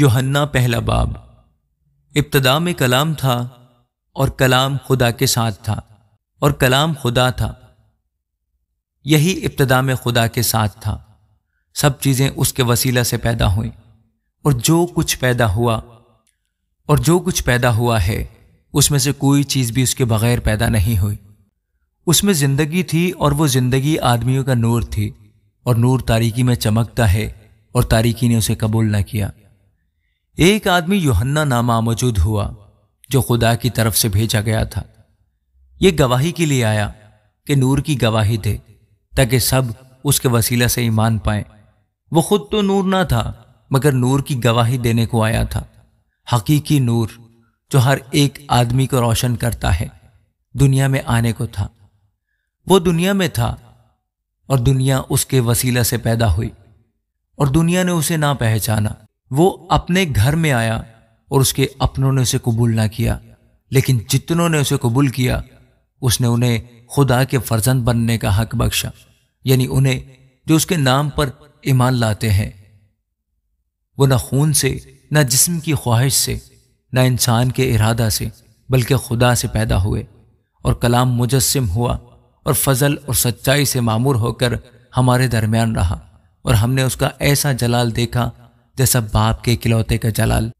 योहन्ना पहला बाब इब्तदा में कलाम था और कलाम खुदा के साथ था और कलाम खुदा था यही इब्तदा में खुदा के साथ था सब चीज़ें उसके वसीला से पैदा हुई और जो कुछ पैदा हुआ और जो कुछ पैदा हुआ है उसमें से कोई चीज़ भी उसके बगैर पैदा नहीं हुई उसमें ज़िंदगी थी और वो ज़िंदगी आदमियों का नूर थी और नूर तारीकी में चमकता है और तारीकी ने उसे कबूल ना किया एक आदमी योहन्ना नामा मौजूद हुआ जो खुदा की तरफ से भेजा गया था ये गवाही के लिए आया कि नूर की गवाही दे ताकि सब उसके वसीला से ईमान पाए वो खुद तो नूर ना था मगर नूर की गवाही देने को आया था हकीकी नूर जो हर एक आदमी को रोशन करता है दुनिया में आने को था वो दुनिया में था और दुनिया उसके वसीला से पैदा हुई और दुनिया ने उसे ना पहचाना वो अपने घर में आया और उसके अपनों ने उसे कबूल ना किया लेकिन जितनों ने उसे कबूल किया उसने उन्हें खुदा के फर्जंद बनने का हक बख्शा यानी उन्हें जो उसके नाम पर ईमान लाते हैं वो न खून से न जिस्म की ख्वाहिश से न इंसान के इरादा से बल्कि खुदा से पैदा हुए और कलाम मुजस्म हुआ और फजल और सच्चाई से मामूर होकर हमारे दरमियान रहा और हमने उसका ऐसा जलाल देखा जैसा बाप के इकलौते का जलाल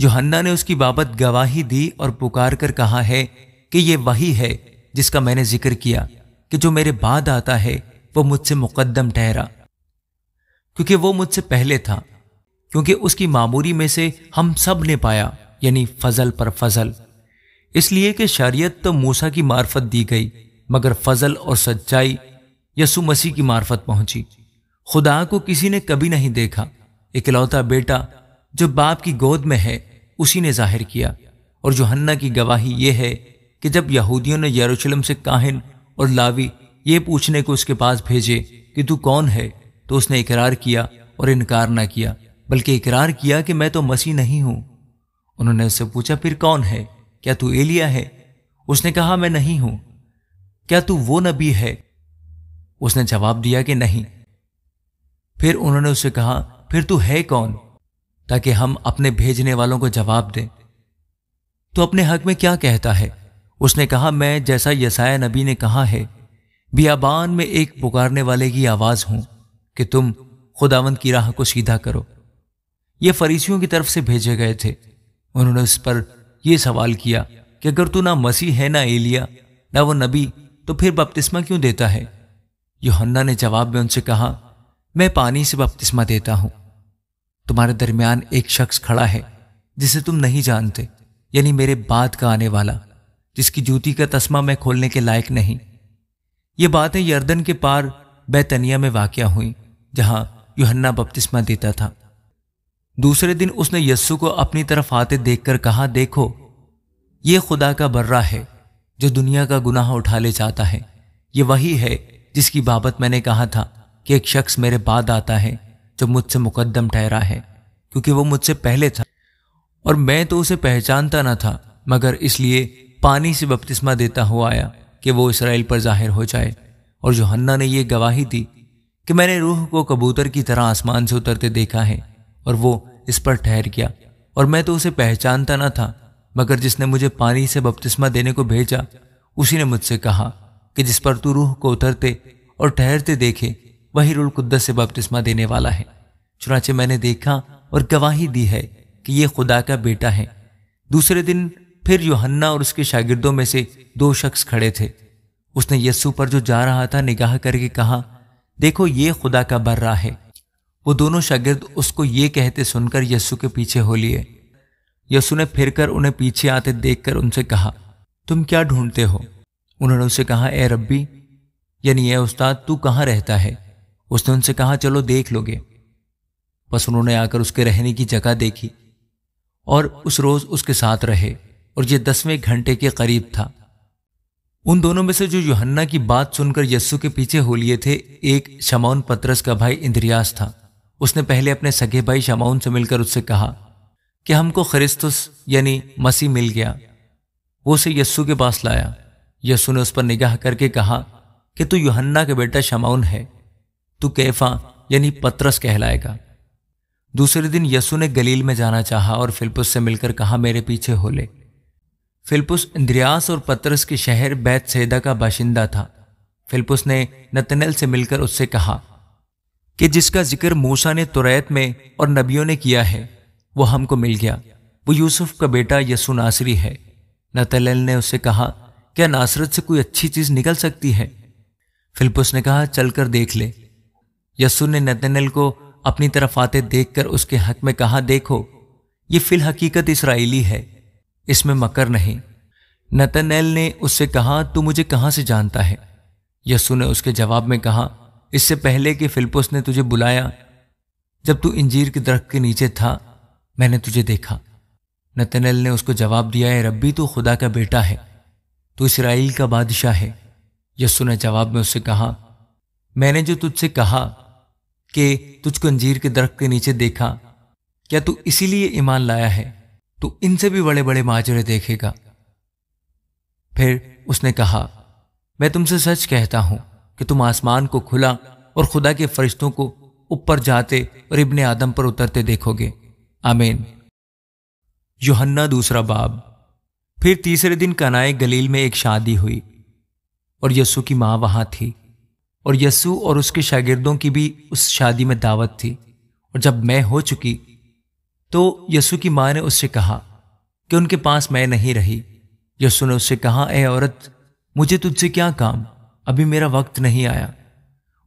योहन्ना ने उसकी बाबत गवाही दी और पुकार कर कहा है कि ये वही है जिसका मैंने जिक्र किया कि जो मेरे बाद आता है वो मुझसे मुकदम ठहरा क्योंकि वो मुझसे पहले था क्योंकि उसकी मामूरी में से हम सब ने पाया यानी फजल पर फजल इसलिए कि शरीयत तो मूसा की मार्फत दी गई मगर फजल और सच्चाई यसु मसीह की मार्फत पहुंची खुदा को किसी ने कभी नहीं देखा इकलौता बेटा जो बाप की गोद में है उसी ने जाहिर किया और जोहन्ना की गवाही यह है कि जब यहूदियों ने यरूशलेम से काहिन और लावी ये पूछने को उसके पास भेजे कि तू कौन है तो उसने इकरार किया और इनकार ना किया बल्कि इकरार किया कि मैं तो मसीह नहीं हूं उन्होंने उससे पूछा फिर कौन है क्या तू एलिया है उसने कहा मैं नहीं हूं क्या तू वो नबी है उसने जवाब दिया कि नहीं फिर उन्होंने उससे कहा फिर तू है कौन ताकि हम अपने भेजने वालों को जवाब दें तो अपने हक में क्या कहता है उसने कहा मैं जैसा यसाया नबी ने कहा है बियाबान में एक पुकारने वाले की आवाज़ हूं कि तुम खुदावंत की राह को सीधा करो ये फरीसियों की तरफ से भेजे गए थे उन्होंने उस पर यह सवाल किया कि अगर तू ना मसीह है ना एलिया ना वो नबी तो फिर बपतिस्मा क्यों देता है योहन्ना ने जवाब में उनसे कहा मैं पानी से बपतिस्मा देता हूं तुम्हारे दरमियान एक शख्स खड़ा है जिसे तुम नहीं जानते यानी मेरे बाद का आने वाला जिसकी जूती का तस्मा मैं खोलने के लायक नहीं ये बातें यर्दन के पार बैतनिया में वाक़ हुई जहां यूहन्ना बपतिस्मा देता था दूसरे दिन उसने यस्सु को अपनी तरफ आते देखकर कहा देखो ये खुदा का बर्रा है जो दुनिया का गुनाह उठा ले जाता है ये वही है जिसकी बाबत मैंने कहा था कि एक शख्स मेरे बाद आता है जो मुझसे मुकदम ठहरा है क्योंकि वो मुझसे पहले था और मैं तो उसे पहचानता ना था मगर इसलिए पानी से बपतिस्मा देता हुआ आया कि वो इसराइल पर जाहिर हो जाए और जोहन्ना ने यह गवाही दी कि मैंने रूह को कबूतर की तरह आसमान से उतरते देखा है और वो इस पर ठहर गया और मैं तो उसे पहचानता ना था मगर जिसने मुझे पानी से बपतिस्मा देने को भेजा उसी ने मुझसे कहा कि जिस पर तू रूह को उतरते और ठहरते देखे वही रुल कुद्दस से बपतिस्मा देने वाला है चुनाचे मैंने देखा और गवाही दी है कि यह खुदा का बेटा है दूसरे दिन फिर योहन्ना और उसके शागिर्दों में से दो शख्स खड़े थे उसने यस्सु पर जो जा रहा था निगाह करके कहा देखो ये खुदा का बर्रा है वो दोनों शागिर्द उसको ये कहते सुनकर यस्सु के पीछे हो लिए यस्सु ने फिरकर उन्हें पीछे आते देखकर उनसे कहा तुम क्या ढूंढते हो उन्होंने उसे कहा ए रब्बी यानी ए उस्ताद तू कहाँ रहता है उसने उनसे कहा चलो देख लोगे बस उन्होंने आकर उसके रहने की जगह देखी और उस रोज उसके साथ रहे और ये दसवें घंटे के करीब था उन दोनों में से जो योहन्ना की बात सुनकर यस्सु के पीछे हो लिए थे एक शमाउन पत्रस का भाई इंद्रियास था उसने पहले अपने सगे भाई शमाउन से मिलकर उससे कहा कि हमको ख्रिस्तुस यानी मसीह मिल गया वो उसे यस्सु के पास लाया यस्सु ने उस पर निगाह करके कहा कि तू योहन्ना का बेटा शमाउन है तो कैफा यानी पत्रस कहलाएगा दूसरे दिन यसु ने गलील में जाना चाहा और फिलपुस से मिलकर कहा मेरे पीछे हो ले फिलपुस इंद्रियास और पत्रस के शहर बैत सैदा का बाशिंदा था फिलपुस ने नतनल से मिलकर उससे कहा कि जिसका जिक्र मूसा ने तुरैत में और नबियों ने किया है वो हमको मिल गया वो यूसुफ का बेटा यसु नासरी है नतनल ने उससे कहा क्या नासरत से कोई अच्छी चीज़ निकल सकती है फिलपुस ने कहा चलकर देख ले यस्सु ने नतनल को अपनी तरफ आते देखकर उसके हक में कहा देखो ये फिल हकीकत इसराइली है इसमें मकर नहीं नतनैल ने उससे कहा तू मुझे कहाँ से जानता है यस्सु ने उसके जवाब में कहा इससे पहले कि फिलपुस ने तुझे बुलाया जब तू इंजीर के दरख्त के नीचे था मैंने तुझे देखा नतनल ने उसको जवाब दिया है रब्बी तू खुदा का बेटा है तू इसराइल का बादशाह है यस्सु ने जवाब में उससे कहा मैंने जो तुझसे कहा कि तुझको अंजीर के दरख्त के नीचे देखा क्या तू इसीलिए ईमान लाया है तू इनसे भी बड़े बड़े माजरे देखेगा फिर उसने कहा मैं तुमसे सच कहता हूं कि तुम आसमान को खुला और खुदा के फरिश्तों को ऊपर जाते और इब्ने आदम पर उतरते देखोगे आमीन योहन्ना दूसरा बाब फिर तीसरे दिन कनाए गलील में एक शादी हुई और यस्सु की मां वहां थी और यसु और उसके शागिर्दों की भी उस शादी में दावत थी और जब मैं हो चुकी तो यसु की माँ ने उससे कहा कि उनके पास मैं नहीं रही यसु ने उससे कहा ए औरत मुझे तुझसे क्या काम अभी मेरा वक्त नहीं आया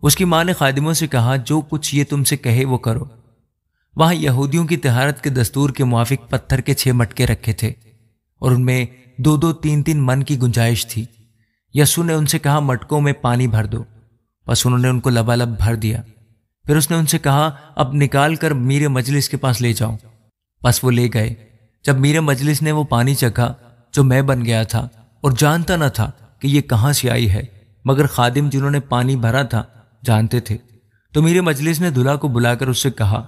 उसकी माँ ने खादिमों से कहा जो कुछ ये तुमसे कहे वो करो वहाँ यहूदियों की तहारत के दस्तूर के मुआफिक पत्थर के छः मटके रखे थे और उनमें दो दो तीन तीन मन की गुंजाइश थी यसु ने उनसे कहा मटकों में पानी भर दो बस उन्होंने उनको लबालब भर दिया फिर उसने उनसे कहा अब निकाल कर मीरे मजलिस के पास ले जाओ बस वो ले गए जब मीरे मजलिस ने वो पानी चखा जो मैं बन गया था और जानता न था कि ये कहाँ से आई है मगर खादिम जिन्होंने पानी भरा था जानते थे तो मीरे मजलिस ने दुल्हा को बुलाकर उससे कहा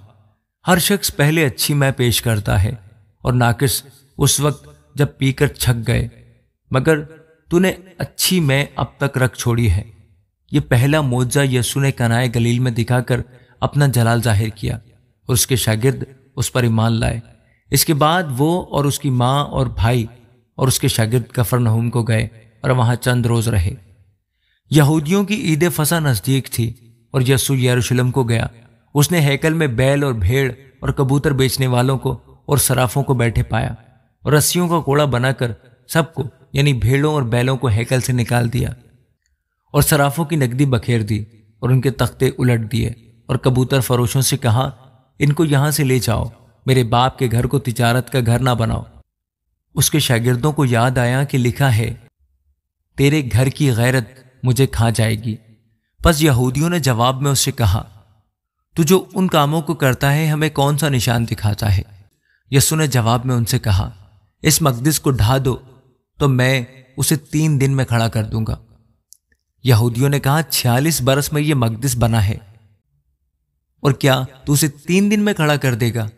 हर शख्स पहले अच्छी मैं पेश करता है और नाकिस उस वक्त जब पीकर छक गए मगर तूने अच्छी मैं अब तक रख छोड़ी है यह पहला मोजा यसु ने कनाए गलील में दिखाकर अपना जलाल जाहिर किया और उसके शागिर्द उस पर ईमान लाए इसके बाद वो और उसकी माँ और भाई और उसके शागिर्द नहूम को गए और वहां चंद रोज रहे यहूदियों की ईद फसा नज़दीक थी और यसु यरूशलेम को गया उसने हैकल में बैल और भेड़ और कबूतर बेचने वालों को और सराफों को बैठे पाया और रस्सियों का कोड़ा बनाकर सबको यानी भेड़ों और बैलों को हैकल से निकाल दिया और सराफों की नकदी बखेर दी और उनके तख्ते उलट दिए और कबूतर फरोशों से कहा इनको यहां से ले जाओ मेरे बाप के घर को तिजारत का घर ना बनाओ उसके शागिर्दों को याद आया कि लिखा है तेरे घर की गैरत मुझे खा जाएगी बस यहूदियों ने जवाब में उससे कहा तू जो उन कामों को करता है हमें कौन सा निशान दिखाता है यसु ने जवाब में उनसे कहा इस मकदस को ढा दो तो मैं उसे तीन दिन में खड़ा कर दूंगा यहूदियों ने कहा छियालीस बरस में यह मकदिस बना है और क्या तू उसे तीन दिन में खड़ा कर देगा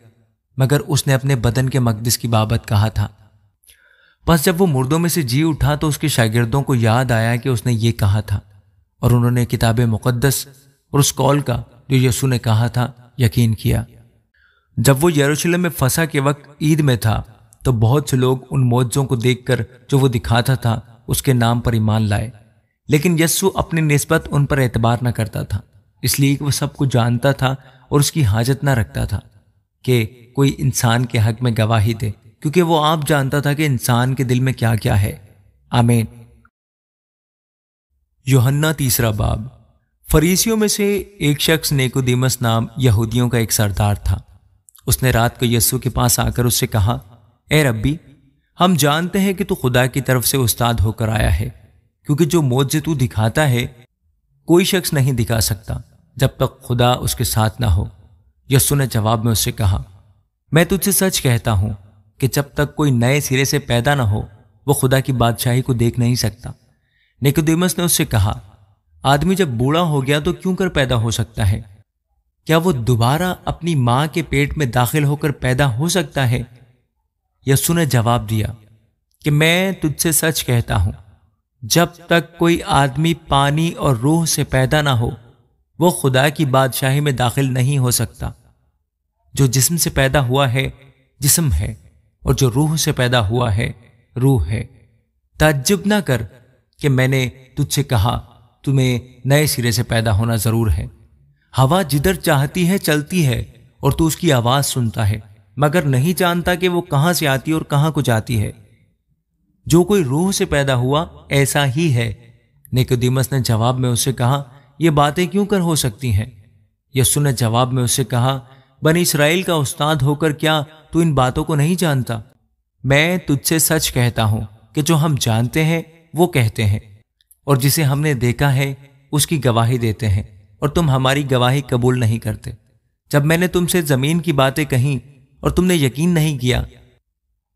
मगर उसने अपने बदन के मकदिस की बाबत कहा था बस जब वो मुर्दों में से जी उठा तो उसके शागिर्दों को याद आया कि उसने ये कहा था और उन्होंने किताब मुक़दस और उस कॉल का जो यसु ने कहा था यकीन किया जब वो यरूशलेम में फंसा के वक्त ईद में था तो बहुत से लोग उन मौजों को देखकर जो वो दिखाता था उसके नाम पर ईमान लाए लेकिन यस्सु अपनी नस्बत उन पर एतबार न करता था इसलिए वह सब कुछ जानता था और उसकी हाजत न रखता था कि कोई इंसान के हक में गवाही दे क्योंकि वो आप जानता था कि इंसान के दिल में क्या क्या है आमीन योहन्ना तीसरा बाब फरीसियों में से एक शख्स नेकोदीमस नाम यहूदियों का एक सरदार था उसने रात को यस्सु के पास आकर उससे कहा ए रब्बी हम जानते हैं कि तू खुदा की तरफ से उस्ताद होकर आया है क्योंकि जो मोजे तू दिखाता है कोई शख्स नहीं दिखा सकता जब तक खुदा उसके साथ ना हो यस्सु ने जवाब में उससे कहा मैं तुझसे सच कहता हूं कि जब तक कोई नए सिरे से पैदा ना हो वो खुदा की बादशाही को देख नहीं सकता निकोदेमस ने उससे कहा आदमी जब बूढ़ा हो गया तो क्यों कर पैदा हो सकता है क्या वो दोबारा अपनी माँ के पेट में दाखिल होकर पैदा हो सकता है यस्सु ने जवाब दिया कि मैं तुझसे सच कहता हूँ जब तक कोई आदमी पानी और रूह से पैदा ना हो वो खुदा की बादशाही में दाखिल नहीं हो सकता जो जिस्म से पैदा हुआ है जिस्म है और जो रूह से पैदा हुआ है रूह है ताज्जुब ना कर कि मैंने तुझसे कहा तुम्हें नए सिरे से पैदा होना जरूर है हवा जिधर चाहती है चलती है और तू उसकी आवाज सुनता है मगर नहीं जानता कि वो कहां से आती और कहां को जाती है जो कोई रूह से पैदा हुआ ऐसा ही है निकोदिमस ने जवाब में उससे कहा यह बातें क्यों कर हो सकती हैं यस्सु ने जवाब में उससे कहा बन इसराइल का उस्ताद होकर क्या तू इन बातों को नहीं जानता मैं तुझसे सच कहता हूं कि जो हम जानते हैं वो कहते हैं और जिसे हमने देखा है उसकी गवाही देते हैं और तुम हमारी गवाही कबूल नहीं करते जब मैंने तुमसे ज़मीन की बातें कही और तुमने यकीन नहीं किया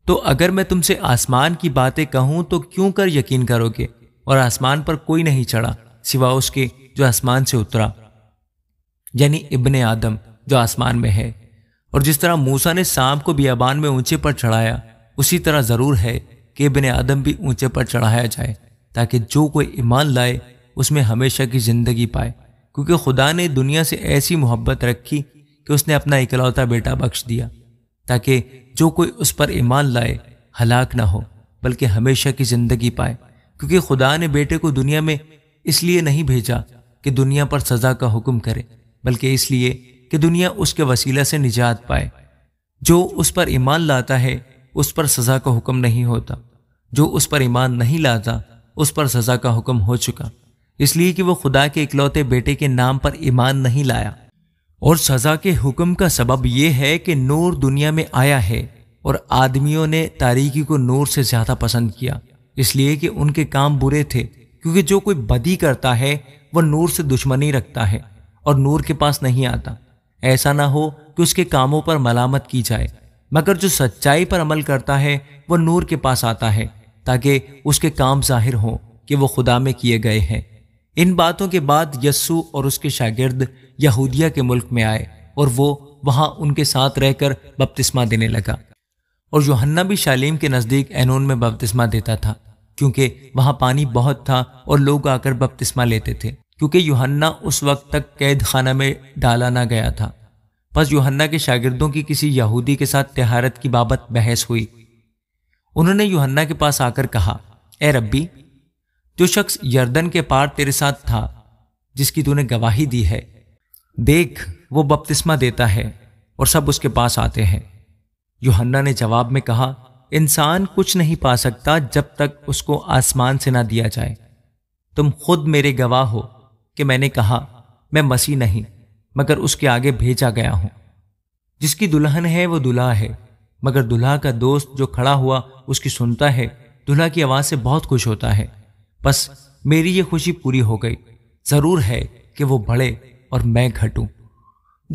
तो अगर मैं तुमसे आसमान की बातें कहूं तो क्यों कर यकीन करोगे और आसमान पर कोई नहीं चढ़ा सिवा उसके जो आसमान से उतरा यानी इबन आदम जो आसमान में है और जिस तरह मूसा ने सांप को बियाबान में ऊंचे पर चढ़ाया उसी तरह ज़रूर है कि इबन आदम भी ऊंचे पर चढ़ाया जाए ताकि जो कोई ईमान लाए उसमें हमेशा की ज़िंदगी पाए क्योंकि खुदा ने दुनिया से ऐसी मोहब्बत रखी कि उसने अपना इकलौता बेटा बख्श दिया ताकि जो कोई उस पर ईमान लाए हलाक ना हो बल्कि हमेशा की ज़िंदगी पाए क्योंकि खुदा ने बेटे को दुनिया में इसलिए नहीं भेजा कि दुनिया पर सज़ा का हुक्म करे बल्कि इसलिए कि दुनिया उसके वसीला से निजात पाए जो उस पर ईमान लाता है उस पर सज़ा का हुक्म नहीं होता जो उस पर ईमान नहीं लाता उस पर सज़ा का हुक्म हो चुका इसलिए कि वो खुदा के इकलौते बेटे के नाम पर ईमान नहीं लाया और सज़ा के हुक्म का सबब यह है कि नूर दुनिया में आया है और आदमियों ने तारीकी को नूर से ज़्यादा पसंद किया इसलिए कि उनके काम बुरे थे क्योंकि जो कोई बदी करता है वह नूर से दुश्मनी रखता है और नूर के पास नहीं आता ऐसा ना हो कि उसके कामों पर मलामत की जाए मगर जो सच्चाई पर अमल करता है वह नूर के पास आता है ताकि उसके काम जाहिर हों कि वह खुदा में किए गए हैं इन बातों के बाद यस्सु और उसके शागिर्द यहूदिया के मुल्क में आए और वो वहाँ उनके साथ रहकर बपतिस्मा देने लगा और योहन्ना भी शालीम के नज़दीक एनोन में बपतिस्मा देता था क्योंकि वहाँ पानी बहुत था और लोग आकर बपतिस्मा लेते थे क्योंकि योहन्ना उस वक्त तक कैद खाना में डाला ना गया था बस योहन्ना के शागिर्दों की किसी यहूदी के साथ तिहारत की बाबत बहस हुई उन्होंने योहन्ना के पास आकर कहा ए रब्बी जो शख्स यर्दन के पार तेरे साथ था जिसकी तूने गवाही दी है देख वो बपतिस्मा देता है और सब उसके पास आते हैं योहन्ना ने जवाब में कहा इंसान कुछ नहीं पा सकता जब तक उसको आसमान से ना दिया जाए तुम खुद मेरे गवाह हो कि मैंने कहा मैं मसीह नहीं मगर उसके आगे भेजा गया हूं जिसकी दुल्हन है वो दुल्हा है मगर दुल्हा का दोस्त जो खड़ा हुआ उसकी सुनता है दुल्हा की आवाज से बहुत खुश होता है बस मेरी ये खुशी पूरी हो गई जरूर है कि वो बड़े और मैं घटूं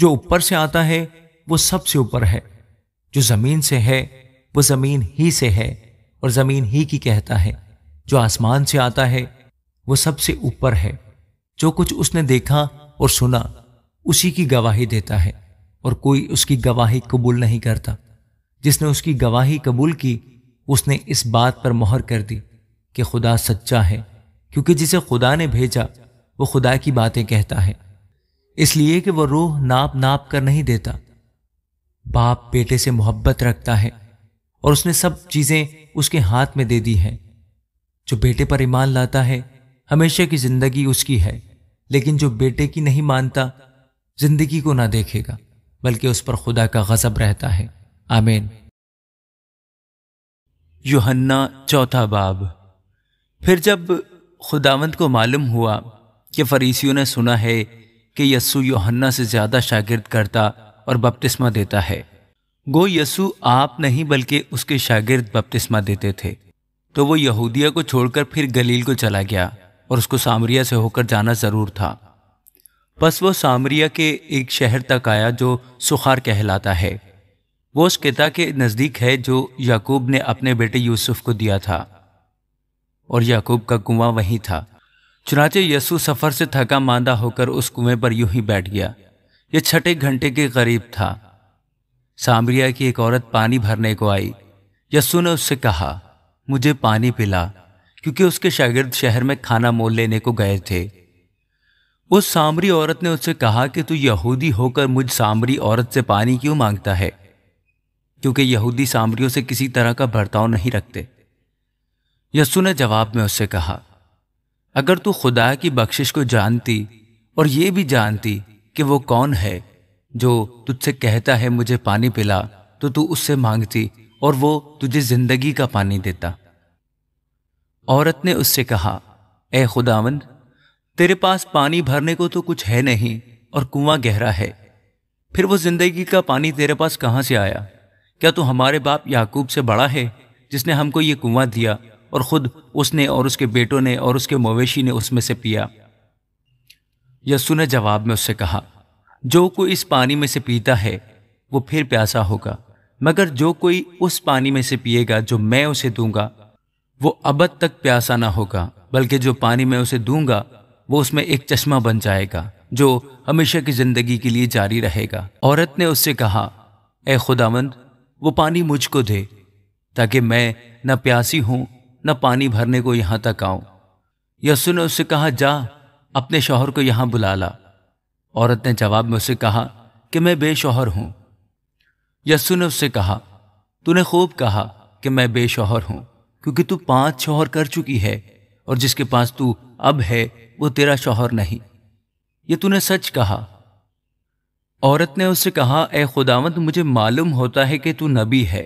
जो ऊपर से आता है वो सबसे ऊपर है जो जमीन से है वो जमीन ही से है और जमीन ही की कहता है जो आसमान से आता है वो सबसे ऊपर है जो कुछ उसने देखा और सुना उसी की गवाही देता है और कोई उसकी गवाही कबूल नहीं करता जिसने उसकी गवाही कबूल की उसने इस बात पर मोहर कर दी कि खुदा सच्चा है क्योंकि जिसे खुदा ने भेजा वो खुदा की बातें कहता है इसलिए कि वह रूह नाप नाप कर नहीं देता बाप बेटे से मोहब्बत रखता है और उसने सब चीजें उसके हाथ में दे दी हैं जो बेटे पर ईमान लाता है हमेशा की जिंदगी उसकी है लेकिन जो बेटे की नहीं मानता जिंदगी को ना देखेगा बल्कि उस पर खुदा का गजब रहता है आमीन योहन्ना चौथा बाब फिर जब खुदावंत को मालूम हुआ कि फरीसियों ने सुना है कि यस्सु योहन्ना से ज्यादा शागिर्द करता और बपतिस्मा देता है गो यसु आप नहीं बल्कि उसके शागिर्द बपतिस्मा देते थे तो वो यहूदिया को छोड़कर फिर गलील को चला गया और उसको सामरिया से होकर जाना ज़रूर था बस वो सामरिया के एक शहर तक आया जो सुखार कहलाता है वो उस किता के नज़दीक है जो याकूब ने अपने बेटे यूसुफ को दिया था और याकूब का कुआं वहीं था चुनाचे यसु सफर से थका मांदा होकर उस कुएं पर यूं ही बैठ गया यह छठे घंटे के करीब था सामरिया की एक औरत पानी भरने को आई यस्सु ने उससे कहा मुझे पानी पिला क्योंकि उसके शागिर्द शहर में खाना मोल लेने को गए थे उस सामरी औरत ने उससे कहा कि तू यहूदी होकर मुझ सामरी औरत से पानी क्यों मांगता है क्योंकि यहूदी सामरियों से किसी तरह का बर्ताव नहीं रखते यस्सु ने जवाब में उससे कहा अगर तू खुदा की बख्शिश को जानती और ये भी जानती कि वो कौन है जो तुझसे कहता है मुझे पानी पिला तो तू उससे मांगती और वो तुझे जिंदगी का पानी देता औरत ने उससे कहा ए खुदावंद तेरे पास पानी भरने को तो कुछ है नहीं और कुआं गहरा है फिर वो जिंदगी का पानी तेरे पास कहाँ से आया क्या तू हमारे बाप याकूब से बड़ा है जिसने हमको ये कुआं दिया और ख़ुद उसने और उसके बेटों ने और उसके मवेशी ने उसमें से पिया यस्सु ने जवाब में उससे कहा जो कोई इस पानी में से पीता है वो फिर प्यासा होगा मगर जो कोई उस पानी में से पिएगा जो मैं उसे दूंगा वो अब तक प्यासा ना होगा बल्कि जो पानी मैं उसे दूंगा वो उसमें एक चश्मा बन जाएगा जो हमेशा की जिंदगी के लिए जारी रहेगा औरत ने उससे कहा ए खुदावंद वो पानी मुझको दे ताकि मैं न प्यासी हूं न पानी भरने को यहां तक आऊं यसु ने उससे कहा जा अपने शोहर को यहां बुला ला औरत ने जवाब में उसे कहा कि मैं बेशोहर हूं यस्सु ने उससे कहा तूने खूब कहा कि मैं बेशोहर हूं क्योंकि तू पांच शोहर कर चुकी है और जिसके पास तू अब है वो तेरा शोहर नहीं ये तूने सच कहा औरत ने उससे कहा ए खुदावंत मुझे मालूम होता है कि तू नबी है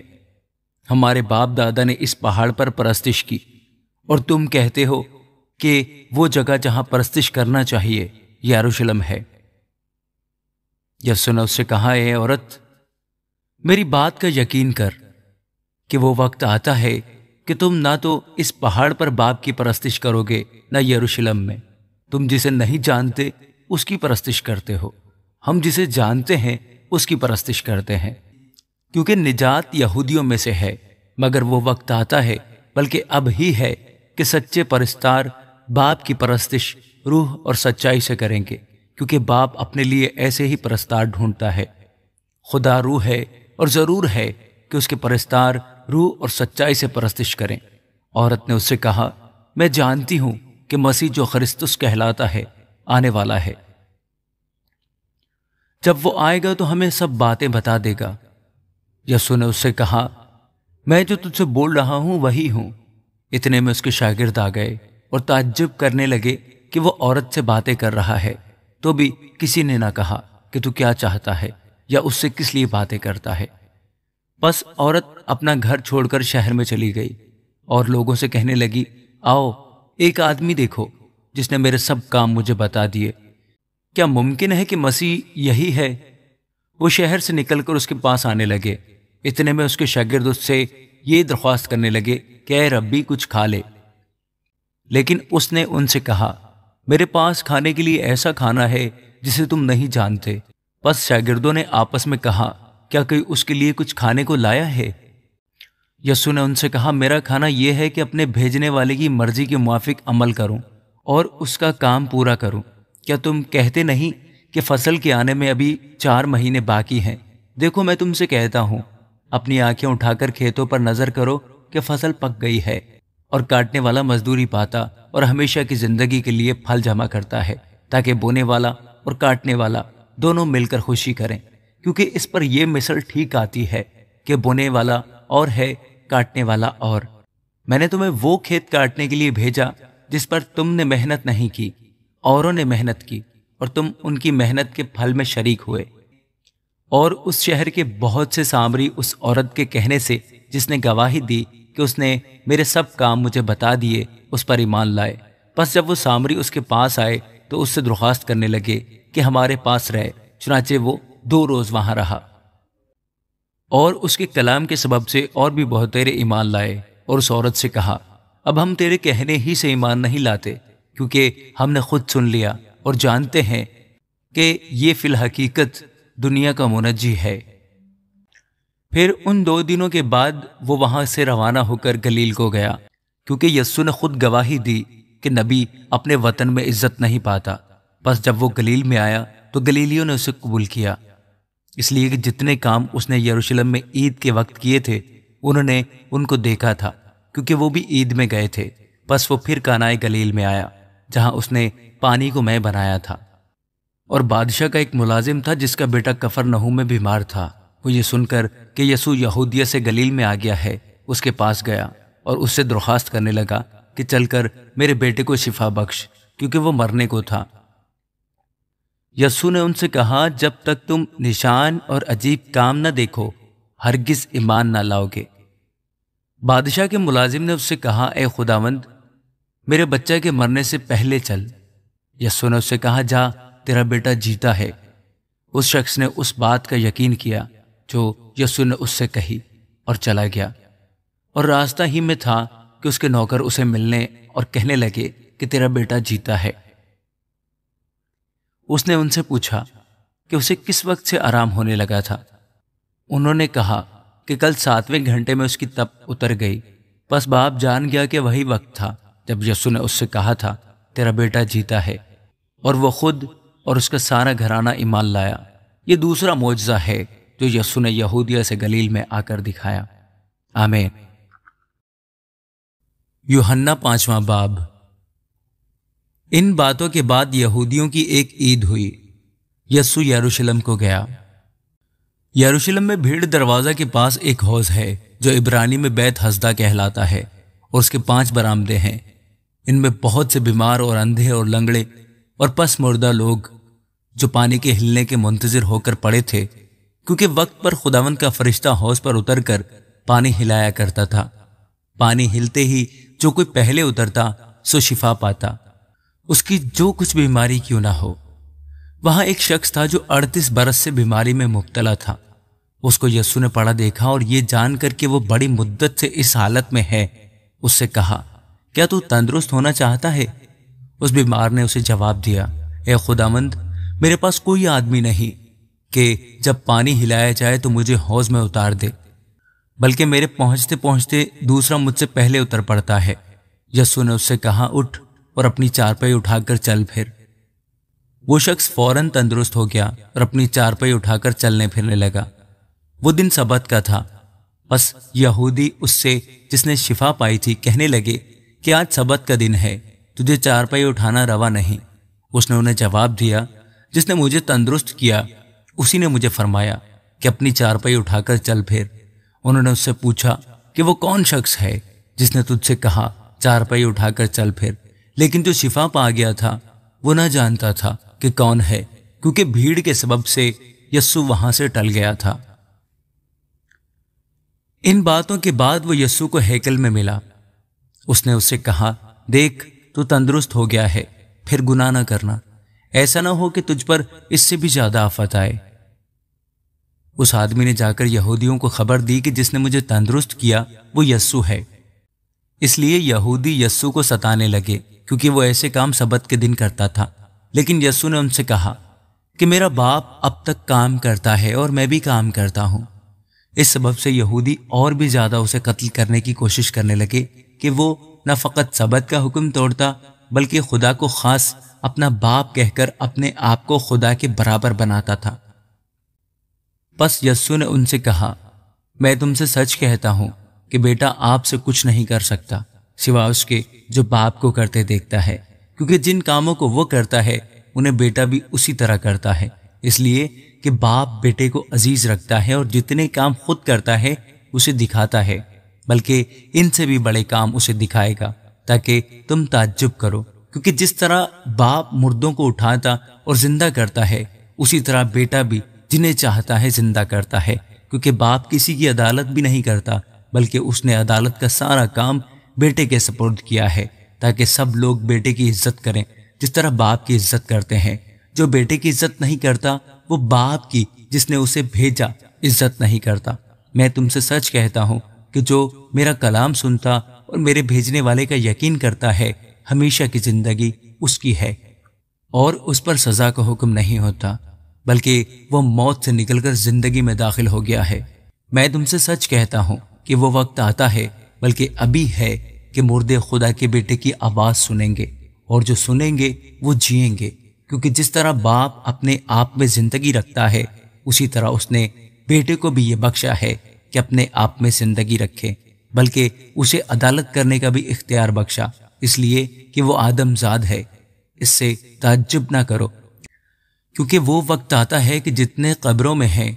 हमारे बाप दादा ने इस पहाड़ पर परस्तिश की और तुम कहते हो कि वो जगह जहां परस्तिश करना चाहिए यारूशलम है यस्सु ने उससे कहा ए औरत मेरी बात का यकीन कर कि वो वक्त आता है कि तुम ना तो इस पहाड़ पर बाप की परस्तिश करोगे ना यरूशलेम में तुम जिसे नहीं जानते उसकी परस्तिश करते हो हम जिसे जानते हैं उसकी परस्तिश करते हैं क्योंकि निजात यहूदियों में से है मगर वो वक्त आता है बल्कि अब ही है कि सच्चे परिस्तार बाप की परस्तिश रूह और सच्चाई से करेंगे क्योंकि बाप अपने लिए ऐसे ही परस्तार ढूंढता है खुदा रूह है और ज़रूर है कि उसके परिस्तार रूह और सच्चाई से परस्तिश करें औरत ने उससे कहा मैं जानती हूं कि मसीह जो ख्रिस्तुस कहलाता है आने वाला है जब वो आएगा तो हमें सब बातें बता देगा यसु ने उससे कहा मैं जो तुझसे बोल रहा हूँ वही हूँ इतने में उसके शागिर्द आ गए और ताज्जुब करने लगे कि वो औरत से बातें कर रहा है तो भी किसी ने ना कहा कि तू क्या चाहता है या उससे किस लिए बातें करता है बस औरत अपना घर छोड़कर शहर में चली गई और लोगों से कहने लगी आओ एक आदमी देखो जिसने मेरे सब काम मुझे बता दिए क्या मुमकिन है कि मसीह यही है वो शहर से निकलकर उसके पास आने लगे इतने में उसके शागिर्द उससे ये दरख्वास्त करने लगे कि अः रब्बी कुछ खा ले लेकिन उसने उनसे कहा मेरे पास खाने के लिए ऐसा खाना है जिसे तुम नहीं जानते बस शागिर्दों ने आपस में कहा क्या कोई उसके लिए कुछ खाने को लाया है यस्सु ने उनसे कहा मेरा खाना यह है कि अपने भेजने वाले की मर्जी के मुआफिक अमल करूं और उसका काम पूरा करूं क्या तुम कहते नहीं कि फसल के आने में अभी चार महीने बाकी हैं देखो मैं तुमसे कहता हूं अपनी आंखें उठाकर खेतों पर नजर करो कि फसल पक गई है और काटने वाला मजदूरी पाता और हमेशा की जिंदगी के लिए फल जमा करता है ताकि बोने वाला और काटने वाला दोनों मिलकर खुशी करें क्योंकि इस पर यह मिसल ठीक आती है कि बोने वाला और है काटने वाला और मैंने तुम्हें वो खेत काटने के लिए भेजा जिस पर तुमने मेहनत नहीं की औरों ने मेहनत की और तुम उनकी मेहनत के फल में शरीक हुए और उस शहर के बहुत से सामरी उस औरत के कहने से जिसने गवाही दी कि उसने मेरे सब काम मुझे बता दिए उस पर ईमान लाए बस जब वो सामरी उसके पास आए तो उससे दरख्वास्त करने लगे कि हमारे पास रहे चुनाचे वो दो रोज़ वहाँ रहा और उसके कलाम के सबब से और भी बहुत तेरे ईमान लाए और उस औरत से कहा अब हम तेरे कहने ही से ईमान नहीं लाते क्योंकि हमने खुद सुन लिया और जानते हैं कि ये फिलहकीकत दुनिया का मुनजी है फिर उन दो दिनों के बाद वो वहाँ से रवाना होकर गलील को गया क्योंकि यस्सु ने खुद गवाही दी कि नबी अपने वतन में इज्जत नहीं पाता बस जब वो गलील में आया तो गलीलियों ने उसे कबूल किया इसलिए कि जितने काम उसने यरूशलेम में ईद के वक्त किए थे उन्होंने उनको देखा था क्योंकि वो भी ईद में गए थे बस वो फिर कानाए गलील में आया जहाँ उसने पानी को मैं बनाया था और बादशाह का एक मुलाजिम था जिसका बेटा कफर नहू में बीमार था वो ये सुनकर कि यसु यहूदिया से गलील में आ गया है उसके पास गया और उससे दरख्वास्त करने लगा कि चलकर मेरे बेटे को शिफा बख्श क्योंकि वो मरने को था यसु ने उनसे कहा जब तक तुम निशान और अजीब काम न देखो हरगिज ईमान ना लाओगे बादशाह के मुलाजिम ने उससे कहा ए खुदावंद मेरे बच्चे के मरने से पहले चल यस्सु ने उससे कहा जा तेरा बेटा जीता है उस शख्स ने उस बात का यकीन किया जो यसु ने उससे कही और चला गया और रास्ता ही में था कि उसके नौकर उसे मिलने और कहने लगे कि तेरा बेटा जीता है उसने उनसे पूछा कि उसे किस वक्त से आराम होने लगा था उन्होंने कहा कि कल सातवें घंटे में उसकी तप उतर गई बस बाप जान गया कि वही वक्त था जब यसु ने उससे कहा था तेरा बेटा जीता है और वो खुद और उसका सारा घराना ईमान लाया ये दूसरा मुआवजा है जो यस्सु ने यहूदिया से गलील में आकर दिखाया आमेर यूहन्ना पांचवा बाब इन बातों के बाद यहूदियों की एक ईद हुई यस्सु यरूशलेम को गया यरूशलेम में भीड़ दरवाजा के पास एक हौज है जो इब्रानी में बैत हसदा कहलाता है और उसके पांच बरामदे हैं इनमें बहुत से बीमार और अंधे और लंगड़े और पस मुर्दा लोग जो पानी के हिलने के मुंतजर होकर पड़े थे क्योंकि वक्त पर खुदावन का फरिश्ता हौस पर उतर कर पानी हिलाया करता था पानी हिलते ही जो कोई पहले उतरता सो शिफा पाता उसकी जो कुछ बीमारी क्यों ना हो वहां एक शख्स था जो 38 बरस से बीमारी में मुबतला था उसको यस्सु ने पड़ा देखा और ये जानकर के वो बड़ी मुद्दत से इस हालत में है उससे कहा क्या तू तंदुरुस्त होना चाहता है उस बीमार ने उसे जवाब दिया ए खुदामंद मेरे पास कोई आदमी नहीं कि जब पानी हिलाया जाए तो मुझे हौज में उतार दे बल्कि मेरे पहुंचते पहुंचते दूसरा मुझसे पहले उतर पड़ता है यस्सु ने उससे कहा उठ और अपनी चारपाई उठाकर चल फिर वो शख्स फौरन तंदुरुस्त हो गया और अपनी चारपाई उठाकर चलने फिरने लगा वो दिन सबत का था बस यहूदी उससे जिसने शिफा पाई थी कहने लगे कि आज सबत का दिन है तुझे चारपाई उठाना रवा नहीं उसने उन्हें जवाब दिया जिसने मुझे तंदुरुस्त किया उसी ने मुझे फरमाया कि अपनी चारपाई उठाकर चल फिर उन्होंने उससे पूछा कि वो कौन शख्स है जिसने तुझसे कहा चारपाई उठाकर चल फिर लेकिन जो शिफा पा गया था वो ना जानता था कि कौन है क्योंकि भीड़ के सबब से यस्सु वहां से टल गया था इन बातों के बाद वो यस्सु को हैकल में मिला उसने उससे कहा देख तू तंदुरुस्त हो गया है फिर गुनाह ना करना ऐसा ना हो कि तुझ पर इससे भी ज्यादा आफत आए उस आदमी ने जाकर यहूदियों को खबर दी कि जिसने मुझे तंदुरुस्त किया वो यस्सु है इसलिए यहूदी यस्सु को सताने लगे क्योंकि वो ऐसे काम सबत के दिन करता था लेकिन यस्सु ने उनसे कहा कि मेरा बाप अब तक काम करता है और मैं भी काम करता हूं इस सबब से यहूदी और भी ज़्यादा उसे कत्ल करने की कोशिश करने लगे कि वो न फ़कत सबत का हुक्म तोड़ता बल्कि खुदा को ख़ास अपना बाप कहकर अपने आप को खुदा के बराबर बनाता था बस यस्सु ने उनसे कहा मैं तुमसे सच कहता हूं कि बेटा आपसे कुछ नहीं कर सकता सिवा उसके जो बाप को करते देखता है क्योंकि जिन कामों को वो करता है उन्हें बेटा भी उसी तरह करता है इसलिए कि बाप बेटे को अजीज रखता है और जितने काम खुद करता है उसे दिखाता है बल्कि इनसे भी बड़े काम उसे दिखाएगा ताकि तुम ताज्जुब करो क्योंकि जिस तरह बाप मुर्दों को उठाता और जिंदा करता है उसी तरह बेटा भी जिन्हें चाहता है जिंदा करता है क्योंकि बाप किसी की अदालत भी नहीं करता बल्कि उसने अदालत का सारा काम बेटे के सपोर्ट किया है ताकि सब लोग बेटे की इज्जत करें जिस तरह बाप की इज्जत करते हैं जो बेटे की इज्जत नहीं करता वो बाप की जिसने उसे भेजा इज्जत नहीं करता मैं तुमसे सच कहता हूँ कि जो मेरा कलाम सुनता और मेरे भेजने वाले का यकीन करता है हमेशा की जिंदगी उसकी है और उस पर सजा का हुक्म नहीं होता बल्कि वह मौत से निकलकर जिंदगी में दाखिल हो गया है मैं तुमसे सच कहता हूं कि वो वक्त आता है बल्कि अभी है कि मुर्दे खुदा के बेटे की आवाज़ सुनेंगे और जो सुनेंगे वो जिएंगे क्योंकि जिस तरह बाप अपने आप में जिंदगी रखता है उसी तरह उसने बेटे को भी ये बख्शा है कि अपने आप में जिंदगी रखे बल्कि उसे अदालत करने का भी इख्तियार बख्शा इसलिए कि वो आदमजाद है इससे ताज्जुब ना करो क्योंकि वो वक्त आता है कि जितने कब्रों में हैं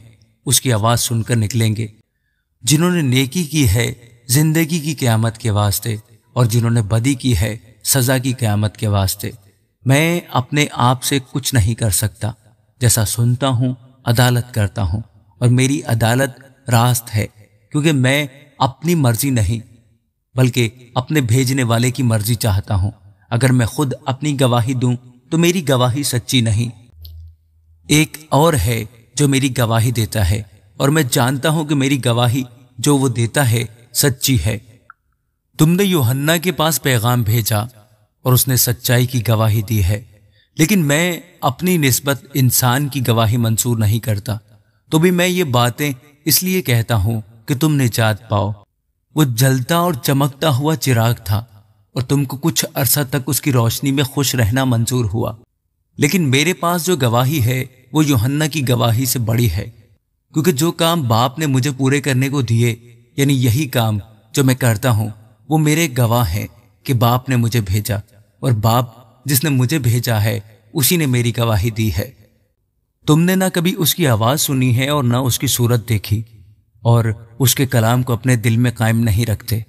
उसकी आवाज़ सुनकर निकलेंगे जिन्होंने नेकी की है जिंदगी की क्यामत के वास्ते और जिन्होंने बदी की है सज़ा की क्यामत के वास्ते मैं अपने आप से कुछ नहीं कर सकता जैसा सुनता हूँ अदालत करता हूँ और मेरी अदालत रास्त है क्योंकि मैं अपनी मर्जी नहीं बल्कि अपने भेजने वाले की मर्जी चाहता हूं अगर मैं खुद अपनी गवाही दूं तो मेरी गवाही सच्ची नहीं एक और है जो मेरी गवाही देता है और मैं जानता हूं कि मेरी गवाही जो वो देता है सच्ची है तुमने योहन्ना के पास पैगाम भेजा और उसने सच्चाई की गवाही दी है लेकिन मैं अपनी नस्बत इंसान की गवाही मंसूर नहीं करता तो भी मैं ये बातें इसलिए कहता हूं कि तुम निजात पाओ वो जलता और चमकता हुआ चिराग था और तुमको कुछ अरसा तक उसकी रोशनी में खुश रहना मंजूर हुआ लेकिन मेरे पास जो गवाही है वो योहन्ना की गवाही से बड़ी है क्योंकि जो काम बाप ने मुझे पूरे करने को दिए यानी यही काम जो मैं करता हूं वो मेरे गवाह है कि बाप ने मुझे भेजा और बाप जिसने मुझे भेजा है उसी ने मेरी गवाही दी है तुमने ना कभी उसकी आवाज सुनी है और ना उसकी सूरत देखी और उसके कलाम को अपने दिल में कायम नहीं रखते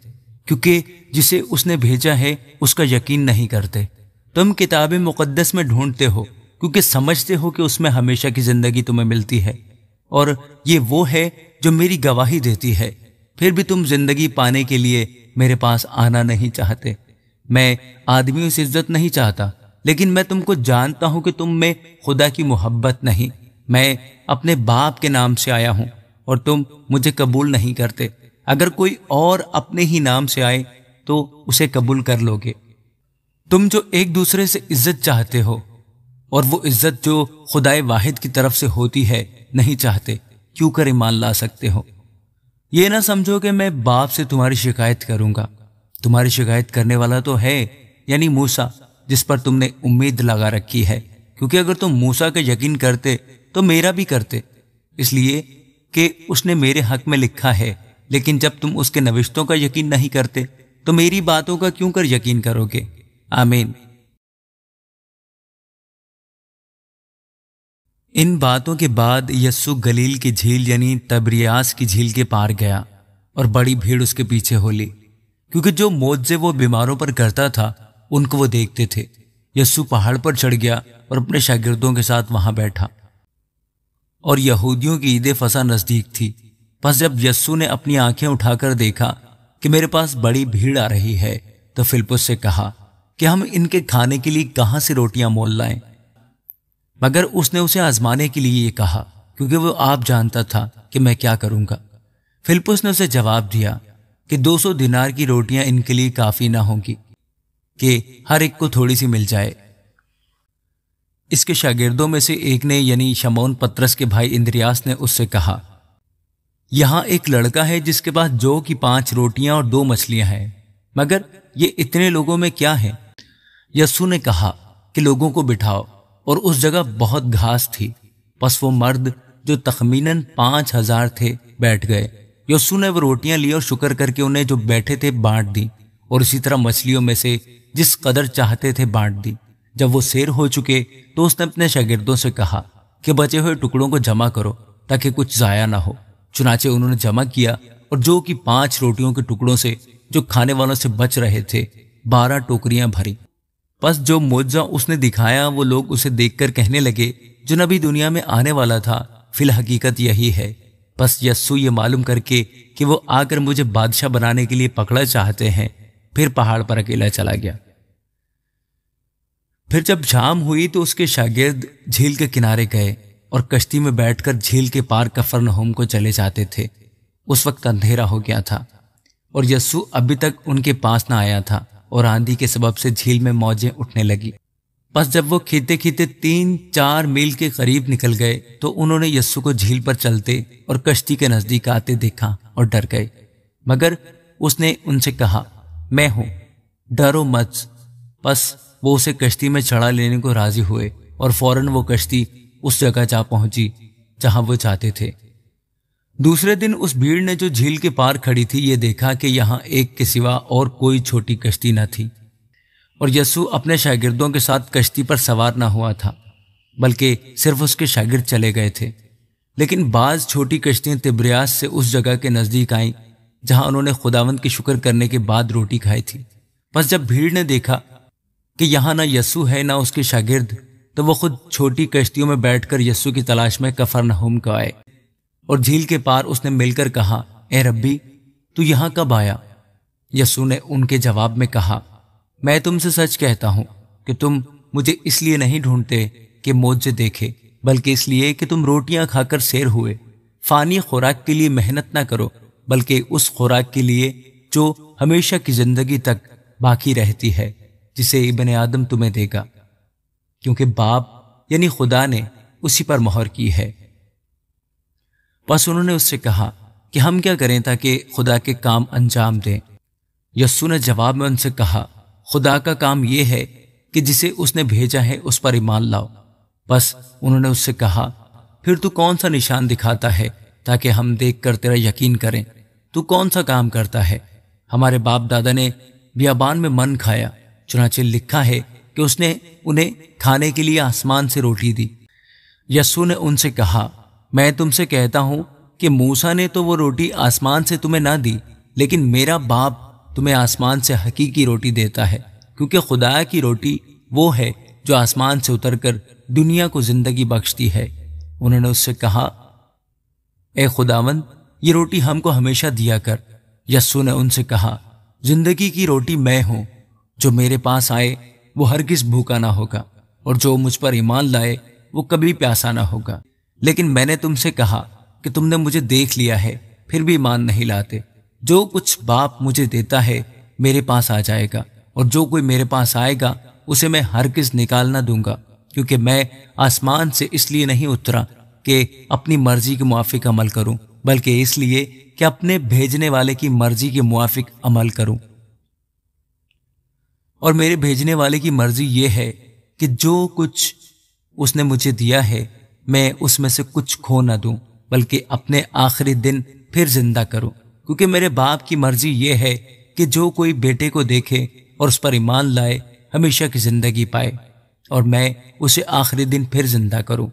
क्योंकि जिसे उसने भेजा है उसका यकीन नहीं करते तुम किताबें मुक़दस में ढूंढते हो क्योंकि समझते हो कि उसमें हमेशा की ज़िंदगी तुम्हें मिलती है और ये वो है जो मेरी गवाही देती है फिर भी तुम जिंदगी पाने के लिए मेरे पास आना नहीं चाहते मैं आदमियों से इज्जत नहीं चाहता लेकिन मैं तुमको जानता हूं कि तुम में खुदा की मोहब्बत नहीं मैं अपने बाप के नाम से आया हूं और तुम मुझे कबूल नहीं करते अगर कोई और अपने ही नाम से आए तो उसे कबूल कर लोगे तुम जो एक दूसरे से इज्जत चाहते हो और वो इज्जत जो खुदाए वाहिद की तरफ से होती है नहीं चाहते क्यों कर ईमान ला सकते हो ये ना समझो कि मैं बाप से तुम्हारी शिकायत करूंगा तुम्हारी शिकायत करने वाला तो है यानी मूसा जिस पर तुमने उम्मीद लगा रखी है क्योंकि अगर तुम मूसा के यकीन करते तो मेरा भी करते इसलिए कि उसने मेरे हक में लिखा है लेकिन जब तुम उसके नविश्तों का यकीन नहीं करते तो मेरी बातों का क्यों कर यकीन करोगे आमीन इन बातों के बाद यस्सु गलील की झील यानी तबरियास की झील के पार गया और बड़ी भीड़ उसके पीछे होली क्योंकि जो मोजे वो बीमारों पर करता था उनको वो देखते थे यस्सु पहाड़ पर चढ़ गया और अपने शागिर्दों के साथ वहां बैठा और यहूदियों की ईद फसा नज़दीक थी बस जब यस्सु ने अपनी आंखें उठाकर देखा कि मेरे पास बड़ी भीड़ आ रही है तो फिलपुस से कहा कि हम इनके खाने के लिए कहां से रोटियां मोल लाएं मगर उसने उसे आजमाने के लिए ये कहा क्योंकि वो आप जानता था कि मैं क्या करूंगा फिलपुस ने उसे जवाब दिया कि 200 दिनार की रोटियां इनके लिए काफ़ी ना होंगी कि हर एक को थोड़ी सी मिल जाए इसके शागिर्दों में से एक ने यानी शमौन पत्रस के भाई इंद्रियास ने उससे कहा यहाँ एक लड़का है जिसके पास जो की पांच रोटियां और दो मछलियां हैं मगर ये इतने लोगों में क्या है यस्सु ने कहा कि लोगों को बिठाओ और उस जगह बहुत घास थी बस वो मर्द जो तखमीनन पांच हजार थे बैठ गए यस्सु ने वो रोटियां ली और शुक्र करके उन्हें जो बैठे थे बांट दी और इसी तरह मछलियों में से जिस कदर चाहते थे बांट दी जब वो शेर हो चुके तो उसने अपने शागिर्दों से कहा कि बचे हुए टुकड़ों को जमा करो ताकि कुछ ज़ाया ना हो चुनाचे उन्होंने जमा किया और जो कि पांच रोटियों के टुकड़ों से जो खाने वालों से बच रहे थे बारह टोकरियां भरी बस जो मोजा उसने दिखाया वो लोग उसे देखकर कहने लगे जो नबी दुनिया में आने वाला था फिल हकीकत यही है बस यस्सु ये मालूम करके कि वो आकर मुझे बादशाह बनाने के लिए पकड़ा चाहते हैं फिर पहाड़ पर अकेला चला गया फिर जब शाम हुई तो उसके शागिर्द झील के किनारे गए और कश्ती में बैठकर झील के पार कफर होम को चले जाते थे उस वक्त अंधेरा हो गया था और यस्सु अभी तक उनके पास ना आया था और आंधी के सबब से झील में मौजें उठने लगी बस जब वो खीते खीते तीन चार मील के करीब निकल गए तो उन्होंने यस्सु को झील पर चलते और कश्ती के नजदीक आते देखा और डर गए मगर उसने उनसे कहा मैं हूं डरो मत बस वो उसे कश्ती में चढ़ा लेने को राजी हुए और फौरन वो कश्ती उस जगह जा पहुंची जहां वो चाहते थे दूसरे दिन उस भीड़ ने जो झील के पार खड़ी थी ये देखा कि यहाँ एक के सिवा और कोई छोटी कश्ती न थी और यस्सु अपने शागिर्दों के साथ कश्ती पर सवार ना हुआ था बल्कि सिर्फ उसके शागिर्द चले गए थे लेकिन बाज छोटी कश्तियां तिब्रियास से उस जगह के नज़दीक आईं जहां उन्होंने खुदावंत के शुक्र करने के बाद रोटी खाई थी बस जब भीड़ ने देखा कि यहाँ ना यस्सु है ना उसके शागिर्द तो वो खुद छोटी कश्तियों में बैठकर यस्सु की तलाश में कफर नहूम को आए और झील के पार उसने मिलकर कहा ए रब्बी तू यहाँ कब आया यस्सु ने उनके जवाब में कहा मैं तुमसे सच कहता हूँ कि तुम मुझे इसलिए नहीं ढूंढते कि मोजे देखे बल्कि इसलिए कि तुम रोटियां खाकर शेर हुए फानी खुराक के लिए मेहनत ना करो बल्कि उस खुराक के लिए जो हमेशा की जिंदगी तक बाकी रहती है जिसे इबन आदम तुम्हें देगा क्योंकि बाप यानी खुदा ने उसी पर मोहर की है बस उन्होंने उससे कहा कि हम क्या करें ताकि खुदा के काम अंजाम दें यस्सु ने जवाब में उनसे कहा खुदा का काम यह है कि जिसे उसने भेजा है उस पर ईमान लाओ बस उन्होंने उससे कहा फिर तू कौन सा निशान दिखाता है ताकि हम देख कर तेरा यकीन करें तू कौन सा काम करता है हमारे बाप दादा ने बियाबान में मन खाया चुनाचे लिखा है कि उसने उन्हें खाने के लिए आसमान से रोटी दी यस्सु ने उनसे कहा मैं तुमसे कहता हूं कि मूसा ने तो वो रोटी आसमान से तुम्हें ना दी लेकिन मेरा बाप तुम्हें आसमान से हकीकी रोटी देता है क्योंकि खुदा की रोटी वो है जो आसमान से उतरकर दुनिया को जिंदगी बख्शती है उन्होंने उससे कहा ए खुदावंद ये रोटी हमको हमेशा दिया कर यस्सु ने उनसे कहा जिंदगी की रोटी मैं हूं जो मेरे पास आए वो हर किस भूखा ना होगा और जो मुझ पर ईमान लाए वो कभी प्यासा ना होगा लेकिन मैंने तुमसे कहा कि तुमने मुझे देख लिया है फिर भी ईमान नहीं लाते जो कुछ बाप मुझे देता है मेरे पास आ जाएगा और जो कोई मेरे पास आएगा उसे मैं हर किस निकालना दूंगा क्योंकि मैं आसमान से इसलिए नहीं उतरा कि अपनी मर्जी के मुआफिक अमल करूं बल्कि इसलिए कि अपने भेजने वाले की मर्जी के मुआफिक अमल करूं और मेरे भेजने वाले की मर्जी ये है कि जो कुछ उसने मुझे दिया है मैं उसमें से कुछ खो ना दूं बल्कि अपने आखिरी दिन फिर जिंदा करूं क्योंकि मेरे बाप की मर्जी ये है कि जो कोई बेटे को देखे और उस पर ईमान लाए हमेशा की जिंदगी पाए और मैं उसे आखिरी दिन फिर जिंदा करूं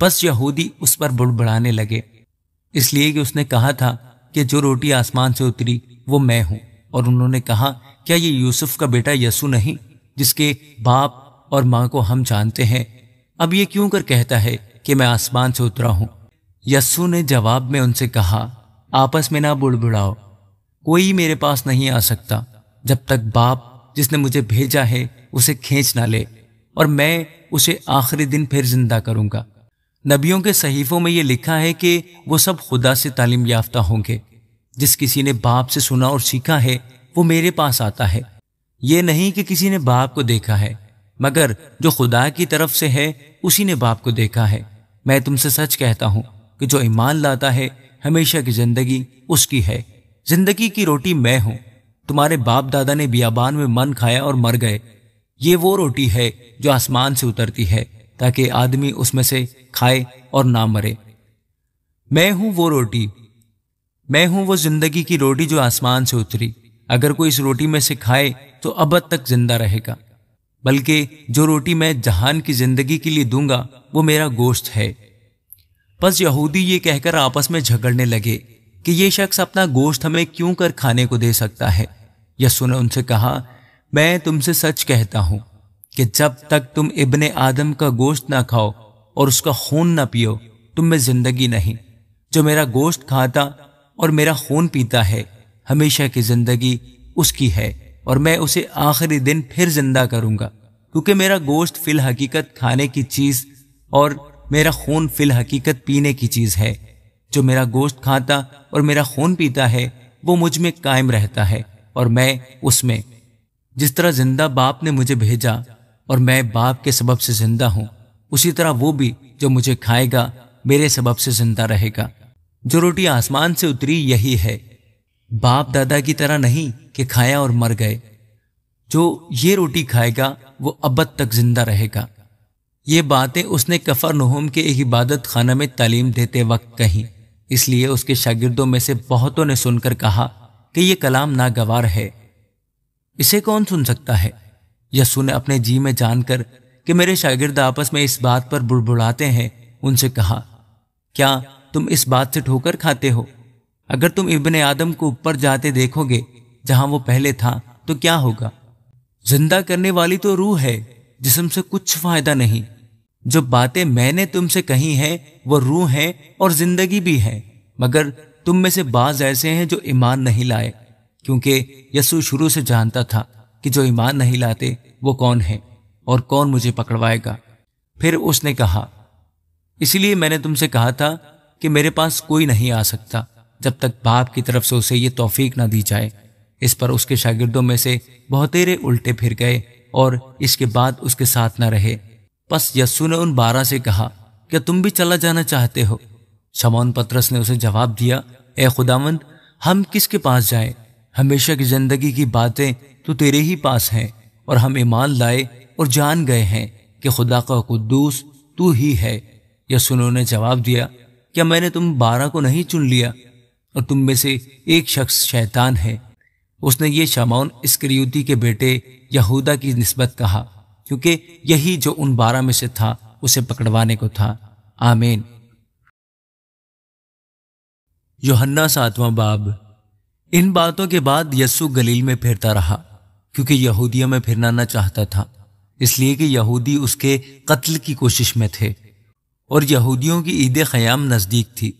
बस यहूदी उस पर बुड़बड़ाने लगे इसलिए कि उसने कहा था कि जो रोटी आसमान से उतरी वो मैं हूं और उन्होंने कहा क्या ये यूसुफ का बेटा यसु नहीं जिसके बाप और माँ को हम जानते हैं अब ये क्यों कर कहता है कि मैं आसमान से उतरा हूं यस्सु ने जवाब में उनसे कहा आपस में ना बुड़बुड़ाओ कोई मेरे पास नहीं आ सकता जब तक बाप जिसने मुझे भेजा है उसे खींच ना ले और मैं उसे आखिरी दिन फिर जिंदा करूंगा नबियों के सहीफों में ये लिखा है कि वो सब खुदा से तालीम याफ्ता होंगे जिस किसी ने बाप से सुना और सीखा है वो मेरे पास आता है ये नहीं कि किसी ने बाप को देखा है मगर जो खुदा की तरफ से है उसी ने बाप को देखा है मैं तुमसे सच कहता हूँ कि जो ईमान लाता है हमेशा की जिंदगी उसकी है जिंदगी की रोटी मैं हूं तुम्हारे बाप दादा ने बियाबान में मन खाया और मर गए ये वो रोटी है जो आसमान से उतरती है ताकि आदमी उसमें से खाए और ना मरे मैं हूं वो रोटी मैं हूं वो जिंदगी की रोटी जो आसमान से उतरी अगर कोई इस रोटी में से खाए तो अब तक जिंदा रहेगा बल्कि जो रोटी मैं जहान की जिंदगी के लिए दूंगा वो मेरा गोश्त है बस यहूदी ये कहकर आपस में झगड़ने लगे कि ये शख्स अपना गोश्त हमें क्यों कर खाने को दे सकता है यसु ने उनसे कहा मैं तुमसे सच कहता हूं कि जब तक तुम इब्ने आदम का गोश्त ना खाओ और उसका खून ना पियो तुम में जिंदगी नहीं जो मेरा गोश्त खाता और मेरा खून पीता है हमेशा की जिंदगी उसकी है और मैं उसे आखिरी दिन फिर जिंदा करूंगा क्योंकि मेरा गोश्त फिल हकीकत खाने की चीज और मेरा खून फिल हकीकत पीने की चीज है जो मेरा गोश्त खाता और मेरा खून पीता है वो मुझ में कायम रहता है और मैं उसमें जिस तरह जिंदा बाप ने मुझे भेजा और मैं बाप के सबब से जिंदा हूं उसी तरह वो भी जो मुझे खाएगा मेरे सबब से जिंदा रहेगा जो रोटी आसमान से उतरी यही है बाप दादा की तरह नहीं कि खाया और मर गए जो ये रोटी खाएगा वो अबद तक जिंदा रहेगा ये बातें उसने कफर नहुम के एक इबादत खाना में तालीम देते वक्त कहीं इसलिए उसके शागिर्दों में से बहुतों ने सुनकर कहा कि यह कलाम नागवार है इसे कौन सुन सकता है यसु ने अपने जी में जानकर कि मेरे शागिर्द आपस में इस बात पर बुड़बुड़ाते हैं उनसे कहा क्या तुम इस बात से ठोकर खाते हो अगर तुम इब्ने आदम को ऊपर जाते देखोगे जहां वो पहले था तो क्या होगा जिंदा करने वाली तो रूह है जिसम से कुछ फायदा नहीं जो बातें मैंने तुमसे कही हैं वो रूह है और जिंदगी भी है मगर तुम में से बाज ऐसे हैं जो ईमान नहीं लाए क्योंकि यसु शुरू से जानता था कि जो ईमान नहीं लाते वो कौन है और कौन मुझे पकड़वाएगा फिर उसने कहा इसलिए मैंने तुमसे कहा था कि मेरे पास कोई नहीं आ सकता जब तक बाप की तरफ से उसे ये तोफीक ना दी जाए इस पर उसके शागिर्दों में से बहुतेरे उल्टे फिर गए और इसके बाद उसके साथ न रहे बस यस्सु ने उन बारह से कहा क्या तुम भी चला जाना चाहते हो शमौन पत्रस ने उसे जवाब दिया ए खुदावंद हम किसके पास जाएं? हमेशा की जिंदगी की बातें तो तेरे ही पास हैं और हम ईमान लाए और जान गए हैं कि खुदा का कुद्दूस तू ही है यसूनो ने जवाब दिया क्या मैंने तुम बारह को नहीं चुन लिया और तुम में से एक शख्स शैतान है उसने ये शमाउन इस्करियुती के बेटे यहूदा की नस्बत कहा क्योंकि यही जो उन बारह में से था उसे पकड़वाने को था आमीन योहन्ना सातवां बाब इन बातों के बाद यस्सु गलील में फिरता रहा क्योंकि यहूदिया में फिरना ना चाहता था इसलिए कि यहूदी उसके कत्ल की कोशिश में थे और यहूदियों की ईद ख़याम नज़दीक थी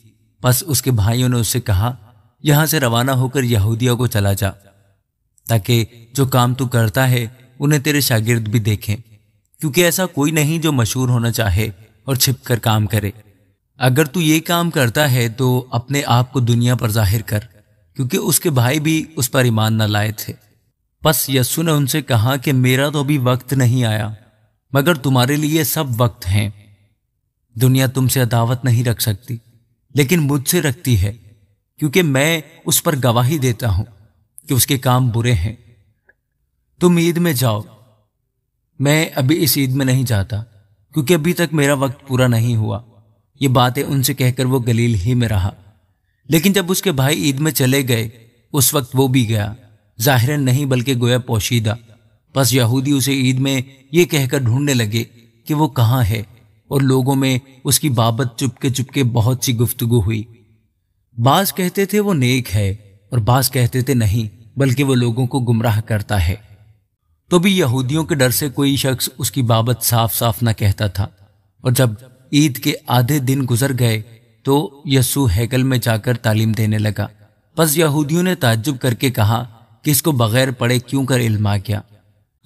बस उसके भाइयों ने उससे कहा यहां से रवाना होकर यहूदिया को चला जा ताकि जो काम तू करता है उन्हें तेरे शागिर्द भी देखें क्योंकि ऐसा कोई नहीं जो मशहूर होना चाहे और छिप कर काम करे अगर तू ये काम करता है तो अपने आप को दुनिया पर जाहिर कर क्योंकि उसके भाई भी उस पर ईमान न लाए थे बस यस्सु ने उनसे कहा कि मेरा तो अभी वक्त नहीं आया मगर तुम्हारे लिए सब वक्त हैं दुनिया तुमसे अदावत नहीं रख सकती लेकिन मुझसे रखती है क्योंकि मैं उस पर गवाही देता हूं कि उसके काम बुरे हैं तुम ईद में जाओ मैं अभी इस ईद में नहीं जाता क्योंकि अभी तक मेरा वक्त पूरा नहीं हुआ ये बातें उनसे कहकर वो गलील ही में रहा लेकिन जब उसके भाई ईद में चले गए उस वक्त वो भी गया जाहिर नहीं बल्कि गोया पोशीदा बस यहूदी उसे ईद में ये कहकर ढूंढने लगे कि वो कहाँ है और लोगों में उसकी बाबत चुपके चुपके बहुत सी गुफ्तगु हुई बाज कहते थे वो नेक है और बाज कहते थे नहीं बल्कि वो लोगों को गुमराह करता है तो भी यहूदियों के डर से कोई शख्स उसकी बाबत साफ साफ ना कहता था और जब ईद के आधे दिन गुजर गए तो यसु हैकल में जाकर तालीम देने लगा बस यहूदियों ने ताज्जुब करके कहा कि इसको बगैर पढ़े क्यों कर इल्म आ गया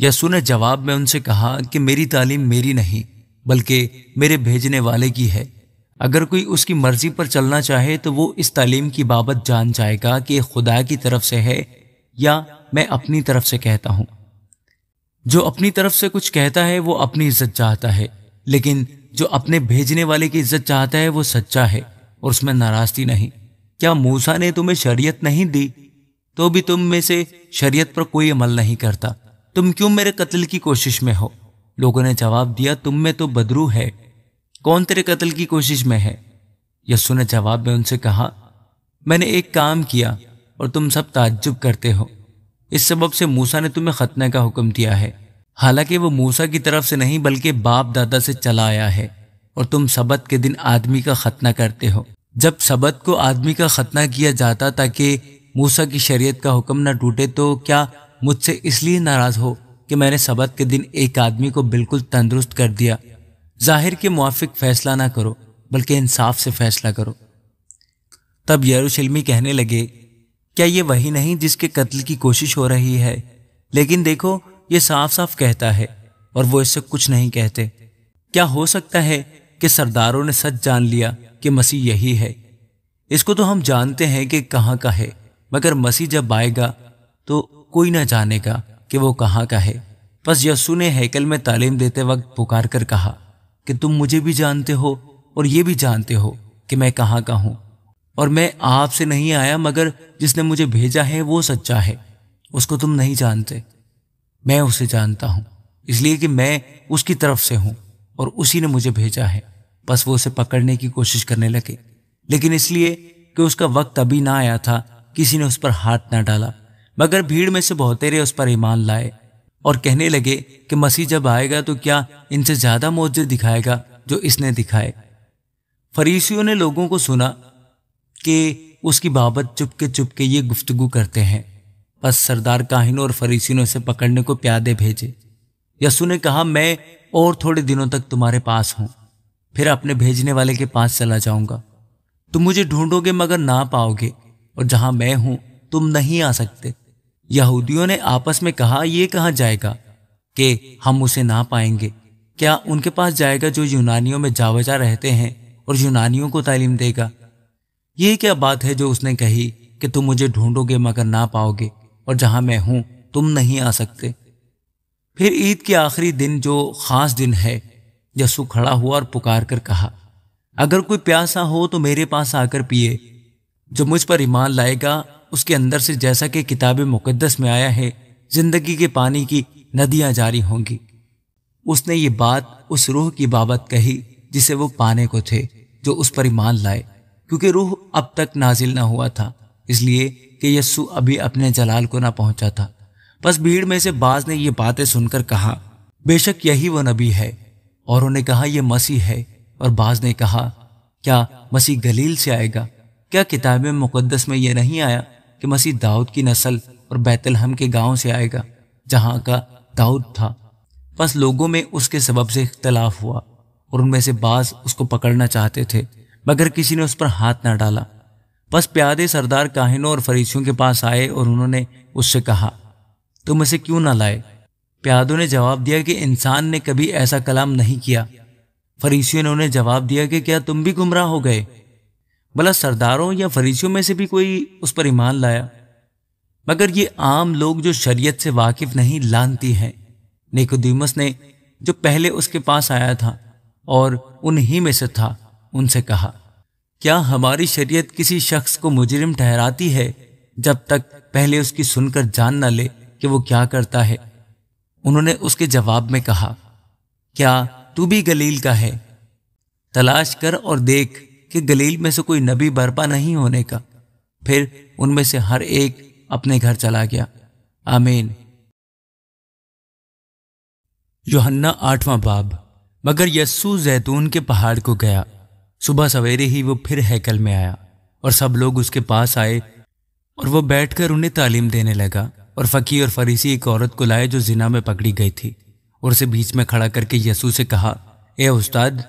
यसु ने जवाब में उनसे कहा कि मेरी तालीम मेरी नहीं बल्कि मेरे भेजने वाले की है अगर कोई उसकी मर्जी पर चलना चाहे तो वो इस तालीम की बाबत जान जाएगा कि खुदा की तरफ से है या मैं अपनी तरफ से कहता हूं जो अपनी तरफ से कुछ कहता है वो अपनी इज्जत चाहता है लेकिन जो अपने भेजने वाले की इज्जत चाहता है वो सच्चा है और उसमें नाराजगी नहीं क्या मूसा ने तुम्हें शरीयत नहीं दी तो भी तुम में से शरीयत पर कोई अमल नहीं करता तुम क्यों मेरे कत्ल की कोशिश में हो लोगों ने जवाब दिया तुम में तो बदरू है कौन तेरे कत्ल की कोशिश में है यस्सु ने जवाब में उनसे कहा मैंने एक काम किया और तुम सब ताज्जुब करते हो इस सबब से मूसा ने तुम्हें खतने का हुक्म दिया है हालांकि वो मूसा की तरफ से नहीं बल्कि बाप दादा से चला आया है और तुम सबत के दिन आदमी का खतना करते हो जब सबत को आदमी का खतना किया जाता ताकि मूसा की शरीयत का हुक्म न टूटे तो क्या मुझसे इसलिए नाराज हो कि मैंने सबक के दिन एक आदमी को बिल्कुल तंदुरुस्त कर दिया जाहिर के मुआफिक फैसला ना करो बल्कि इंसाफ से फैसला करो तब यरूशलमी कहने लगे क्या ये वही नहीं जिसके कत्ल की कोशिश हो रही है लेकिन देखो ये साफ साफ कहता है और वो इससे कुछ नहीं कहते क्या हो सकता है कि सरदारों ने सच जान लिया कि मसीह यही है इसको तो हम जानते हैं कि कहाँ का है मगर मसीह जब आएगा तो कोई ना जानेगा कि वो कहाँ का है बस यस्सू ने हैकल में तालीम देते वक्त पुकार कर कहा कि तुम मुझे भी जानते हो और ये भी जानते हो कि मैं कहाँ का हूँ और मैं आपसे नहीं आया मगर जिसने मुझे भेजा है वो सच्चा है उसको तुम नहीं जानते मैं उसे जानता हूँ इसलिए कि मैं उसकी तरफ से हूँ और उसी ने मुझे भेजा है बस वो उसे पकड़ने की कोशिश करने लगे लेकिन इसलिए कि उसका वक्त अभी ना आया था किसी ने उस पर हाथ ना डाला मगर भीड़ में से बहुतेरे उस पर ईमान लाए और कहने लगे कि मसीह जब आएगा तो क्या इनसे ज्यादा मोजे दिखाएगा जो इसने दिखाए फरीसियों ने लोगों को सुना कि उसकी बाबत चुपके चुपके ये गुफ्तगु करते हैं बस सरदार काहिनों और फरीसियों से पकड़ने को प्यादे भेजे यसु ने कहा मैं और थोड़े दिनों तक तुम्हारे पास हूं फिर अपने भेजने वाले के पास चला जाऊंगा तुम मुझे ढूंढोगे मगर ना पाओगे और जहां मैं हूं तुम नहीं आ सकते यहूदियों ने आपस में कहा यह कहा जाएगा कि हम उसे ना पाएंगे क्या उनके पास जाएगा जो यूनानियों में जावजा रहते हैं और यूनानियों को तालीम देगा ये क्या बात है जो उसने कही कि तुम मुझे ढूंढोगे मगर ना पाओगे और जहां मैं हूं तुम नहीं आ सकते फिर ईद के आखिरी दिन जो खास दिन है यसु खड़ा हुआ और पुकार कर कहा अगर कोई प्यासा हो तो मेरे पास आकर पिए जो मुझ पर ईमान लाएगा उसके अंदर से जैसा कि किताब मुकदस में आया है जिंदगी के पानी की नदियां जारी होंगी उसने ये बात उस रूह की बाबत कही जिसे वो पाने को थे जो उस पर ईमान लाए क्योंकि रूह अब तक नाजिल ना हुआ था इसलिए कि यस्सु अभी अपने जलाल को ना पहुंचा था बस भीड़ में से बाज ने ये बातें सुनकर कहा बेशक यही वो नबी है और उन्होंने कहा यह मसीह है और बाज ने कहा क्या मसीह गलील से आएगा क्या किताब मुकदस में यह नहीं आया कि मसीह दाऊद की नस्ल और बैतलहम के गांव से आएगा जहां का दाऊद था बस लोगों में उसके सबब से इख्तलाफ हुआ और उनमें से बाज उसको पकड़ना चाहते थे मगर किसी ने उस पर हाथ ना डाला बस प्यादे सरदार काहिनों और फरीसियों के पास आए और उन्होंने उससे कहा तुम इसे क्यों ना लाए प्यादों ने जवाब दिया कि इंसान ने कभी ऐसा कलाम नहीं किया फरीसियों ने उन्हें जवाब दिया कि क्या तुम भी गुमराह हो गए भला सरदारों या फरीसियों में से भी कोई उस पर ईमान लाया मगर ये आम लोग जो शरीयत से वाकिफ नहीं लानती हैं निकोदीमस ने जो पहले उसके पास आया था और उन्हीं में से था उनसे कहा क्या हमारी शरीयत किसी शख्स को मुजरिम ठहराती है जब तक पहले उसकी सुनकर जान न ले कि वो क्या करता है उन्होंने उसके जवाब में कहा क्या तू भी गलील का है तलाश कर और देख कि गलील में से कोई नबी बर्पा नहीं होने का फिर उनमें से हर एक अपने घर चला गया आमीन योहन्ना आठवां बाब मगर यस्सु जैतून के पहाड़ को गया सुबह सवेरे ही वो फिर हैकल में आया और सब लोग उसके पास आए और वो बैठकर उन्हें तालीम देने लगा और फकीर और फरीसी एक औरत को लाए जो जिना में पकड़ी गई थी और उसे बीच में खड़ा करके यसू से कहा ए उस्ताद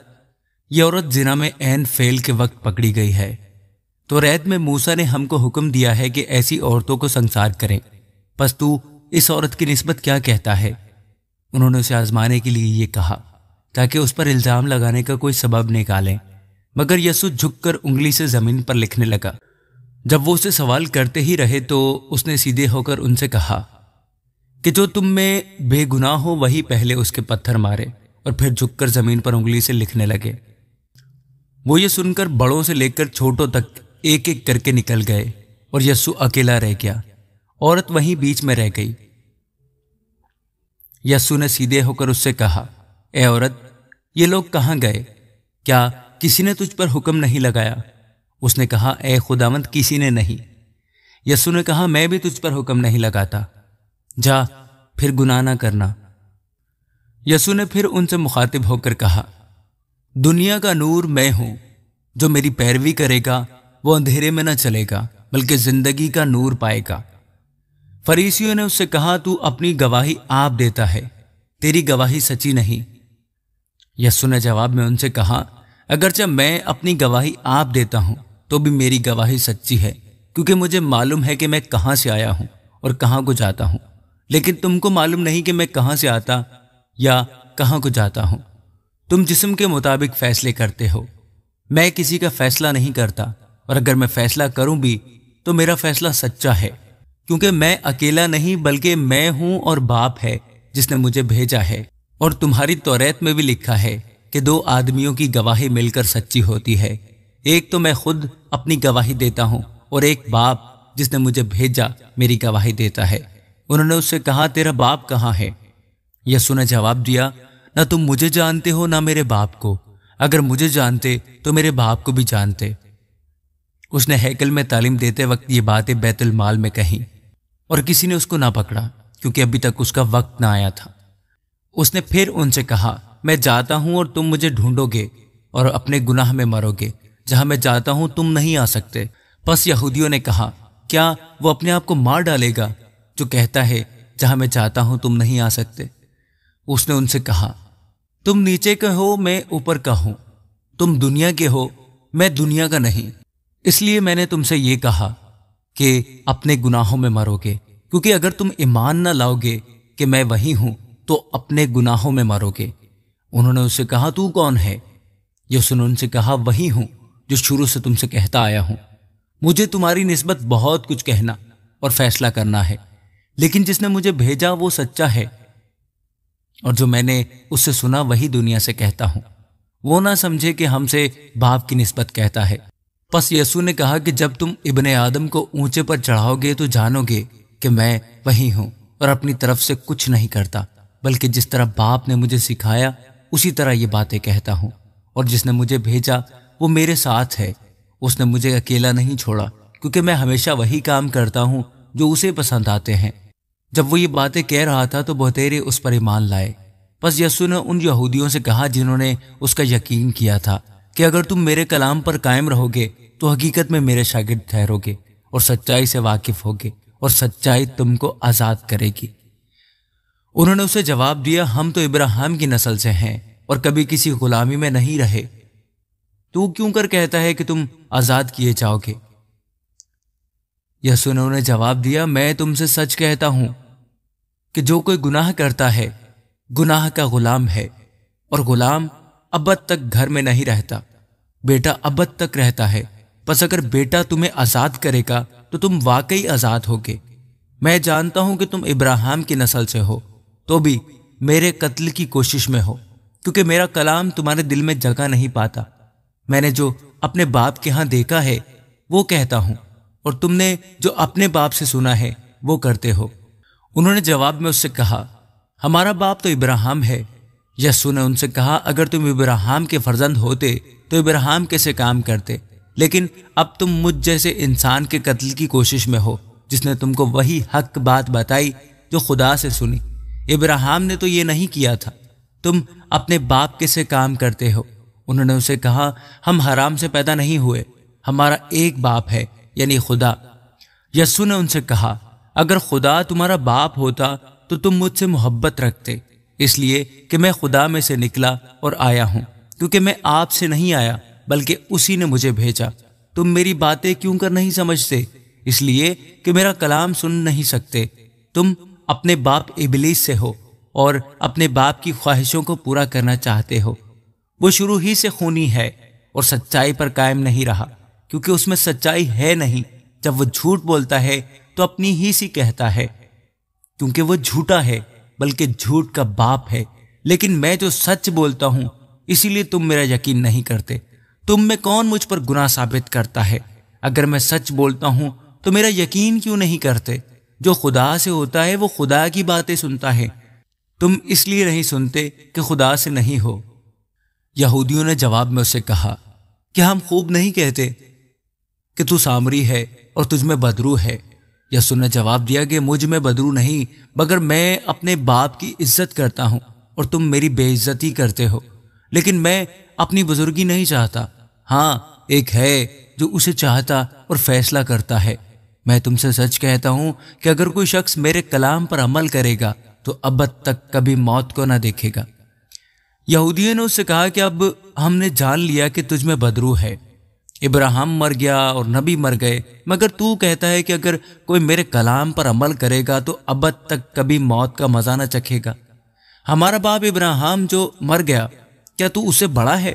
यह औरत जिना में एन फेल के वक्त पकड़ी गई है तो रैत में मूसा ने हमको हुक्म दिया है कि ऐसी औरतों को संसार करें तू इस औरत की नस्बत क्या कहता है उन्होंने उसे आजमाने के लिए ये कहा ताकि उस पर इल्ज़ाम लगाने का कोई सबब निकालें मगर यसु झुककर उंगली से ज़मीन पर लिखने लगा जब वो उसे सवाल करते ही रहे तो उसने सीधे होकर उनसे कहा कि जो तुम में बेगुनाह हो वही पहले उसके पत्थर मारे और फिर झुककर ज़मीन पर उंगली से लिखने लगे वो ये सुनकर बड़ों से लेकर छोटों तक एक एक करके निकल गए और यस्सु अकेला रह गया औरत वहीं बीच में रह गई यस्सु ने सीधे होकर उससे कहा ए औरत ये लोग कहाँ गए क्या किसी ने तुझ पर हुक्म नहीं लगाया उसने कहा ए खुदावंत किसी ने नहीं यस्सु ने कहा मैं भी तुझ पर हुक्म नहीं लगाता जा फिर गुनाह ना करना यसु ने फिर उनसे मुखातिब होकर कहा दुनिया का नूर मैं हूं जो मेरी पैरवी करेगा वो अंधेरे में न चलेगा बल्कि जिंदगी का नूर पाएगा फरीसियों ने उससे कहा तू अपनी गवाही आप देता है तेरी गवाही सची नहीं यस्सु ने जवाब में उनसे कहा अगरचे मैं अपनी गवाही आप देता हूं तो भी मेरी गवाही सच्ची है क्योंकि मुझे मालूम है कि मैं कहाँ से आया हूं और कहाँ को जाता हूं लेकिन तुमको मालूम नहीं कि मैं कहाँ से आता या कहाँ को जाता हूं तुम जिस्म के मुताबिक फैसले करते हो मैं किसी का फैसला नहीं करता और अगर मैं फैसला करूं भी तो मेरा फैसला सच्चा है क्योंकि मैं अकेला नहीं बल्कि मैं हूं और बाप है जिसने मुझे भेजा है और तुम्हारी तौरेत में भी लिखा है कि दो आदमियों की गवाही मिलकर सच्ची होती है एक तो मैं खुद अपनी गवाही देता हूं और एक बाप जिसने मुझे भेजा मेरी गवाही देता है उन्होंने उससे कहा तेरा बाप कहाँ है ने जवाब दिया ना तुम मुझे जानते हो ना मेरे बाप को अगर मुझे जानते तो मेरे बाप को भी जानते उसने हैकल में तालीम देते वक्त ये बातें माल में कहीं और किसी ने उसको ना पकड़ा क्योंकि अभी तक उसका वक्त ना आया था उसने फिर उनसे कहा मैं जाता हूँ और तुम मुझे ढूंढोगे और अपने गुनाह में मरोगे जहां मैं जाता हूँ तुम नहीं आ सकते बस यहूदियों ने कहा क्या वो अपने आप को मार डालेगा जो कहता है जहां मैं चाहता हूं तुम नहीं आ सकते उसने उनसे कहा तुम नीचे के हो मैं ऊपर का हूं तुम दुनिया के हो मैं दुनिया का नहीं इसलिए मैंने तुमसे ये कहा कि अपने गुनाहों में मरोगे क्योंकि अगर तुम ईमान ना लाओगे कि मैं वही हूं तो अपने गुनाहों में मरोगे उन्होंने उससे कहा तू कौन है जो यसून उनसे कहा वही हूं जो शुरू से तुमसे कहता आया हूं मुझे तुम्हारी निस्बत बहुत कुछ कहना और फैसला करना है लेकिन जिसने मुझे भेजा वो सच्चा है और जो मैंने उससे सुना वही दुनिया से कहता हूं वो ना समझे कि हमसे बाप की निस्बत कहता है बस यसु ने कहा कि जब तुम इबन आदम को ऊंचे पर चढ़ाओगे तो जानोगे कि मैं वही हूँ और अपनी तरफ से कुछ नहीं करता बल्कि जिस तरह बाप ने मुझे सिखाया उसी तरह ये बातें कहता हूँ और जिसने मुझे भेजा वो मेरे साथ है उसने मुझे अकेला नहीं छोड़ा क्योंकि मैं हमेशा वही काम करता हूँ जो उसे पसंद आते हैं जब वो ये बातें कह रहा था तो बहतेरे उस पर ईमान लाए बस यसु ने उन यहूदियों से कहा जिन्होंने उसका यकीन किया था कि अगर तुम मेरे कलाम पर कायम रहोगे तो हकीकत में मेरे शागिर्द ठहरोगे और सच्चाई से वाकिफ होगे और सच्चाई तुमको आज़ाद करेगी उन्होंने उसे जवाब दिया हम तो इब्राहिम की नस्ल से हैं और कभी किसी गुलामी में नहीं रहे तू क्यों कर कहता है कि तुम आज़ाद किए जाओगे यसु ने उन्हें जवाब दिया मैं तुमसे सच कहता हूं कि जो कोई गुनाह करता है गुनाह का गुलाम है और गुलाम अब तक घर में नहीं रहता बेटा अब तक रहता है बस अगर बेटा तुम्हें आज़ाद करेगा तो तुम वाकई आज़ाद होगे मैं जानता हूं कि तुम इब्राहिम की नस्ल से हो तो भी मेरे कत्ल की कोशिश में हो क्योंकि मेरा कलाम तुम्हारे दिल में जगह नहीं पाता मैंने जो अपने बाप के यहाँ देखा है वो कहता हूँ और तुमने जो अपने बाप से सुना है वो करते हो उन्होंने जवाब में उससे कहा हमारा बाप तो इब्राहिम है यस्सु ने उनसे कहा अगर तुम इब्राहिम के फर्जंद होते तो इब्राहिम कैसे काम करते लेकिन अब तुम मुझ जैसे इंसान के कत्ल की कोशिश में हो जिसने तुमको वही हक बात बताई जो खुदा से सुनी इब्राहिम ने तो ये नहीं किया था तुम अपने बाप कैसे काम करते हो उन्होंने उसे कहा हम हराम से पैदा नहीं हुए हमारा एक बाप है यानी खुदा यस्सु ने उनसे कहा अगर खुदा तुम्हारा बाप होता तो तुम मुझसे मोहब्बत रखते इसलिए कि मैं खुदा में से निकला और आया हूँ क्योंकि मैं आपसे नहीं आया बल्कि उसी ने मुझे भेजा तुम मेरी बातें क्यों कर नहीं समझते इसलिए कि मेरा कलाम सुन नहीं सकते तुम अपने बाप इबलीस से हो और अपने बाप की ख्वाहिशों को पूरा करना चाहते हो वो शुरू ही से खूनी है और सच्चाई पर कायम नहीं रहा क्योंकि उसमें सच्चाई है नहीं जब वो झूठ बोलता है तो अपनी ही सी कहता है क्योंकि वो झूठा है बल्कि झूठ का बाप है लेकिन मैं जो सच बोलता हूं इसीलिए तुम मेरा यकीन नहीं करते तुम में कौन मुझ पर गुनाह साबित करता है अगर मैं सच बोलता हूं तो मेरा यकीन क्यों नहीं करते जो खुदा से होता है वो खुदा की बातें सुनता है तुम इसलिए नहीं सुनते कि खुदा से नहीं हो यहूदियों ने जवाब में उसे कहा कि हम खूब नहीं कहते कि तू सामरी है और तुझमें बदरू है यसु ने जवाब दिया कि मुझ में बदरू नहीं मगर मैं अपने बाप की इज्जत करता हूँ और तुम मेरी बेइज्जती करते हो लेकिन मैं अपनी बुजुर्गी नहीं चाहता हाँ एक है जो उसे चाहता और फैसला करता है मैं तुमसे सच कहता हूं कि अगर कोई शख्स मेरे कलाम पर अमल करेगा तो अब तक कभी मौत को ना देखेगा यहूदियों ने उससे कहा कि अब हमने जान लिया कि तुझ में बदरू है इब्राहिम मर गया और नबी मर गए मगर तू कहता है कि अगर कोई मेरे कलाम पर अमल करेगा तो अब तक कभी मौत का मज़ा ना चखेगा हमारा बाप इब्राहिम जो मर गया क्या तू उससे बड़ा है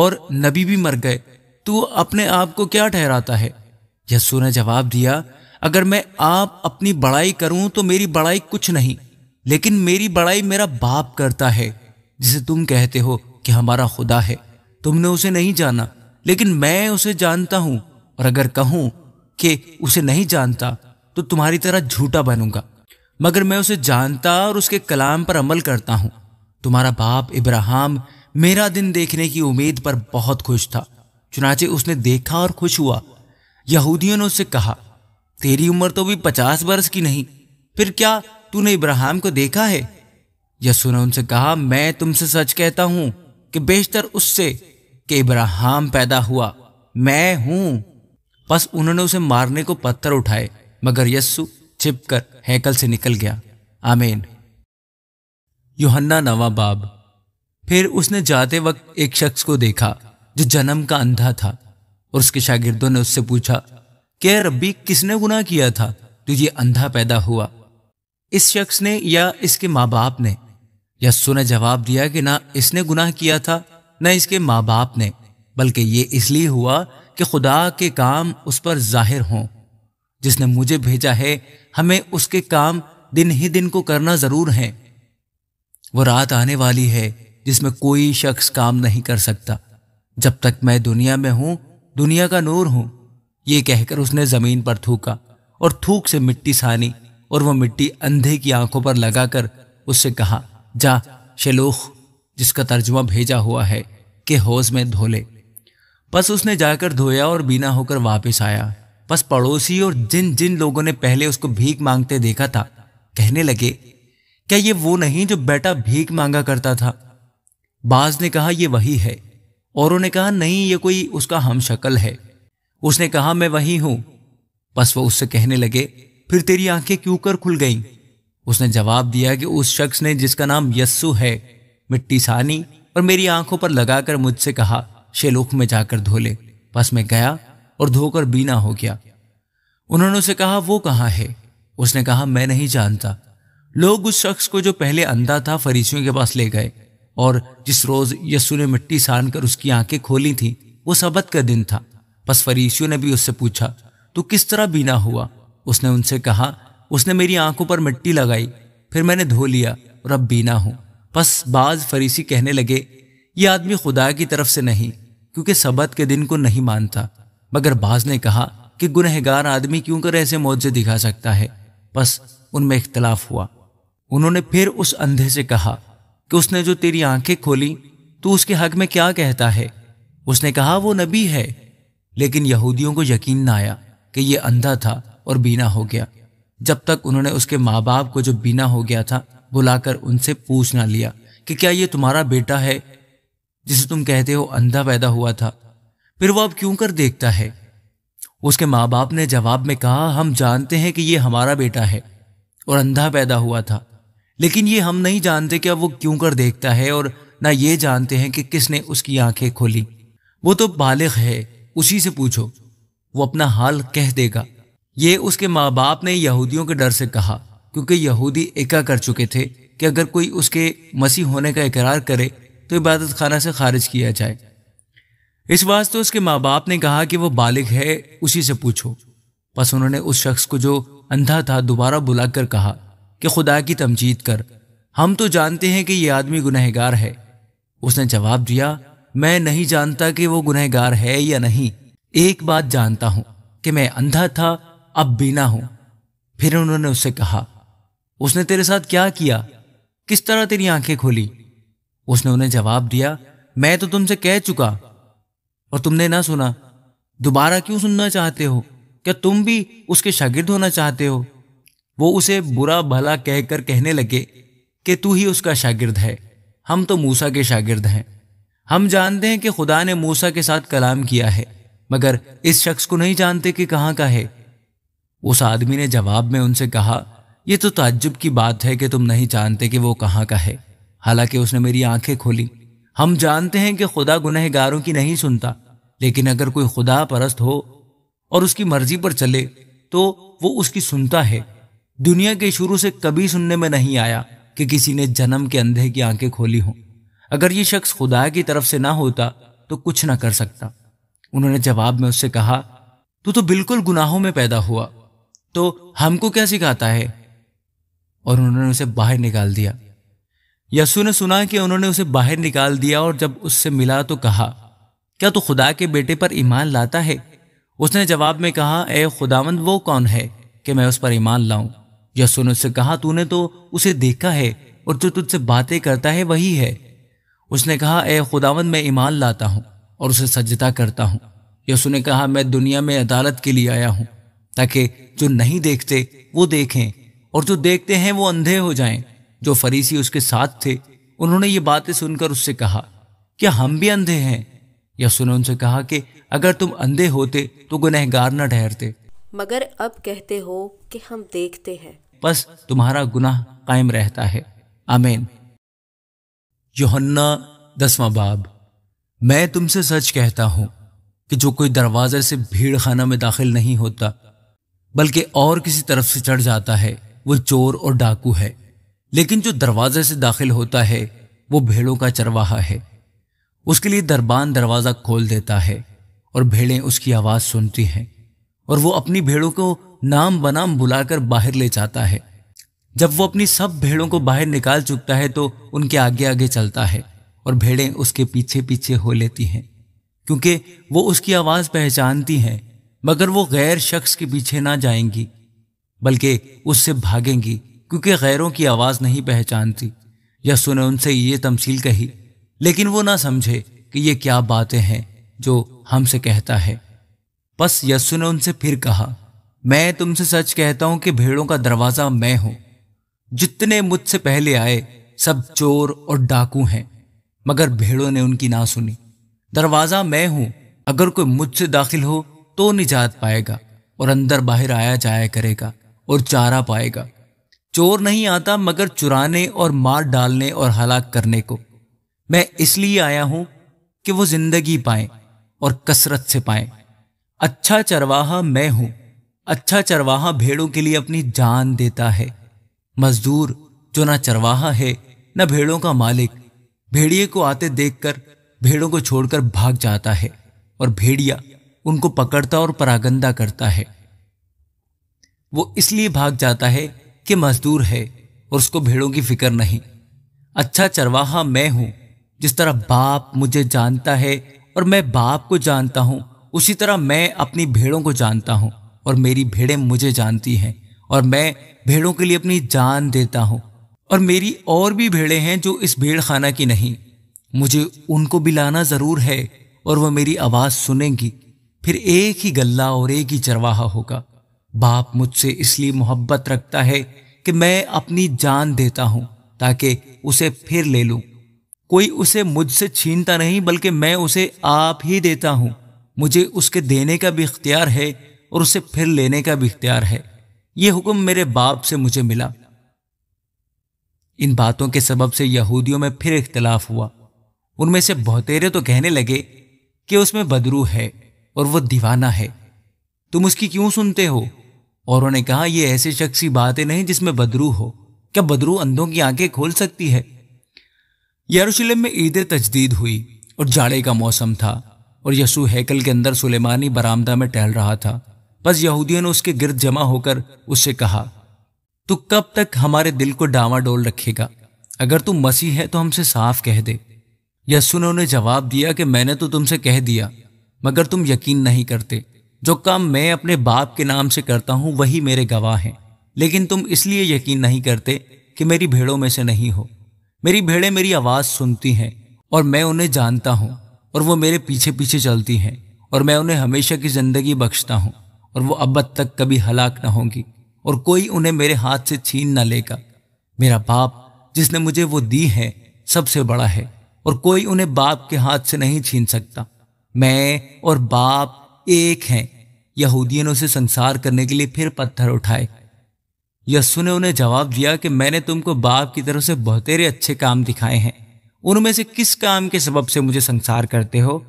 और नबी भी मर गए तू तो अपने आप को क्या ठहराता है यस्सु ने जवाब दिया अगर मैं आप अपनी बड़ाई करूं तो मेरी बड़ाई कुछ नहीं लेकिन मेरी बड़ाई मेरा बाप करता है जिसे तुम कहते हो कि हमारा खुदा है तुमने उसे नहीं जाना लेकिन मैं उसे जानता हूं और अगर कहूं कि उसे नहीं जानता तो तुम्हारी तरह झूठा बनूंगा मगर मैं उसे जानता और उसके कलाम पर अमल करता हूं तुम्हारा बाप इब्राहिम मेरा दिन देखने की उम्मीद पर बहुत खुश था चुनाचे उसने देखा और खुश हुआ यहूदियों ने उससे कहा तेरी उम्र तो भी पचास बरस की नहीं फिर क्या तूने इब्राहिम को देखा है यसु ने उनसे कहा मैं तुमसे सच कहता हूं कि बेशतर उससे कि इब्राहिम पैदा हुआ मैं हूं बस उन्होंने उसे मारने को पत्थर उठाए मगर यस्सु छिपकर हैकल से निकल गया आमीन योहन्ना नवा बाब फिर उसने जाते वक्त एक शख्स को देखा जो जन्म का अंधा था और उसके शागिर्दों ने उससे पूछा क्या रब्बी किसने गुनाह किया था तुझे अंधा पैदा हुआ इस शख्स ने या इसके माँ बाप ने यस्सु ने जवाब दिया कि ना इसने गुनाह किया था न इसके माँ बाप ने बल्कि ये इसलिए हुआ कि खुदा के काम उस पर जाहिर हों जिसने मुझे भेजा है हमें उसके काम दिन ही दिन को करना ज़रूर है वो रात आने वाली है जिसमें कोई शख्स काम नहीं कर सकता जब तक मैं दुनिया में हूं दुनिया का नूर हूं ये कहकर उसने ज़मीन पर थूका और थूक से मिट्टी सानी और वह मिट्टी अंधे की आंखों पर लगाकर उससे कहा जा शलोख जिसका तर्जुमा भेजा हुआ है कि हौज में धो ले बस उसने जाकर धोया और बिना होकर वापस आया बस पड़ोसी और जिन जिन लोगों ने पहले उसको भीख मांगते देखा था कहने लगे क्या ये वो नहीं जो बेटा भीख मांगा करता था बाज ने कहा ये वही है और उन्होंने कहा नहीं ये कोई उसका हम शक्ल है उसने कहा मैं वही हूं बस वो उससे कहने लगे फिर तेरी आंखें क्यों कर खुल गईं उसने जवाब दिया कि उस शख्स ने जिसका नाम यस्सु है मिट्टी सानी और मेरी आंखों पर लगाकर मुझसे कहा शेलोक में जाकर धो ले बस मैं गया और धोकर बीना हो गया उन्होंने उसे कहा वो कहाँ है उसने कहा मैं नहीं जानता लोग उस शख्स को जो पहले अंधा था फरीसियों के पास ले गए और जिस रोज यस्सु ने मिट्टी सान कर उसकी आंखें खोली थीं वो सबत का दिन था बस फरीसियों ने भी उससे पूछा तू किस तरह बीना हुआ उसने उनसे कहा उसने मेरी आंखों पर मिट्टी लगाई फिर मैंने धो लिया और अब बीना हूं बस बाज फरीसी कहने लगे ये आदमी खुदा की तरफ से नहीं क्योंकि सबत के दिन को नहीं मानता मगर बाज ने कहा कि गुनहगार आदमी क्यों कर ऐसे मौजे दिखा सकता है बस उनमें इख्तलाफ हुआ उन्होंने फिर उस अंधे से कहा कि उसने जो तेरी आंखें खोली तो उसके हक में क्या कहता है उसने कहा वो नबी है लेकिन यहूदियों को यकीन ना आया कि यह अंधा था और बीना हो गया जब तक उन्होंने उसके माँ बाप को जो बीना हो गया था बुलाकर उनसे पूछना लिया कि क्या ये तुम्हारा बेटा है जिसे तुम कहते हो अंधा पैदा हुआ था फिर वह अब क्यों कर देखता है उसके माँ बाप ने जवाब में कहा हम जानते हैं कि ये हमारा बेटा है और अंधा पैदा हुआ था लेकिन ये हम नहीं जानते कि अब वो क्यों कर देखता है और ना ये जानते हैं कि किसने उसकी आंखें खोली वो तो बालिग है उसी से पूछो वो अपना हाल कह देगा ये उसके माँ बाप ने यहूदियों के डर से कहा क्योंकि यहूदी एका कर चुके थे कि अगर कोई उसके मसीह होने का इकरार करे तो इबादत खाना से खारिज किया जाए इस वास्ते उसके माँ बाप ने कहा कि वो बालिग है उसी से पूछो बस उन्होंने उस शख्स को जो अंधा था दोबारा बुलाकर कहा कि खुदा की तमजीद कर हम तो जानते हैं कि यह आदमी गुनहगार है उसने जवाब दिया मैं नहीं जानता कि वो गुनहगार है या नहीं एक बात जानता हूं कि मैं अंधा था अब बीना हूं फिर उन्होंने उससे कहा उसने तेरे साथ क्या किया किस तरह तेरी आंखें खोली उसने उन्हें जवाब दिया मैं तो तुमसे कह चुका और तुमने ना सुना दोबारा क्यों सुनना चाहते हो क्या तुम भी उसके शागिर्द होना चाहते हो वो उसे बुरा भला कहकर कहने लगे कि तू ही उसका शागिर्द है हम तो मूसा के शागिर्द हैं हम जानते हैं कि खुदा ने मूसा के साथ कलाम किया है मगर इस शख्स को नहीं जानते कि कहाँ का है उस आदमी ने जवाब में उनसे कहा ये तो ताज्जुब की बात है कि तुम नहीं जानते कि वो कहाँ का है हालांकि उसने मेरी आंखें खोली हम जानते हैं कि खुदा गुनहगारों की नहीं सुनता लेकिन अगर कोई खुदा परस्त हो और उसकी मर्जी पर चले तो वो उसकी सुनता है दुनिया के शुरू से कभी सुनने में नहीं आया कि किसी ने जन्म के अंधे की आंखें खोली हों अगर ये शख्स खुदा की तरफ से ना होता तो कुछ ना कर सकता उन्होंने जवाब में उससे कहा तू तो बिल्कुल गुनाहों में पैदा हुआ तो हमको क्या सिखाता है और उन्होंने उसे बाहर निकाल दिया यसु ने सुना कि उन्होंने उसे बाहर निकाल दिया और जब उससे मिला तो कहा क्या तू तो खुदा के बेटे पर ईमान लाता है उसने जवाब में कहा ए खुदावंद वो कौन है कि मैं उस पर ईमान लाऊं यसु ने उससे कहा तूने तो उसे देखा है और जो तुझसे बातें करता है वही है उसने कहा ए खुदावंद मैं ईमान लाता हूँ और उसे सज्जता करता हूँ यसु ने कहा मैं दुनिया में अदालत के लिए आया हूँ ताकि जो नहीं देखते वो देखें और जो देखते हैं वो अंधे हो जाएं। जो फरीसी उसके साथ थे उन्होंने ये बातें सुनकर उससे कहा क्या हम भी अंधे हैं यसुन उनसे कहा कि अगर तुम अंधे होते तो गुनहगार न ठहरते मगर अब कहते हो कि हम देखते हैं बस तुम्हारा गुनाह कायम रहता है अमेन योहन्ना दसवा बाब मैं तुमसे सच कहता हूं कि जो कोई दरवाजे से भीड़ खाना में दाखिल नहीं होता बल्कि और किसी तरफ से चढ़ जाता है वो चोर और डाकू है लेकिन जो दरवाजे से दाखिल होता है वो भेड़ों का चरवाहा है उसके लिए दरबान दरवाज़ा खोल देता है और भेड़ें उसकी आवाज़ सुनती हैं और वो अपनी भेड़ों को नाम बनाम बुलाकर बाहर ले जाता है जब वो अपनी सब भेड़ों को बाहर निकाल चुकता है तो उनके आगे आगे चलता है और भेड़ें उसके पीछे पीछे हो लेती हैं क्योंकि वो उसकी आवाज़ पहचानती हैं मगर वो गैर शख्स के पीछे ना जाएंगी बल्कि उससे भागेंगी क्योंकि गैरों की आवाज़ नहीं पहचानती यसु ने उनसे ये तमसील कही लेकिन वो ना समझे कि ये क्या बातें हैं जो हमसे कहता है बस यस्सु ने उनसे फिर कहा मैं तुमसे सच कहता हूं कि भेड़ों का दरवाज़ा मैं हूं जितने मुझसे पहले आए सब चोर और डाकू हैं मगर भेड़ों ने उनकी ना सुनी दरवाज़ा मैं हूं अगर कोई मुझसे दाखिल हो तो निजात पाएगा और अंदर बाहर आया जाया करेगा और चारा पाएगा चोर नहीं आता मगर चुराने और मार डालने और हलाक करने को मैं इसलिए आया हूं कि वो जिंदगी पाए और कसरत से पाए अच्छा चरवाहा मैं हूं अच्छा चरवाहा भेड़ों के लिए अपनी जान देता है मजदूर जो ना चरवाहा है न भेड़ों का मालिक भेड़िए को आते देखकर भेड़ों को छोड़कर भाग जाता है और भेड़िया उनको पकड़ता और परागंदा करता है वो इसलिए भाग जाता है कि मजदूर है और उसको भेड़ों की फिक्र नहीं अच्छा चरवाहा मैं हूँ जिस तरह बाप मुझे जानता है और मैं बाप को जानता हूँ उसी तरह मैं अपनी भेड़ों को जानता हूँ और मेरी भेड़ें मुझे जानती हैं और मैं भेड़ों के लिए अपनी जान देता हूँ और मेरी और भी भेड़ें हैं जो इस भेड़ खाना की नहीं मुझे उनको भी लाना ज़रूर है और वह मेरी आवाज़ सुनेंगी फिर एक ही गल्ला और एक ही चरवाहा होगा बाप मुझसे इसलिए मोहब्बत रखता है कि मैं अपनी जान देता हूं ताकि उसे फिर ले लूं कोई उसे मुझसे छीनता नहीं बल्कि मैं उसे आप ही देता हूं मुझे उसके देने का भी इख्तियार है और उसे फिर लेने का भी इख्तियार है ये हुक्म मेरे बाप से मुझे मिला इन बातों के सबब से यहूदियों में फिर इख्तलाफ हुआ उनमें से बहुतेरे तो कहने लगे कि उसमें बदरू है और वह दीवाना है तुम उसकी क्यों सुनते हो और उन्होंने कहा यह ऐसे शख्स की बातें नहीं जिसमें बदरू हो क्या बदरू अंधों की आंखें खोल सकती है यरूशलेम में ईद तजदीद हुई और जाड़े का मौसम था और यसु हैकल के अंदर सुलेमानी बरामदा में टहल रहा था बस यहूदियों ने उसके गिरद जमा होकर उससे कहा तू कब तक हमारे दिल को डावाडोल रखेगा अगर तू मसीह है तो हमसे साफ कह दे यसु ने उन्हें जवाब दिया कि मैंने तो तुमसे कह दिया मगर तुम यकीन नहीं करते जो काम मैं अपने बाप के नाम से करता हूँ वही मेरे गवाह हैं लेकिन तुम इसलिए यकीन नहीं करते कि मेरी भेड़ों में से नहीं हो मेरी भेड़ें मेरी आवाज़ सुनती हैं और मैं उन्हें जानता हूँ और वो मेरे पीछे पीछे चलती हैं और मैं उन्हें हमेशा की ज़िंदगी बख्शता हूँ और वो अब तक कभी हलाक न होंगी और कोई उन्हें मेरे हाथ से छीन न लेगा मेरा बाप जिसने मुझे वो दी है सबसे बड़ा है और कोई उन्हें बाप के हाथ से नहीं छीन सकता मैं और बाप एक हैं यहूदियों ने उसे संसार करने के लिए फिर पत्थर उठाए यस्सु ने उन्हें जवाब दिया कि मैंने तुमको बाप की तरफ से बहुतेरे अच्छे काम दिखाए हैं उनमें से किस काम के सबब से मुझे संसार करते हो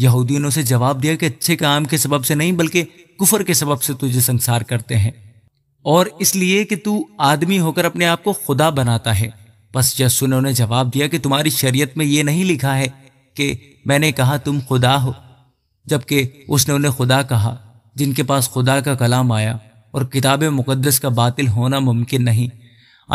यहूदियों ने उसे जवाब दिया कि अच्छे काम के सबब से नहीं बल्कि कुफर के सबब से तुझे संसार करते हैं और इसलिए कि तू आदमी होकर अपने आप को खुदा बनाता है बस यस्सु ने उन्हें जवाब दिया कि तुम्हारी शरीयत में यह नहीं लिखा है कि मैंने कहा तुम खुदा हो जबकि उसने उन्हें खुदा कहा जिनके पास खुदा का कलाम आया और किताब मुकदस का बातिल होना मुमकिन नहीं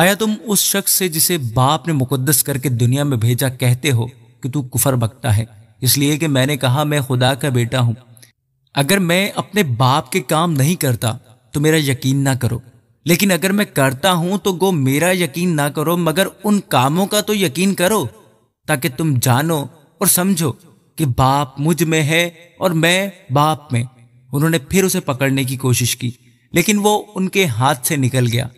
आया तुम उस शख्स से जिसे बाप ने मुकदस करके दुनिया में भेजा कहते हो कि तू कुफर बकता है इसलिए कि मैंने कहा मैं खुदा का बेटा हूं अगर मैं अपने बाप के काम नहीं करता तो मेरा यकीन ना करो लेकिन अगर मैं करता हूं तो गो मेरा यकीन ना करो मगर उन कामों का तो यकीन करो ताकि तुम जानो और समझो कि बाप मुझ में है और मैं बाप में उन्होंने फिर उसे पकड़ने की कोशिश की लेकिन वो उनके हाथ से निकल गया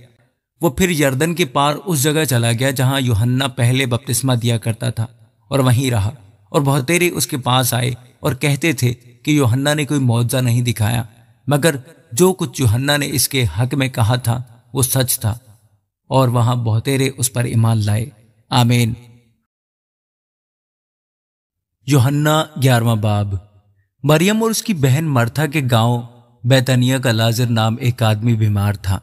वो फिर यर्दन के पार उस जगह चला गया जहां युहन्ना पहले बपतिस्मा दिया करता था और वहीं रहा और बहुतेरे उसके पास आए और कहते थे कि योहन्ना ने कोई मुआवजा नहीं दिखाया मगर जो कुछ योहन्ना ने इसके हक में कहा था वो सच था और वहां बहुतेरे उस पर ईमान लाए आमेन योहन्ना ग्यारहवा बाब मरियम और उसकी बहन मर्था के गांव बैतनिया का लाजर नाम एक आदमी बीमार था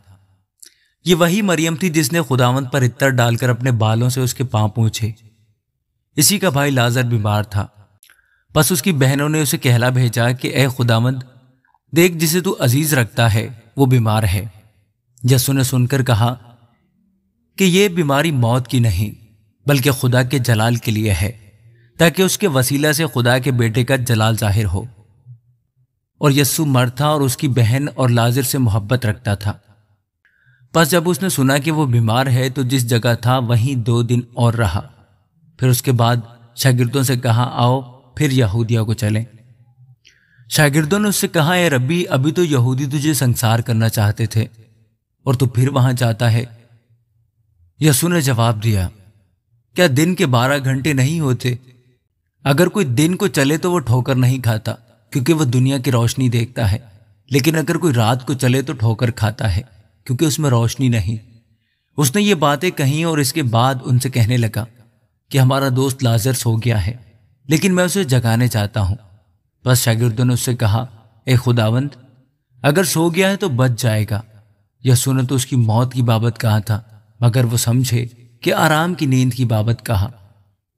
ये वही मरियम थी जिसने खुदावंत पर इतर डालकर अपने बालों से उसके पांव पूछे इसी का भाई लाजर बीमार था बस उसकी बहनों ने उसे कहला भेजा कि ए खुदावंत देख जिसे तू अजीज रखता है वो बीमार है यसु ने सुनकर कहा कि यह बीमारी मौत की नहीं बल्कि खुदा के जलाल के लिए है ताकि उसके वसीला से खुदा के बेटे का जलाल जाहिर हो और यस्सु मर था और उसकी बहन और लाजिर से मोहब्बत रखता था बस जब उसने सुना कि वो बीमार है तो जिस जगह था वहीं दो दिन और रहा फिर उसके बाद शागिर्दों से कहा आओ फिर यहूदिया को चलें शागिर्दों ने उससे कहा ए रब्बी अभी तो यहूदी तुझे संसार करना चाहते थे और तू फिर वहां जाता है यसु ने जवाब दिया क्या दिन के बारह घंटे नहीं होते अगर कोई दिन को चले तो वो ठोकर नहीं खाता क्योंकि वह दुनिया की रोशनी देखता है लेकिन अगर कोई रात को चले तो ठोकर खाता है क्योंकि उसमें रोशनी नहीं उसने ये बातें कहीं और इसके बाद उनसे कहने लगा कि हमारा दोस्त लाजर सो गया है लेकिन मैं उसे जगाने चाहता हूँ बस शागिर्दों ने उससे कहा ए खुदावंद अगर सो गया है तो बच जाएगा यह ने तो उसकी मौत की बाबत कहा था मगर वो समझे कि आराम की नींद की बाबत कहा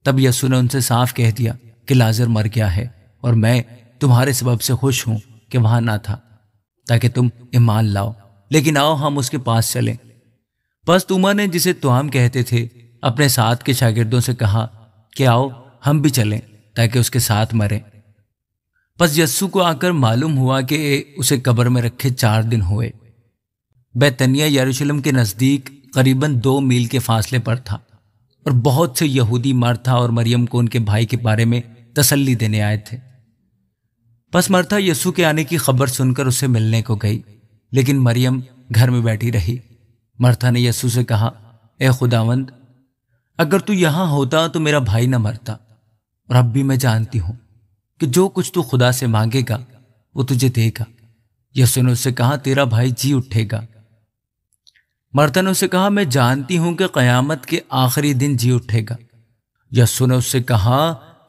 तब यसु ने उनसे साफ कह दिया कि लाजर मर गया है और मैं तुम्हारे सबब से खुश हूं कि वहां ना था ताकि तुम ईमान लाओ लेकिन आओ हम उसके पास चलें बस तुमा ने जिसे तुआम कहते थे अपने साथ के शागिर्दों से कहा कि आओ हम भी चलें ताकि उसके साथ मरें बस यस्सु को आकर मालूम हुआ कि उसे कब्र में रखे चार दिन हुए बैतनिया यरूशलेम के नज़दीक करीबन दो मील के फासले पर था और बहुत से यहूदी मार्था और मरियम को उनके भाई के बारे में तसल्ली देने आए थे बस मार्था यस्सु के आने की खबर सुनकर उसे मिलने को गई लेकिन मरियम घर में बैठी रही मार्था ने यस्सु से कहा ए खुदावंद अगर तू यहां होता तो मेरा भाई ना मरता और अब भी मैं जानती हूं कि जो कुछ तू खुदा से मांगेगा वो तुझे देगा यसु ने उससे कहा तेरा भाई जी उठेगा मर्दन उसे कहा मैं जानती हूं कि कयामत के आखिरी दिन जी उठेगा यसु ने उससे कहा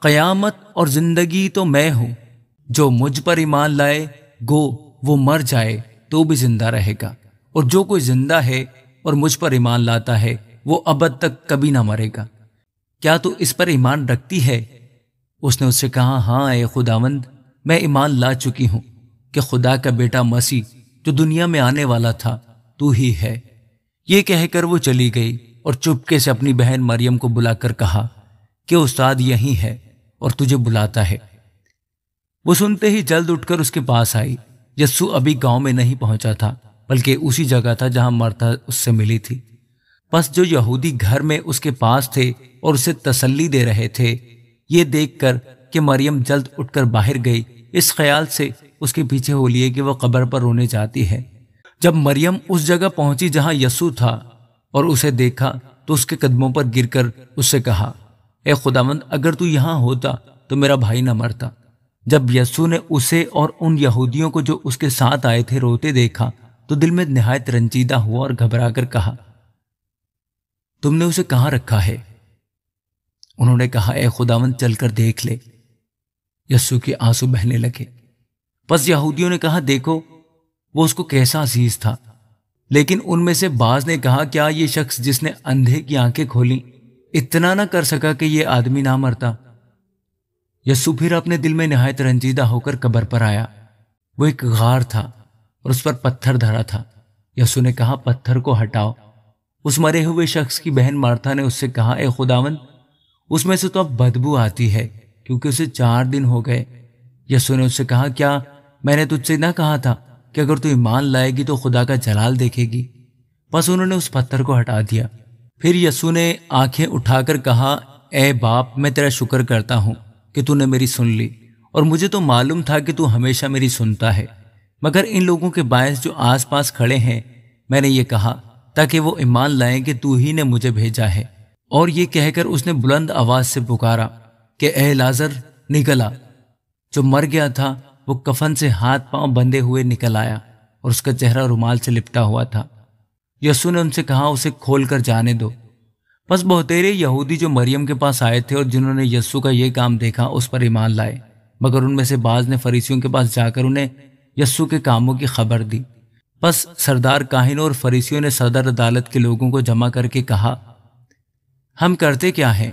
कयामत और जिंदगी तो मैं हूं जो मुझ पर ईमान लाए गो वो मर जाए तो भी जिंदा रहेगा और जो कोई जिंदा है और मुझ पर ईमान लाता है वो अब तक कभी ना मरेगा क्या तू तो इस पर ईमान रखती है उसने उससे कहा हाँ ए खुदावंद मैं ईमान ला चुकी हूं कि खुदा का बेटा मसीह जो दुनिया में आने वाला था तू ही है ये कहकर वो चली गई और चुपके से अपनी बहन मरियम को बुलाकर कहा कि उस्ताद यहीं है और तुझे बुलाता है वो सुनते ही जल्द उठकर उसके पास आई यस्सु अभी गांव में नहीं पहुंचा था बल्कि उसी जगह था जहां मरता उससे मिली थी बस जो यहूदी घर में उसके पास थे और उसे तसल्ली दे रहे थे ये देखकर कि मरियम जल्द उठकर बाहर गई इस ख्याल से उसके पीछे हो लिए कि वह कब्र पर रोने जाती है जब मरियम उस जगह पहुंची जहां यस्सु था और उसे देखा तो उसके कदमों पर गिरकर उससे कहा ए खुदावंद अगर तू यहां होता तो मेरा भाई ना मरता जब यसु ने उसे और उन यहूदियों को जो उसके साथ आए थे रोते देखा तो दिल में नहायत रंजीदा हुआ और घबरा कर कहा तुमने उसे कहां रखा है उन्होंने कहा ए खुदावंत चलकर देख ले यस्सु के आंसू बहने लगे बस यहूदियों ने कहा देखो वो उसको कैसा अजीज था लेकिन उनमें से बाज ने कहा क्या ये शख्स जिसने अंधे की आंखें खोली इतना ना कर सका कि ये आदमी ना मरता यस्सु फिर अपने दिल में नहायत रंजीदा होकर कबर पर आया वो एक गार था और उस पर पत्थर धरा था यसु ने कहा पत्थर को हटाओ उस मरे हुए शख्स की बहन मार्था ने उससे कहा ए खुदावन उसमें से तो अब बदबू आती है क्योंकि उसे चार दिन हो गए यसु ने उससे कहा क्या मैंने तुझसे ना कहा था कि अगर तू ईमान लाएगी तो खुदा का जलाल देखेगी बस उन्होंने उस पत्थर को हटा दिया फिर यसु ने आंखें उठाकर कहा ए बाप मैं तेरा शुक्र करता हूँ कि तूने मेरी सुन ली और मुझे तो मालूम था कि तू हमेशा मेरी सुनता है मगर इन लोगों के बायस जो आसपास खड़े हैं मैंने ये कहा ताकि वो ईमान लाएं कि तू ही ने मुझे भेजा है और ये कहकर उसने बुलंद आवाज से पुकारा कि ए लाजर निकला जो मर गया था वो कफन से हाथ पांव बंधे हुए निकल आया और उसका चेहरा रुमाल से लिपटा हुआ था यस्सु ने उनसे कहा उसे खोल कर जाने दो बस बहुतेरे यहूदी जो मरियम के पास आए थे और जिन्होंने यस्सु का ये काम देखा उस पर ईमान लाए मगर उनमें से बाज ने फरीसियों के पास जाकर उन्हें यस्सु के कामों की खबर दी बस सरदार काहिन और फरीसियों ने सदर अदालत के लोगों को जमा करके कहा हम करते क्या हैं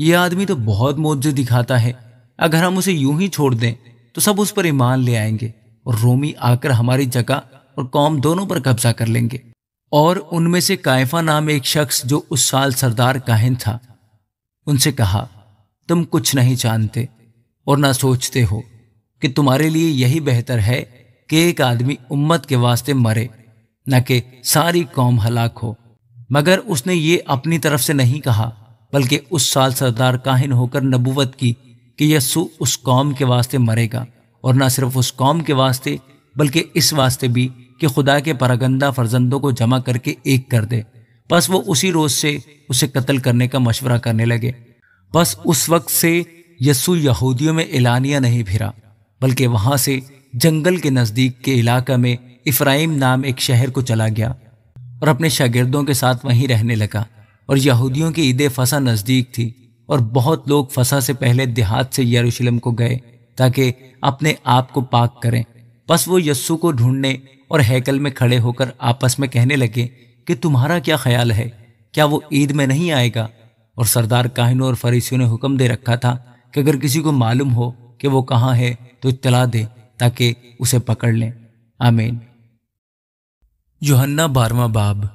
ये आदमी तो बहुत मोजे दिखाता है अगर हम उसे यूं ही छोड़ दें तो सब उस पर ईमान ले आएंगे और रोमी आकर हमारी जगह और कौम दोनों पर कब्जा कर लेंगे और उनमें से कायफा नाम एक शख्स जो उस साल सरदार काहिन था उनसे कहा तुम कुछ नहीं जानते और ना सोचते हो कि तुम्हारे लिए यही बेहतर है कि एक आदमी उम्मत के वास्ते मरे न कि सारी कौम हलाक हो मगर उसने ये अपनी तरफ से नहीं कहा बल्कि उस साल सरदार काहिन होकर नबूवत की कि यस्सु उस कौम के वास्ते मरेगा और न सिर्फ उस कौम के वास्ते बल्कि इस वास्ते भी कि खुदा के परागंदा फर्जंदों को जमा करके एक कर दे बस वो उसी रोज़ से उसे कत्ल करने का मशवरा करने लगे बस उस वक्त से यस्सु यहूदियों में एलानिया नहीं फिरा बल्कि वहाँ से जंगल के नज़दीक के इलाका में इफ्राइम नाम एक शहर को चला गया और अपने शागिर्दों के साथ वहीं रहने लगा और यहूदियों की ईद फसा नज़दीक थी और बहुत लोग फसा से पहले देहात से यरूशलेम को गए ताकि अपने आप को पाक करें बस वो यस्सु को ढूंढने और हैकल में खड़े होकर आपस में कहने लगे कि तुम्हारा क्या ख्याल है क्या वो ईद में नहीं आएगा और सरदार काहिनों और फरीसियों ने हुक्म दे रखा था कि अगर किसी को मालूम हो कि वो कहाँ है तो इतला दे ताकि उसे पकड़ लें आमीन जोहन्ना बारवा बाब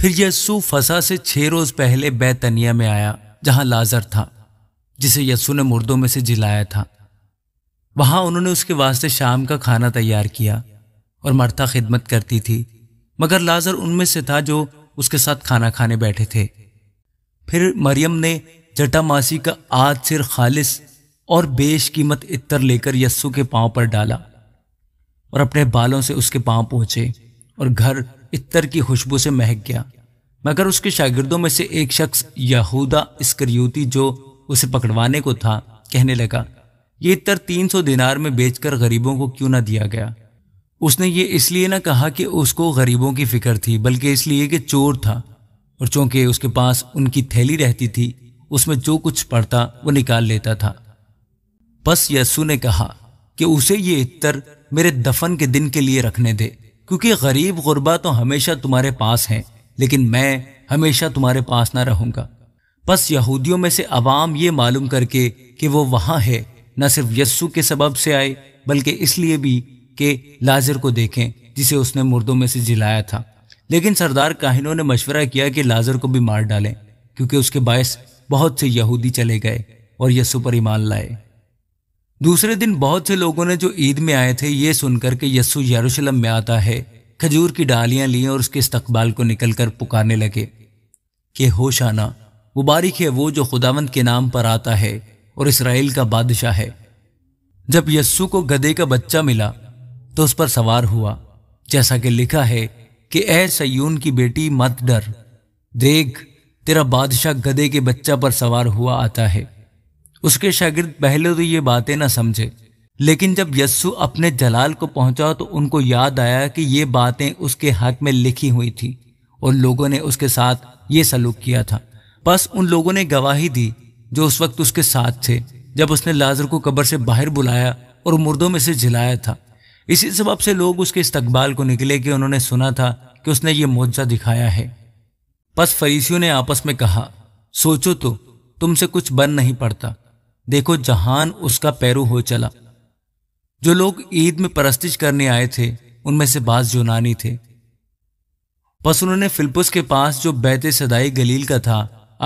फिर यस्सु फसा से छह रोज़ पहले बैतनिया में आया जहां लाजर था जिसे यस्सु ने मुर्दों में से जिलाया था वहां उन्होंने उसके वास्ते शाम का खाना तैयार किया और मरता खिदमत करती थी मगर लाजर उनमें से था जो उसके साथ खाना खाने बैठे थे फिर मरियम ने जटा मासी का आज सिर खालिस और बेश कीमत इतर लेकर यस्सु के पांव पर डाला और अपने बालों से उसके पांव पहुंचे और घर इतर की खुशबू से महक गया मगर उसके शागिर्दों में से एक शख्स यहूदा इसकरियोती जो उसे पकड़वाने को था कहने लगा ये इतर तीन सौ दिनार में बेचकर गरीबों को क्यों ना दिया गया उसने ये इसलिए ना कहा कि उसको गरीबों की फिक्र थी बल्कि इसलिए कि चोर था और चूंकि उसके पास उनकी थैली रहती थी उसमें जो कुछ पड़ता वो निकाल लेता था बस यस्सु ने कहा कि उसे ये इतर मेरे दफन के दिन के लिए रखने दे क्योंकि गरीब गुरबा तो हमेशा तुम्हारे पास हैं लेकिन मैं हमेशा तुम्हारे पास ना रहूंगा बस यहूदियों में से अवाम ये मालूम करके कि वो वहां है न सिर्फ यस्सु के सबब से आए बल्कि इसलिए भी कि लाजर को देखें जिसे उसने मुर्दों में से जिलाया था लेकिन सरदार काहिनों ने मशवरा किया कि लाजर को भी मार डालें क्योंकि उसके बायस बहुत से यहूदी चले गए और यस्सु पर ईमान लाए दूसरे दिन बहुत से लोगों ने जो ईद में आए थे ये सुनकर के यस्सु यरूशलेम में आता है खजूर की डालियां ली और उसके इस्तकबाल को निकल कर पुकारने लगे कि होश आना मुबारक है वो जो खुदावंत के नाम पर आता है और इसराइल का बादशाह है जब यस्सु को गधे का बच्चा मिला तो उस पर सवार हुआ जैसा कि लिखा है कि ए सयून की बेटी मत डर देख तेरा बादशाह गधे के बच्चा पर सवार हुआ आता है उसके शागिर्द पहले तो ये बातें ना समझे लेकिन जब यस्सु अपने जलाल को पहुंचा तो उनको याद आया कि ये बातें उसके हक में लिखी हुई थी और लोगों ने उसके साथ ये सलूक किया था बस उन लोगों ने गवाही दी जो उस वक्त उसके साथ थे जब उसने लाजर को कब्र से बाहर बुलाया और मुर्दों में से जिलाया था इसी सबब से लोग उसके इस्तकबाल को निकले कि उन्होंने सुना था कि उसने ये मुआवजा दिखाया है बस फरीसियों ने आपस में कहा सोचो तो तुमसे कुछ बन नहीं पड़ता देखो जहान उसका पैरू हो चला जो लोग ईद में परस्तिश करने आए थे उनमें से बास यूनानी थे बस उन्होंने फिलपुस के पास जो बैत सदाई गलील का था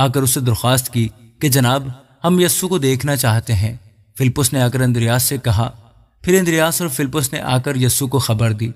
आकर उससे दरख्वास्त की कि जनाब हम यस्सु को देखना चाहते हैं फिलपुस ने आकर इंद्रियास से कहा फिर इंद्रियास और फिलपुस ने आकर यस्सु को खबर दी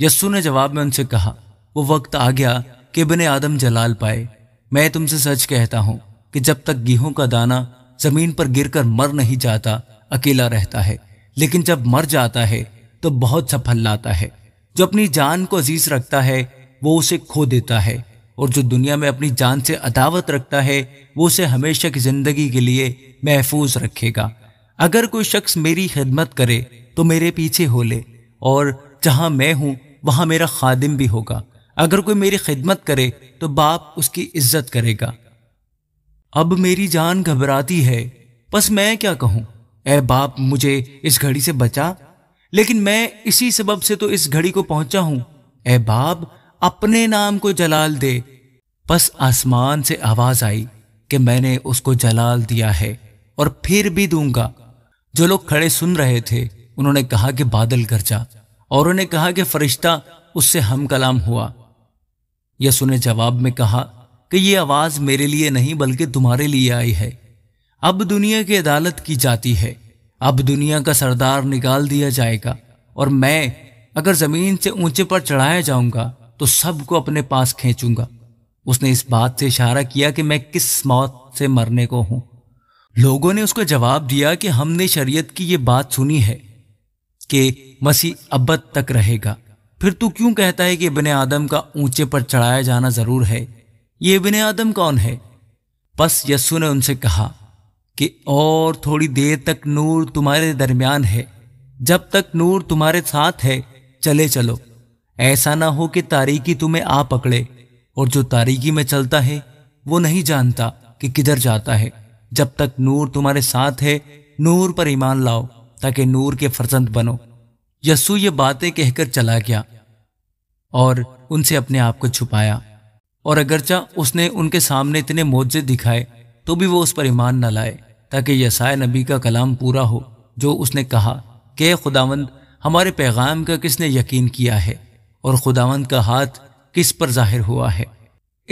यस्सु ने जवाब में उनसे कहा वो वक्त आ गया कि बने आदम जलाल पाए मैं तुमसे सच कहता हूँ कि जब तक गेहूं का दाना जमीन पर गिरकर मर नहीं जाता अकेला रहता है लेकिन जब मर जाता है तो बहुत सफल लाता है जो अपनी जान को अजीज रखता है वो उसे खो देता है और जो दुनिया में अपनी जान से अदावत रखता है वो उसे हमेशा की ज़िंदगी के लिए महफूज रखेगा अगर कोई शख्स मेरी खिदमत करे तो मेरे पीछे हो ले और जहां मैं हूं वहां मेरा खादिम भी होगा अगर कोई मेरी खिदमत करे तो बाप उसकी इज्जत करेगा अब मेरी जान घबराती है बस मैं क्या कहूँ ए बाप मुझे इस घड़ी से बचा लेकिन मैं इसी सबब से तो इस घड़ी को पहुंचा हूं ए बाप अपने नाम को जलाल दे बस आसमान से आवाज आई कि मैंने उसको जलाल दिया है और फिर भी दूंगा जो लोग खड़े सुन रहे थे उन्होंने कहा कि बादल गरजा और उन्होंने कहा कि फरिश्ता उससे हम कलाम हुआ यसु ने जवाब में कहा कि यह आवाज मेरे लिए नहीं बल्कि तुम्हारे लिए आई है अब दुनिया की अदालत की जाती है अब दुनिया का सरदार निकाल दिया जाएगा और मैं अगर जमीन से ऊंचे पर चढ़ाया जाऊंगा तो सबको अपने पास खींचूंगा उसने इस बात से इशारा किया कि मैं किस मौत से मरने को हूं लोगों ने उसका जवाब दिया कि हमने शरीयत की यह बात सुनी है कि मसीह अबद तक रहेगा फिर तू क्यों कहता है कि इबन आदम का ऊंचे पर चढ़ाया जाना जरूर है ये इबन आदम कौन है बस यस्सु ने उनसे कहा कि और थोड़ी देर तक नूर तुम्हारे दरमियान है जब तक नूर तुम्हारे साथ है चले चलो ऐसा ना हो कि तारीकी तुम्हें आ पकड़े और जो तारीकी में चलता है वो नहीं जानता कि किधर जाता है जब तक नूर तुम्हारे साथ है नूर पर ईमान लाओ ताकि नूर के फर्जंद बनो यस्सु ये बातें कहकर चला गया और उनसे अपने आप को छुपाया और अगरचा उसने उनके सामने इतने मोजे दिखाए तो भी वो उस पर ईमान न लाए ताकि यसाय नबी का कलाम पूरा हो जो उसने कहा कि खुदावंद हमारे पैगाम का किसने यकीन किया है और खुदावंद का हाथ किस पर जाहिर हुआ है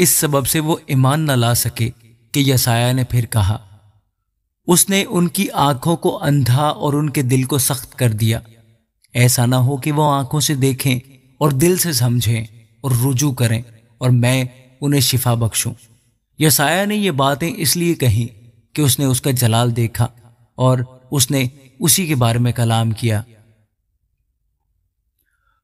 इस सबब से वो ईमान न ला सके कि यसाया ने फिर कहा उसने उनकी आंखों को अंधा और उनके दिल को सख्त कर दिया ऐसा ना हो कि वो आंखों से देखें और दिल से समझें और रुजू करें और मैं उन्हें शिफा बख्शूं यसाया ने ये बातें इसलिए कही कि उसने उसका जलाल देखा और उसने उसी के बारे में कलाम किया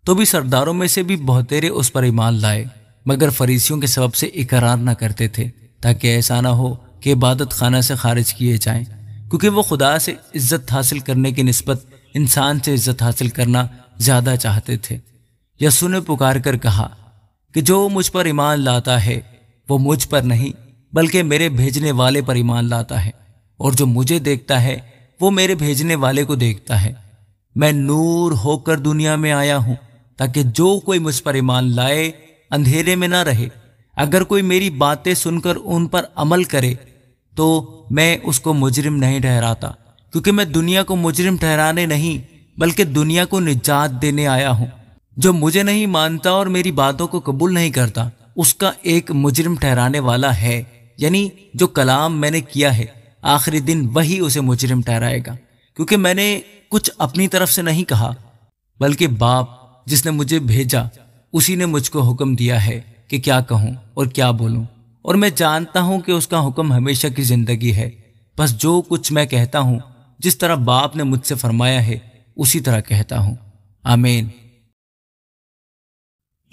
तो भी सरदारों में से भी बहुतेरे उस पर ईमान लाए मगर फरीसियों के सबब से इकरार ना करते थे ताकि ऐसा ना हो कि इबादत खाना से खारिज किए जाएं क्योंकि वो खुदा से इज्जत हासिल करने की नस्बत इंसान से इज्जत हासिल करना ज़्यादा चाहते थे यसु ने पुकार कर कहा कि जो मुझ पर ईमान लाता है वो मुझ पर नहीं बल्कि मेरे भेजने वाले पर ईमान लाता है और जो मुझे देखता है वो मेरे भेजने वाले को देखता है मैं नूर होकर दुनिया में आया हूं ताकि जो कोई मुझ पर ईमान लाए अंधेरे में ना रहे अगर कोई मेरी बातें सुनकर उन पर अमल करे तो मैं उसको मुजरिम नहीं ठहराता क्योंकि मैं दुनिया को मुजरिम ठहराने नहीं बल्कि दुनिया को निजात देने आया हूं जो मुझे नहीं मानता और मेरी बातों को कबूल नहीं करता उसका एक मुजरिम ठहराने वाला है यानी जो कलाम मैंने किया है आखिरी दिन वही उसे मुजरिम ठहराएगा क्योंकि मैंने कुछ अपनी तरफ से नहीं कहा बल्कि बाप जिसने मुझे भेजा उसी ने मुझको हुक्म दिया है कि क्या कहूँ और क्या बोलूँ और मैं जानता हूँ कि उसका हुक्म हमेशा की ज़िंदगी है बस जो कुछ मैं कहता हूँ जिस तरह बाप ने मुझसे फरमाया है उसी तरह कहता हूँ आमेन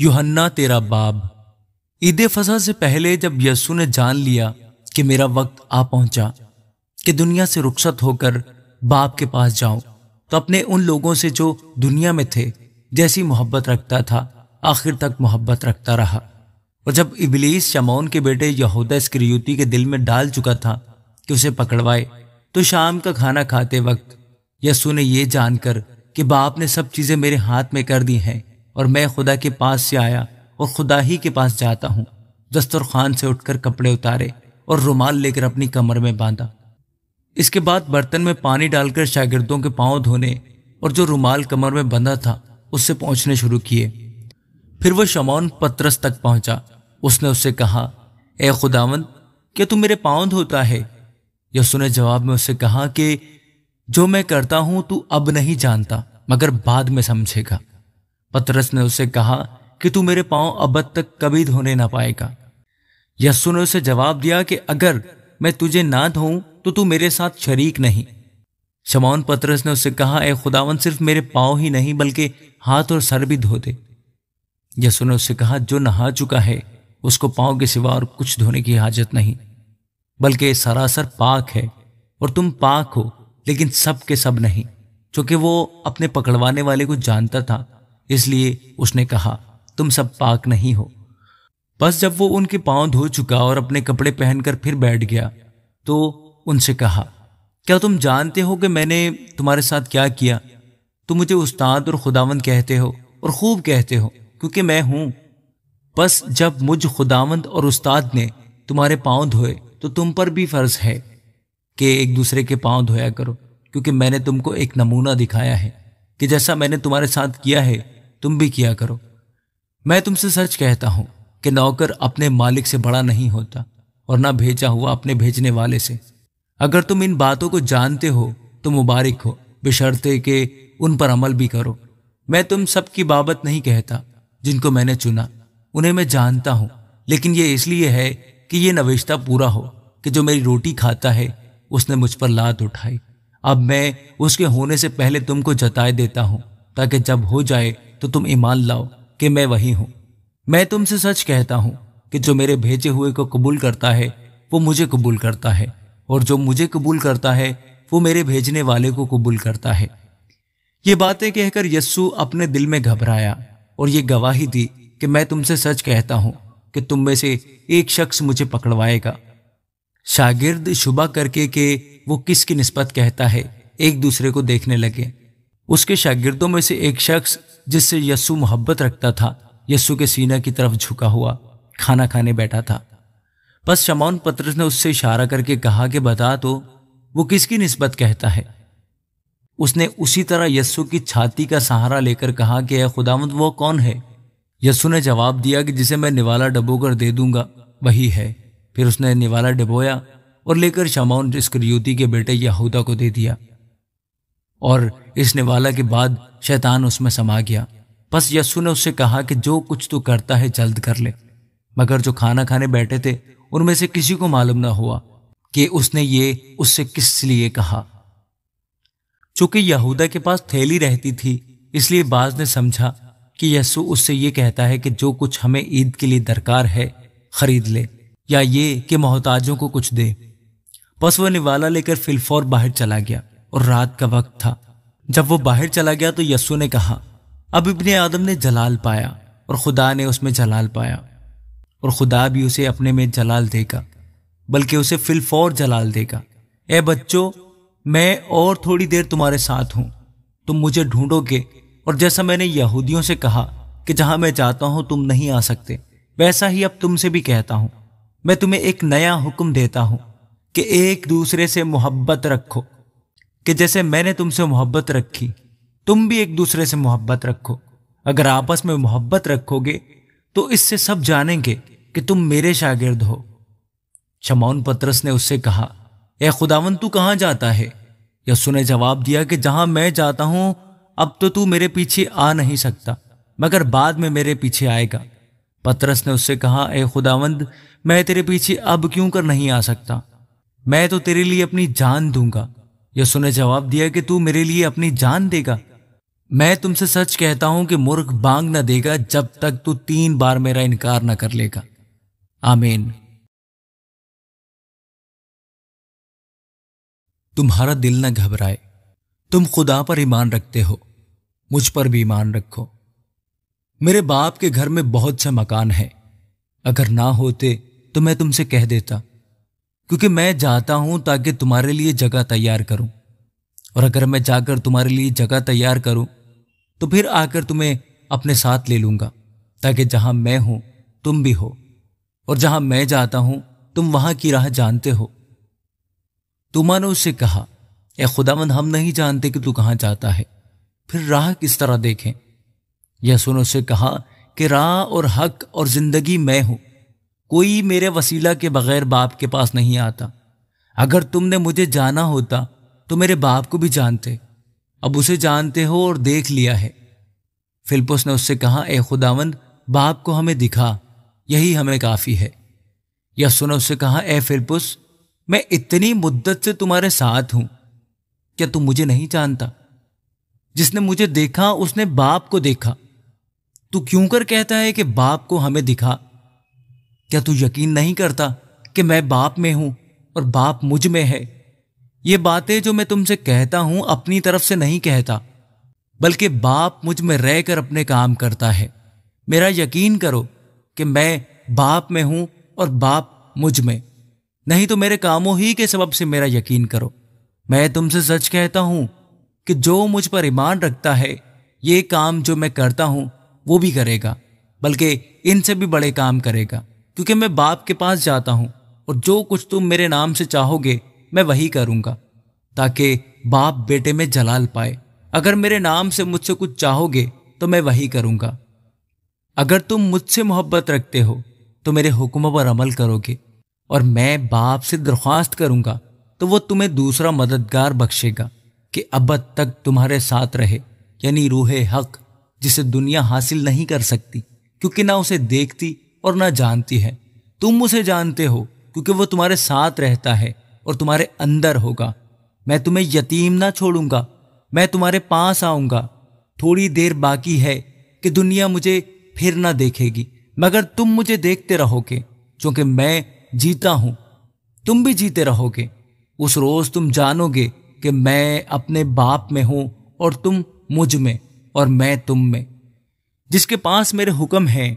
यूहन्ना तेरा बाब ईद फसा से पहले जब यसु ने जान लिया कि मेरा वक्त आ पहुंचा कि दुनिया से रुखसत होकर बाप के पास जाऊं तो अपने उन लोगों से जो दुनिया में थे जैसी मोहब्बत रखता था आखिर तक मोहब्बत रखता रहा और जब इबलीस शमौन के बेटे यहूदा स्क्रियुति के दिल में डाल चुका था कि उसे पकड़वाए तो शाम का खाना खाते वक्त यस्सु ने यह जानकर कि बाप ने सब चीज़ें मेरे हाथ में कर दी हैं और मैं खुदा के पास से आया और खुदा ही के पास जाता हूँ दस्तरखान से उठकर कपड़े उतारे और रुमाल लेकर अपनी कमर में बांधा इसके बाद बर्तन में पानी डालकर शागिर्दों के पांव धोने और जो रुमाल कमर में बंधा था उससे पहुंचने शुरू किए फिर वह शमौन पत्रस तक पहुंचा उसने उससे कहा ए खुदावंद क्या तू मेरे पाँव धोता है यसु ने जवाब में उससे कहा कि जो मैं करता हूं तू अब नहीं जानता मगर बाद में समझेगा पत्रस ने उससे कहा कि तू मेरे पांव अब तक कभी धोने ना पाएगा यस्सु ने उसे जवाब दिया कि अगर मैं तुझे ना धोऊं तो तू मेरे साथ शरीक नहीं शमौन पत्रस ने उससे कहा ए खुदावन सिर्फ मेरे पांव ही नहीं बल्कि हाथ और सर भी धो दे यसु ने उससे कहा जो नहा चुका है उसको पाँव के सिवा और कुछ धोने की हाजत नहीं बल्कि सरासर पाक है और तुम पाक हो लेकिन सब के सब नहीं क्योंकि वो अपने पकड़वाने वाले को जानता था इसलिए उसने कहा तुम सब पाक नहीं हो बस जब वो उनके पांव धो चुका और अपने कपड़े पहनकर फिर बैठ गया तो उनसे कहा क्या तुम जानते हो कि मैंने तुम्हारे साथ क्या किया तुम मुझे उस्ताद और खुदावंद कहते हो और खूब कहते हो क्योंकि मैं हूं बस जब मुझ खुदावंद और उस्ताद ने तुम्हारे पांव धोए तो तुम पर भी फर्ज है कि एक दूसरे के पांव धोया करो क्योंकि मैंने तुमको एक नमूना दिखाया है कि जैसा मैंने तुम्हारे साथ किया है तुम भी किया करो मैं तुमसे सच कहता हूं कि नौकर अपने मालिक से बड़ा नहीं होता और ना भेजा हुआ अपने भेजने वाले से अगर तुम इन बातों को जानते हो तो मुबारक हो बिशर्ते के उन पर अमल भी करो मैं तुम सब की बाबत नहीं कहता जिनको मैंने चुना उन्हें मैं जानता हूं लेकिन ये इसलिए है कि ये नवेश्ता पूरा हो कि जो मेरी रोटी खाता है उसने मुझ पर लात उठाई अब मैं उसके होने से पहले तुमको जताए देता हूं ताकि जब हो जाए तो तुम ईमान लाओ कि मैं वही हूं मैं तुमसे सच कहता हूं कि जो मेरे भेजे हुए को कबूल करता है वो मुझे कबूल करता है और जो मुझे कबूल करता है वो मेरे भेजने वाले को कबूल करता है ये बातें कहकर यस्सु अपने दिल में घबराया और ये गवाही दी कि मैं तुमसे सच कहता हूं कि तुम में से एक शख्स मुझे पकड़वाएगा शागिर्द शुभा करके के वो किसकी नस्बत कहता है एक दूसरे को देखने लगे उसके शागिर्दों में से एक शख्स जिससे यस्सु मोहब्बत रखता था यस्सु के सीना की तरफ झुका हुआ खाना खाने बैठा था बस शमौन पत्रस ने उससे इशारा करके कहा कि बता तो वो किसकी नस्बत कहता है उसने उसी तरह यस्सु की छाती का सहारा लेकर कहा कि अः खुदामद वो कौन है यस्सु ने जवाब दिया कि जिसे मैं निवाला डबो कर दे दूंगा वही है फिर उसने निवाला डबोया और लेकर शमौन इस्करियोती के बेटे यहूदा को दे दिया और इस निवाला के बाद शैतान उसमें समा गया बस यस्सु ने उससे कहा कि जो कुछ तू करता है जल्द कर ले मगर जो खाना खाने बैठे थे उनमें से किसी को मालूम ना हुआ कि उसने ये उससे किस लिए कहा चूंकि यहूदा के पास थैली रहती थी इसलिए बाज ने समझा कि यस्सु उससे ये कहता है कि जो कुछ हमें ईद के लिए दरकार है खरीद ले या ये कि मोहताजों को कुछ दे बस वह निवाला लेकर फिलफौर बाहर चला गया और रात का वक्त था जब वो बाहर चला गया तो यस्सु ने कहा अब इबन आदम ने जलाल पाया और खुदा ने उसमें जलाल पाया और खुदा भी उसे अपने में जलाल देगा बल्कि उसे फिलफौर जलाल देगा ए बच्चों मैं और थोड़ी देर तुम्हारे साथ हूं तुम मुझे ढूंढोगे और जैसा मैंने यहूदियों से कहा कि जहां मैं जाता हूं तुम नहीं आ सकते वैसा ही अब तुमसे भी कहता हूं मैं तुम्हें एक नया हुक्म देता हूं कि एक दूसरे से मोहब्बत रखो कि जैसे मैंने तुमसे मोहब्बत रखी तुम भी एक दूसरे से मोहब्बत रखो अगर आपस में मोहब्बत रखोगे तो इससे सब जानेंगे कि तुम मेरे शागिर्द हो शमाउन पत्रस ने उससे कहा ए खुदावन तू कहां जाता है यसु ने जवाब दिया कि जहां मैं जाता हूं अब तो तू मेरे पीछे आ नहीं सकता मगर बाद में मेरे पीछे आएगा पतरस ने उससे कहा ए खुदावंद मैं तेरे पीछे अब क्यों कर नहीं आ सकता मैं तो तेरे लिए अपनी जान दूंगा यसु ने जवाब दिया कि तू मेरे लिए अपनी जान देगा मैं तुमसे सच कहता हूं कि मूर्ख बांग न देगा जब तक तू तीन बार मेरा इनकार न कर लेगा आमीन तुम्हारा दिल न घबराए तुम खुदा पर ईमान रखते हो मुझ पर भी ईमान रखो मेरे बाप के घर में बहुत से मकान हैं अगर ना होते तो मैं तुमसे कह देता क्योंकि मैं जाता हूं ताकि तुम्हारे लिए जगह तैयार करूं और अगर मैं जाकर तुम्हारे लिए जगह तैयार करूं तो फिर आकर तुम्हें अपने साथ ले लूंगा ताकि जहां मैं हूं तुम भी हो और जहां मैं जाता हूं तुम वहां की राह जानते हो तुमा ने उससे कहा ए खुदामंद हम नहीं जानते कि तू कहां जाता है फिर राह किस तरह देखें यसुन उससे कहा कि राह और हक और जिंदगी मैं हूं कोई मेरे वसीला के बगैर बाप के पास नहीं आता अगर तुमने मुझे जाना होता तो मेरे बाप को भी जानते अब उसे जानते हो और देख लिया है फिलपुस ने उससे कहा ए खुदावंद बाप को हमें दिखा यही हमें काफ़ी है यसु ने उससे कहा ए फिलपुस मैं इतनी मुद्दत से तुम्हारे साथ हूं क्या तुम मुझे नहीं जानता जिसने मुझे देखा उसने बाप को देखा तू क्यों कर कहता है कि बाप को हमें दिखा क्या तू यकीन नहीं करता कि मैं बाप में हूं और बाप मुझ में है ये बातें जो मैं तुमसे कहता हूं अपनी तरफ से नहीं कहता बल्कि बाप मुझ में रहकर अपने काम करता है मेरा यकीन करो कि मैं बाप में हूं और बाप मुझ में नहीं तो मेरे कामों ही के सबब से मेरा यकीन करो मैं तुमसे सच कहता हूं कि जो मुझ पर ईमान रखता है ये काम जो मैं करता हूं वो भी करेगा बल्कि इनसे भी बड़े काम करेगा क्योंकि मैं बाप के पास जाता हूं और जो कुछ तुम मेरे नाम से चाहोगे मैं वही करूंगा ताकि बाप बेटे में जलाल पाए अगर मेरे नाम से मुझसे कुछ चाहोगे तो मैं वही करूंगा अगर तुम मुझसे मोहब्बत रखते हो तो मेरे हुक्मों पर अमल करोगे और मैं बाप से दरख्वास्त करूँगा तो वो तुम्हें दूसरा मददगार बख्शेगा कि अब तक तुम्हारे साथ रहे यानी रूह हक जिसे दुनिया हासिल नहीं कर सकती क्योंकि ना उसे देखती और ना जानती है तुम उसे जानते हो क्योंकि वो तुम्हारे साथ रहता है और तुम्हारे अंदर होगा मैं तुम्हें यतीम ना छोड़ूंगा मैं तुम्हारे पास आऊंगा थोड़ी देर बाकी है कि दुनिया मुझे फिर ना देखेगी मगर तुम मुझे देखते रहोगे क्योंकि मैं जीता हूं तुम भी जीते रहोगे उस रोज़ तुम जानोगे कि मैं अपने बाप में हूं और तुम मुझ में और मैं तुम में जिसके पास मेरे हुक्म हैं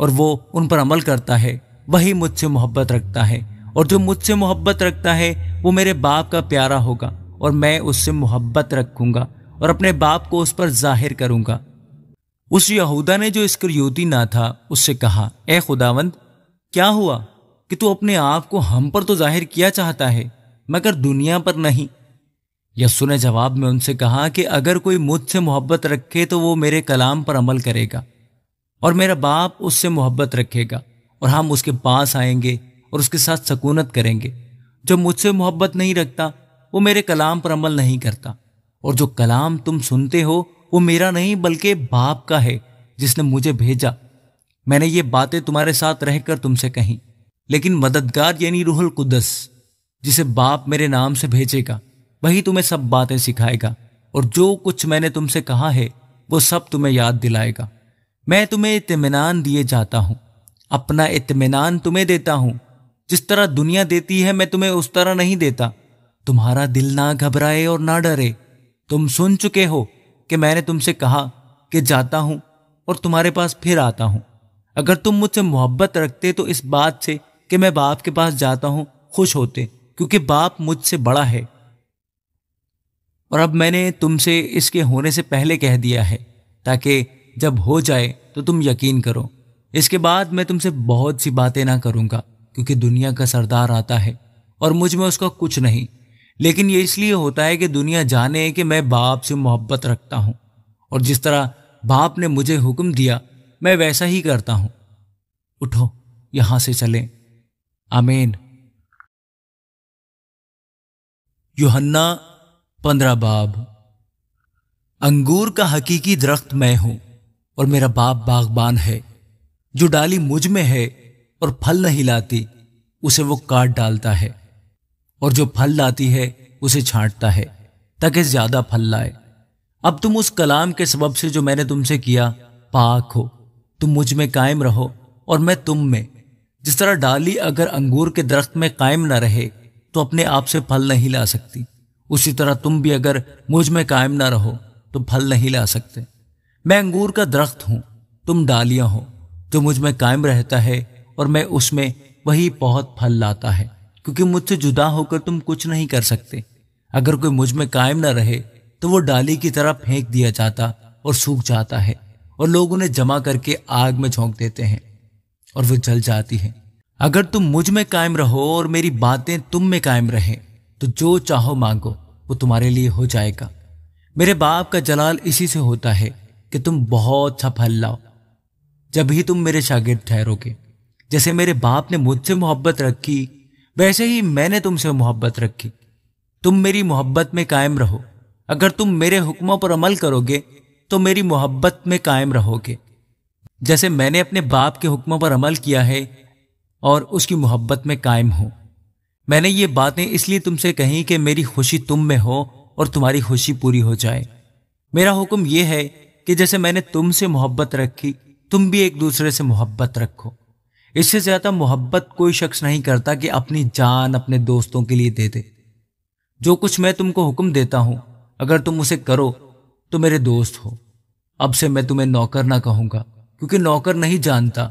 और वो उन पर अमल करता है वही मुझसे मोहब्बत रखता है और जो मुझसे मोहब्बत रखता है वो मेरे बाप का प्यारा होगा और मैं उससे मोहब्बत रखूंगा और अपने बाप को उस पर जाहिर करूंगा उस यहूदा ने जो इसकरयूती ना था उससे कहा ए खुदावंद क्या हुआ कि तू अपने आप को हम पर तो जाहिर किया चाहता है मगर दुनिया पर नहीं यस्सु ने जवाब में उनसे कहा कि अगर कोई मुझसे मोहब्बत रखे तो वो मेरे कलाम पर अमल करेगा और मेरा बाप उससे मोहब्बत रखेगा और हम उसके पास आएंगे और उसके साथ सकूनत करेंगे जो मुझसे मोहब्बत नहीं रखता वो मेरे कलाम पर अमल नहीं करता और जो कलाम तुम सुनते हो वो मेरा नहीं बल्कि बाप का है जिसने मुझे भेजा मैंने ये बातें तुम्हारे साथ रहकर तुमसे कही लेकिन मददगार यानी रूहुल कुदस जिसे बाप मेरे नाम से भेजेगा वही तुम्हें सब बातें सिखाएगा और जो कुछ मैंने तुमसे कहा है वो सब तुम्हें याद दिलाएगा मैं तुम्हें इतमान दिए जाता हूँ अपना इतमान तुम्हें देता हूँ जिस तरह दुनिया देती है मैं तुम्हें उस तरह नहीं देता तुम्हारा दिल ना घबराए और ना डरे तुम सुन चुके हो कि मैंने तुमसे कहा कि जाता हूँ और तुम्हारे पास फिर आता हूँ अगर तुम मुझसे मोहब्बत रखते तो इस बात से कि मैं बाप के पास जाता हूँ खुश होते क्योंकि बाप मुझसे बड़ा है और अब मैंने तुमसे इसके होने से पहले कह दिया है ताकि जब हो जाए तो तुम यकीन करो इसके बाद मैं तुमसे बहुत सी बातें ना करूंगा क्योंकि दुनिया का सरदार आता है और मुझ में उसका कुछ नहीं लेकिन ये इसलिए होता है कि दुनिया जाने कि मैं बाप से मोहब्बत रखता हूं और जिस तरह बाप ने मुझे हुक्म दिया मैं वैसा ही करता हूं उठो यहां से चलें आमीन युहन्ना पंद्रह बाब अंगूर का हकीकी दरख्त मैं हूं और मेरा बाप बागबान है जो डाली मुझ में है और फल नहीं लाती उसे वो काट डालता है और जो फल लाती है उसे छांटता है ताकि ज्यादा फल लाए अब तुम उस कलाम के सबब से जो मैंने तुमसे किया पाक हो तुम मुझ में कायम रहो और मैं तुम में जिस तरह डाली अगर अंगूर के दरख्त में कायम ना रहे तो अपने आप से फल नहीं ला सकती उसी तरह तुम भी अगर मुझ में कायम ना रहो तो फल नहीं ला सकते मैं अंगूर का दरख्त हूं तुम डालियां हो जो मुझ में कायम रहता है और मैं उसमें वही बहुत फल लाता है क्योंकि मुझसे जुदा होकर तुम कुछ नहीं कर सकते अगर कोई मुझ में कायम न रहे तो वो डाली की तरह फेंक दिया जाता और सूख जाता है और लोग उन्हें जमा करके आग में झोंक देते हैं और वो जल जाती है अगर तुम मुझ में कायम रहो और मेरी बातें तुम में कायम रहे तो जो चाहो मांगो वो तुम्हारे लिए हो जाएगा मेरे बाप का जलाल इसी से होता है कि तुम बहुत अच्छा फल लाओ जब ही तुम मेरे शागिर्द ठहरोगे जैसे मेरे बाप ने मुझसे मोहब्बत रखी वैसे ही मैंने तुमसे मोहब्बत रखी तुम मेरी मोहब्बत में कायम रहो अगर तुम मेरे हुक्मों पर अमल करोगे तो मेरी मोहब्बत में कायम रहोगे जैसे मैंने अपने बाप के हुक्मों पर अमल किया है और उसकी मोहब्बत में कायम हूं मैंने ये बातें इसलिए तुमसे कही कि मेरी खुशी तुम में हो और तुम्हारी खुशी पूरी हो जाए मेरा हुक्म यह है कि जैसे मैंने तुमसे मोहब्बत रखी तुम भी एक दूसरे से मोहब्बत रखो इससे ज्यादा मोहब्बत कोई शख्स नहीं करता कि अपनी जान अपने दोस्तों के लिए दे दे जो कुछ मैं तुमको हुक्म देता हूं अगर तुम उसे करो तो मेरे दोस्त हो अब से मैं तुम्हें नौकर ना कहूंगा क्योंकि नौकर नहीं जानता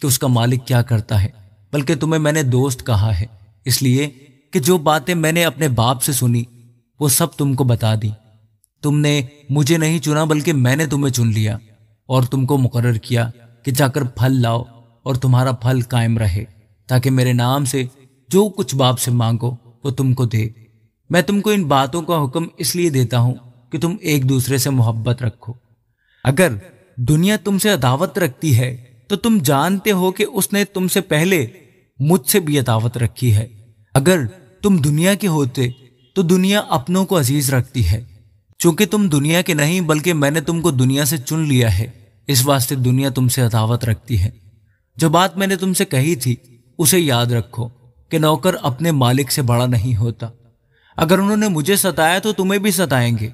कि उसका मालिक क्या करता है बल्कि तुम्हें मैंने दोस्त कहा है इसलिए कि जो बातें मैंने अपने बाप से सुनी वो सब तुमको बता दी तुमने मुझे नहीं चुना बल्कि मैंने तुम्हें चुन लिया और तुमको मुकर्र किया कि जाकर फल लाओ और तुम्हारा फल कायम रहे ताकि मेरे नाम से जो कुछ बाप से मांगो वो तुमको दे मैं तुमको इन बातों का हुक्म इसलिए देता हूं कि तुम एक दूसरे से मोहब्बत रखो अगर दुनिया तुमसे अदावत रखती है तो तुम जानते हो कि उसने तुमसे पहले मुझसे भी अदावत रखी है अगर तुम दुनिया के होते तो दुनिया अपनों को अजीज रखती है चूंकि तुम दुनिया के नहीं बल्कि मैंने तुमको दुनिया से चुन लिया है इस वास्ते दुनिया तुमसे अदावत रखती है जो बात मैंने तुमसे कही थी उसे याद रखो कि नौकर अपने मालिक से बड़ा नहीं होता अगर उन्होंने मुझे सताया तो तुम्हें भी सताएंगे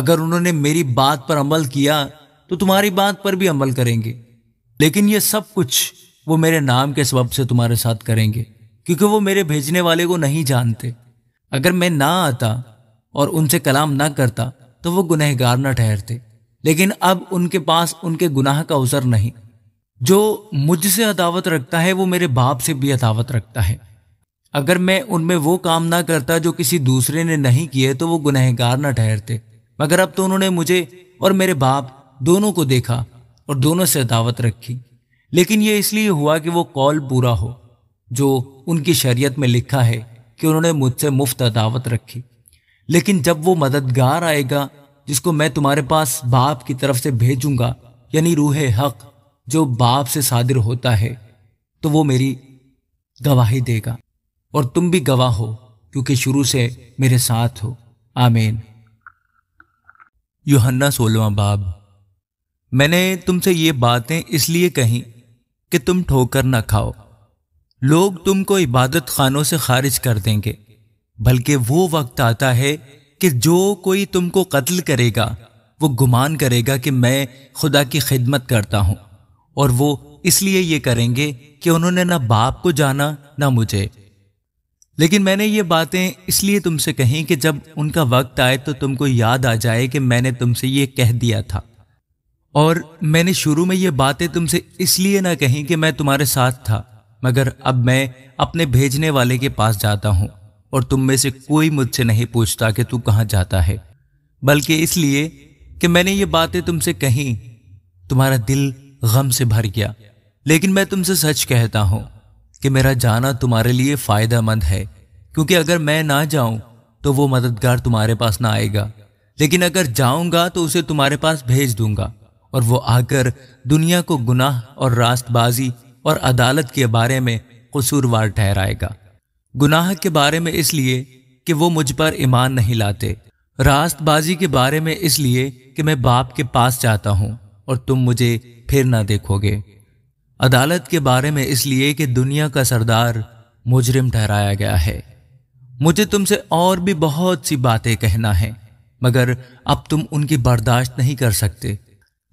अगर उन्होंने मेरी बात पर अमल किया तो तुम्हारी बात पर भी अमल करेंगे लेकिन यह सब कुछ वो मेरे नाम के सबब से तुम्हारे साथ करेंगे क्योंकि वो मेरे भेजने वाले को नहीं जानते अगर मैं ना आता और उनसे कलाम ना करता तो वो गुनहगार न ठहरते लेकिन अब उनके पास उनके गुनाह का उजर नहीं जो मुझसे अदावत रखता है वो मेरे बाप से भी अदावत रखता है अगर मैं उनमें वो काम ना करता जो किसी दूसरे ने नहीं किए तो वो गुनहगार ना ठहरते मगर अब तो उन्होंने मुझे और मेरे बाप दोनों को देखा और दोनों से अदावत रखी लेकिन ये इसलिए हुआ कि वो कौल पूरा हो जो उनकी शरीयत में लिखा है कि उन्होंने मुझसे मुफ्त अदावत रखी लेकिन जब वो मददगार आएगा जिसको मैं तुम्हारे पास बाप की तरफ से भेजूंगा यानी रूह हक जो बाप से सादिर होता है तो वो मेरी गवाही देगा और तुम भी गवाह हो क्योंकि शुरू से मेरे साथ हो आमेन युहन्ना सोलवा बाब मैंने तुमसे ये बातें इसलिए कही कि तुम ठोकर ना खाओ लोग तुमको इबादत खानों से खारिज कर देंगे बल्कि वो वक्त आता है कि जो कोई तुमको कत्ल करेगा वो गुमान करेगा कि मैं खुदा की खिदमत करता हूँ और वो इसलिए ये करेंगे कि उन्होंने ना बाप को जाना ना मुझे लेकिन मैंने ये बातें इसलिए तुमसे कही कि जब उनका वक्त आए तो तुमको याद आ जाए कि मैंने तुमसे ये कह दिया था और मैंने शुरू में ये बातें तुमसे इसलिए ना कहीं कि मैं तुम्हारे साथ था मगर अब मैं अपने भेजने वाले के पास जाता हूँ और तुम में से कोई मुझसे नहीं पूछता कि तू कहां जाता है बल्कि इसलिए कि मैंने ये बातें तुमसे कही तुम्हारा दिल गम से भर गया लेकिन मैं तुमसे सच कहता हूं कि मेरा जाना तुम्हारे लिए फ़ायदेमंद है क्योंकि अगर मैं ना जाऊं तो वो मददगार तुम्हारे पास ना आएगा लेकिन अगर जाऊँगा तो उसे तुम्हारे पास भेज दूंगा और वो आकर दुनिया को गुनाह और रास्तबाजी और अदालत के बारे में कसूरवार ठहराएगा गुनाह के बारे में इसलिए कि वो मुझ पर ईमान नहीं लाते रास्तबाजी के बारे में इसलिए कि मैं बाप के पास जाता हूं और तुम मुझे फिर ना देखोगे अदालत के बारे में इसलिए कि दुनिया का सरदार मुजरिम ठहराया गया है मुझे तुमसे और भी बहुत सी बातें कहना है मगर अब तुम उनकी बर्दाश्त नहीं कर सकते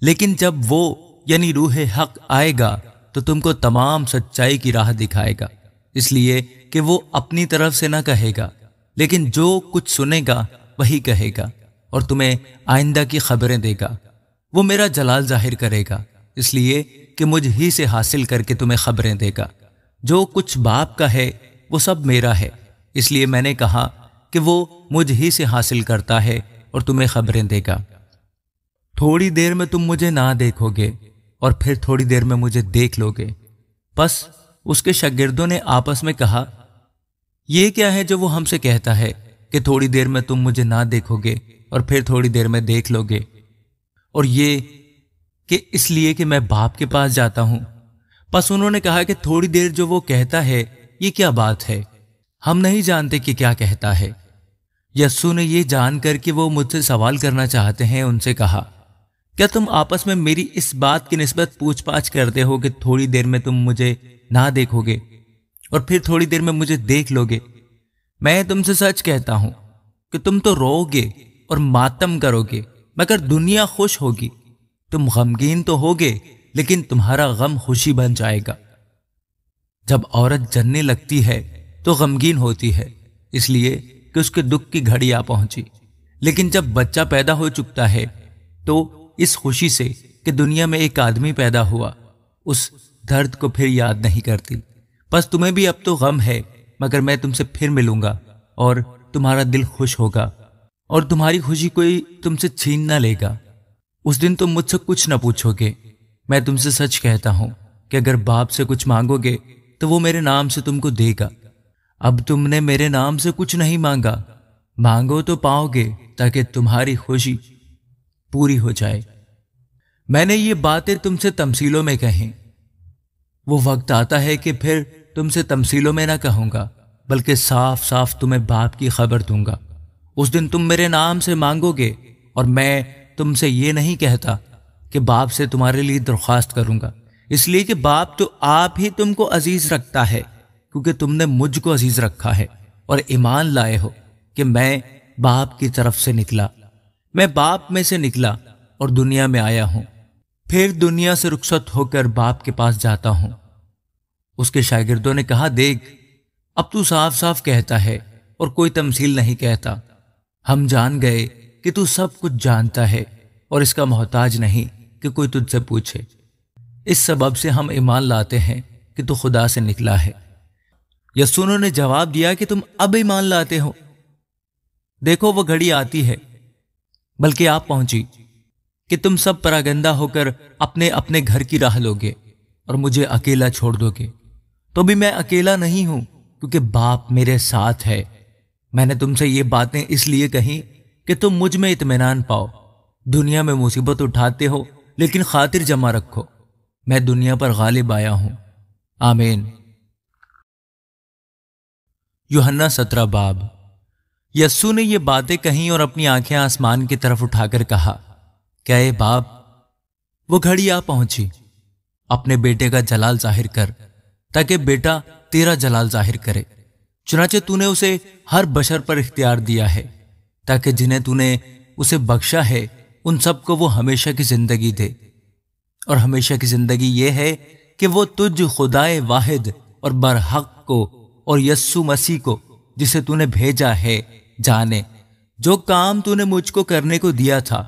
लेकिन जब वो यानी रूह हक आएगा तो तुमको तमाम सच्चाई की राह दिखाएगा इसलिए कि वो अपनी तरफ से ना कहेगा लेकिन जो कुछ सुनेगा वही कहेगा और तुम्हें आइंदा की खबरें देगा वो मेरा जलाल जाहिर करेगा इसलिए कि मुझ ही से हासिल करके तुम्हें खबरें देगा जो कुछ बाप का है वो सब मेरा है इसलिए मैंने कहा कि वो मुझ ही से हासिल करता है और तुम्हें खबरें देगा थोड़ी देर में तुम मुझे ना देखोगे और फिर थोड़ी देर में मुझे देख लोगे बस उसके शागिर्दों ने आपस में कहा यह क्या है जो वो हमसे कहता है कि थोड़ी देर में तुम मुझे ना देखोगे और फिर थोड़ी देर में देख लोगे और ये कि इसलिए कि मैं बाप के पास जाता हूं बस उन्होंने कहा कि थोड़ी देर जो वो कहता है ये क्या बात है हम नहीं जानते कि क्या कहता है यस्सु ने यह जानकर कि वो मुझसे सवाल करना चाहते हैं उनसे कहा क्या तुम आपस में मेरी इस बात की नस्बत पूछ पाछ करते हो कि थोड़ी देर में तुम मुझे ना देखोगे और फिर थोड़ी देर में मुझे देख लोगे मैं तुमसे सच कहता हूं कि तुम तो रोओगे और मातम करोगे मगर दुनिया खुश होगी तुम गमगीन तो होगे लेकिन तुम्हारा गम खुशी बन जाएगा जब औरत जनने लगती है तो गमगीन होती है इसलिए कि उसके दुख की घड़ी आ पहुंची लेकिन जब बच्चा पैदा हो चुकता है तो इस खुशी से कि दुनिया में एक आदमी पैदा हुआ उस दर्द को फिर याद नहीं करती बस तुम्हें भी अब तो गम है मगर मैं तुमसे फिर मिलूंगा और तुम्हारा दिल खुश होगा और तुम्हारी खुशी कोई तुमसे छीन ना लेगा उस दिन तुम मुझसे कुछ ना पूछोगे मैं तुमसे सच कहता हूं कि अगर बाप से कुछ मांगोगे तो वो मेरे नाम से तुमको देगा अब तुमने मेरे नाम से कुछ नहीं मांगा मांगो तो पाओगे ताकि तुम्हारी खुशी पूरी हो जाए मैंने ये बातें तुमसे तमसीलों में कहें वो वक्त आता है कि फिर तुमसे तमसीलों में ना कहूँगा बल्कि साफ साफ तुम्हें बाप की खबर दूंगा उस दिन तुम मेरे नाम से मांगोगे और मैं तुमसे ये नहीं कहता कि बाप से तुम्हारे लिए दरख्वास्त करूंगा इसलिए कि बाप तो आप ही तुमको अजीज रखता है क्योंकि तुमने मुझको अजीज रखा है और ईमान लाए हो कि मैं बाप की तरफ से निकला मैं बाप में से निकला और दुनिया में आया हूं फिर दुनिया से रुखसत होकर बाप के पास जाता हूं उसके शागिर्दों ने कहा देख अब तू साफ साफ कहता है और कोई तमसील नहीं कहता हम जान गए कि तू सब कुछ जानता है और इसका मोहताज नहीं कि कोई तुझसे पूछे इस सबब से हम ईमान लाते हैं कि तू खुदा से निकला है यसूनों ने जवाब दिया कि तुम अब ईमान लाते हो देखो वो घड़ी आती है बल्कि आप पहुंची कि तुम सब परागंदा होकर अपने अपने घर की राह लोगे और मुझे अकेला छोड़ दोगे तो भी मैं अकेला नहीं हूं क्योंकि बाप मेरे साथ है मैंने तुमसे ये बातें इसलिए कही कि तुम मुझ में इतमान पाओ दुनिया में मुसीबत उठाते हो लेकिन खातिर जमा रखो मैं दुनिया पर गालिब आया हूं आमीन युहन्ना सत्रह बाब यस्सू ने ये बातें कहीं और अपनी आंखें आसमान की तरफ उठाकर कहा क्या बाप वो घड़ी आ पहुंची अपने बेटे का जलाल जाहिर कर ताकि बेटा तेरा जलाल जाहिर करे चुनाचे तूने उसे हर बशर पर इख्तियार दिया है ताकि जिन्हें तूने उसे बख्शा है उन सबको वो हमेशा की जिंदगी दे और हमेशा की जिंदगी ये है कि वो तुझ खुदाए वाहिद और बरहक को और यस्सु मसीह को जिसे तूने भेजा है जाने जो काम तूने मुझको करने को दिया था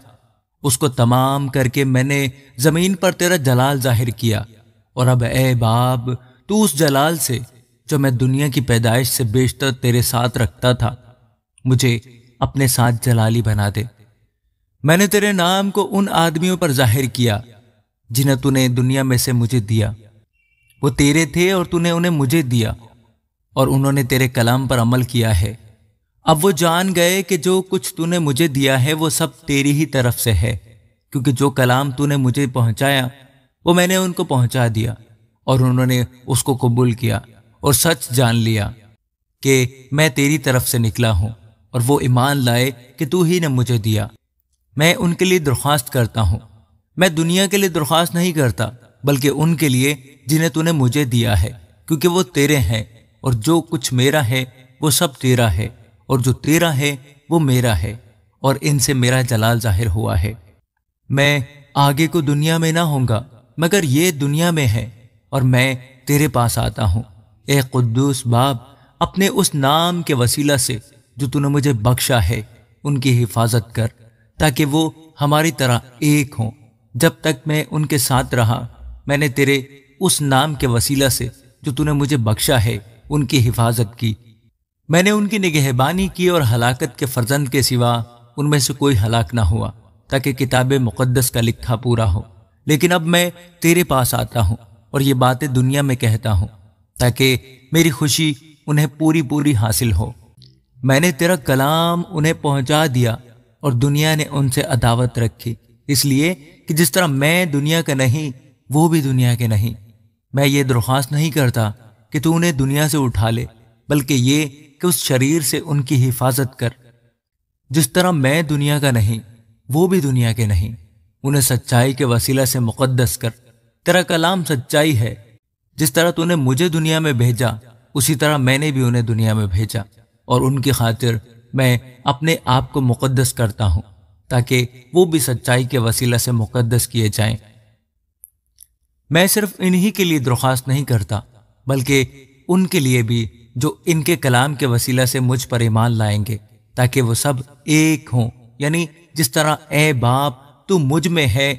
उसको तमाम करके मैंने जमीन पर तेरा जलाल जाहिर किया और अब ए बाब तू उस जलाल से जो मैं दुनिया की पैदाइश से बेशतर तेरे साथ रखता था मुझे अपने साथ जलाली बना दे मैंने तेरे नाम को उन आदमियों पर जाहिर किया जिन्हें तूने दुनिया में से मुझे दिया वो तेरे थे और तूने उन्हें मुझे दिया और उन्होंने तेरे कलाम पर अमल किया है अब वो जान गए कि जो कुछ तूने मुझे दिया है वो सब तेरी ही तरफ से है क्योंकि जो कलाम तूने मुझे पहुंचाया वो मैंने उनको पहुंचा दिया और उन्होंने उसको कबूल किया और सच जान लिया कि मैं तेरी तरफ से निकला हूं और वो ईमान लाए कि तू ही ने मुझे दिया मैं उनके लिए दरख्वास्त करता हूं मैं दुनिया के लिए दरख्वास्त नहीं करता बल्कि उनके लिए जिन्हें तूने मुझे दिया है क्योंकि वो तेरे हैं और जो कुछ मेरा है वो सब तेरा है और जो तेरा है वो मेरा है और इनसे मेरा जलाल जाहिर हुआ है मैं आगे को दुनिया में ना होऊंगा मगर ये दुनिया में है और मैं तेरे पास आता हूँ ए कुद्दूस बाब अपने उस नाम के वसीला से जो तूने मुझे बख्शा है उनकी हिफाजत कर ताकि वो हमारी तरह एक हों जब तक मैं उनके साथ रहा मैंने तेरे उस नाम के वसीला से जो तूने मुझे बख्शा है उनकी हिफाजत की मैंने उनकी निगहबानी की और हलाकत के फर्जंद के सिवा उनमें से कोई हलाक ना हुआ ताकि किताब मुक़दस का लिखा पूरा हो लेकिन अब मैं तेरे पास आता हूँ और ये बातें दुनिया में कहता हूँ ताकि मेरी खुशी उन्हें पूरी पूरी हासिल हो मैंने तेरा कलाम उन्हें पहुँचा दिया और दुनिया ने उनसे अदावत रखी इसलिए कि जिस तरह मैं दुनिया का नहीं वो भी दुनिया के नहीं मैं ये दरख्वास्त नहीं करता कि तू उन्हें दुनिया से उठा ले बल्कि ये कि उस शरीर से उनकी हिफाजत कर जिस तरह मैं दुनिया का नहीं वो भी दुनिया के नहीं उन्हें सच्चाई के वसीला से मुकद्दस कर तेरा कलाम सच्चाई है जिस तरह तूने मुझे दुनिया में भेजा उसी तरह मैंने भी उन्हें दुनिया में भेजा और उनकी खातिर मैं अपने आप को मुकद्दस करता हूं ताकि वो भी सच्चाई के वसीला से मुकद्दस किए जाएं। मैं सिर्फ इन्हीं के लिए दरख्वास्त नहीं करता बल्कि उनके लिए भी जो इनके कलाम के वसीला से मुझ पर ईमान लाएंगे ताकि वो सब एक हों यानी जिस तरह ए बाप तू मुझ में है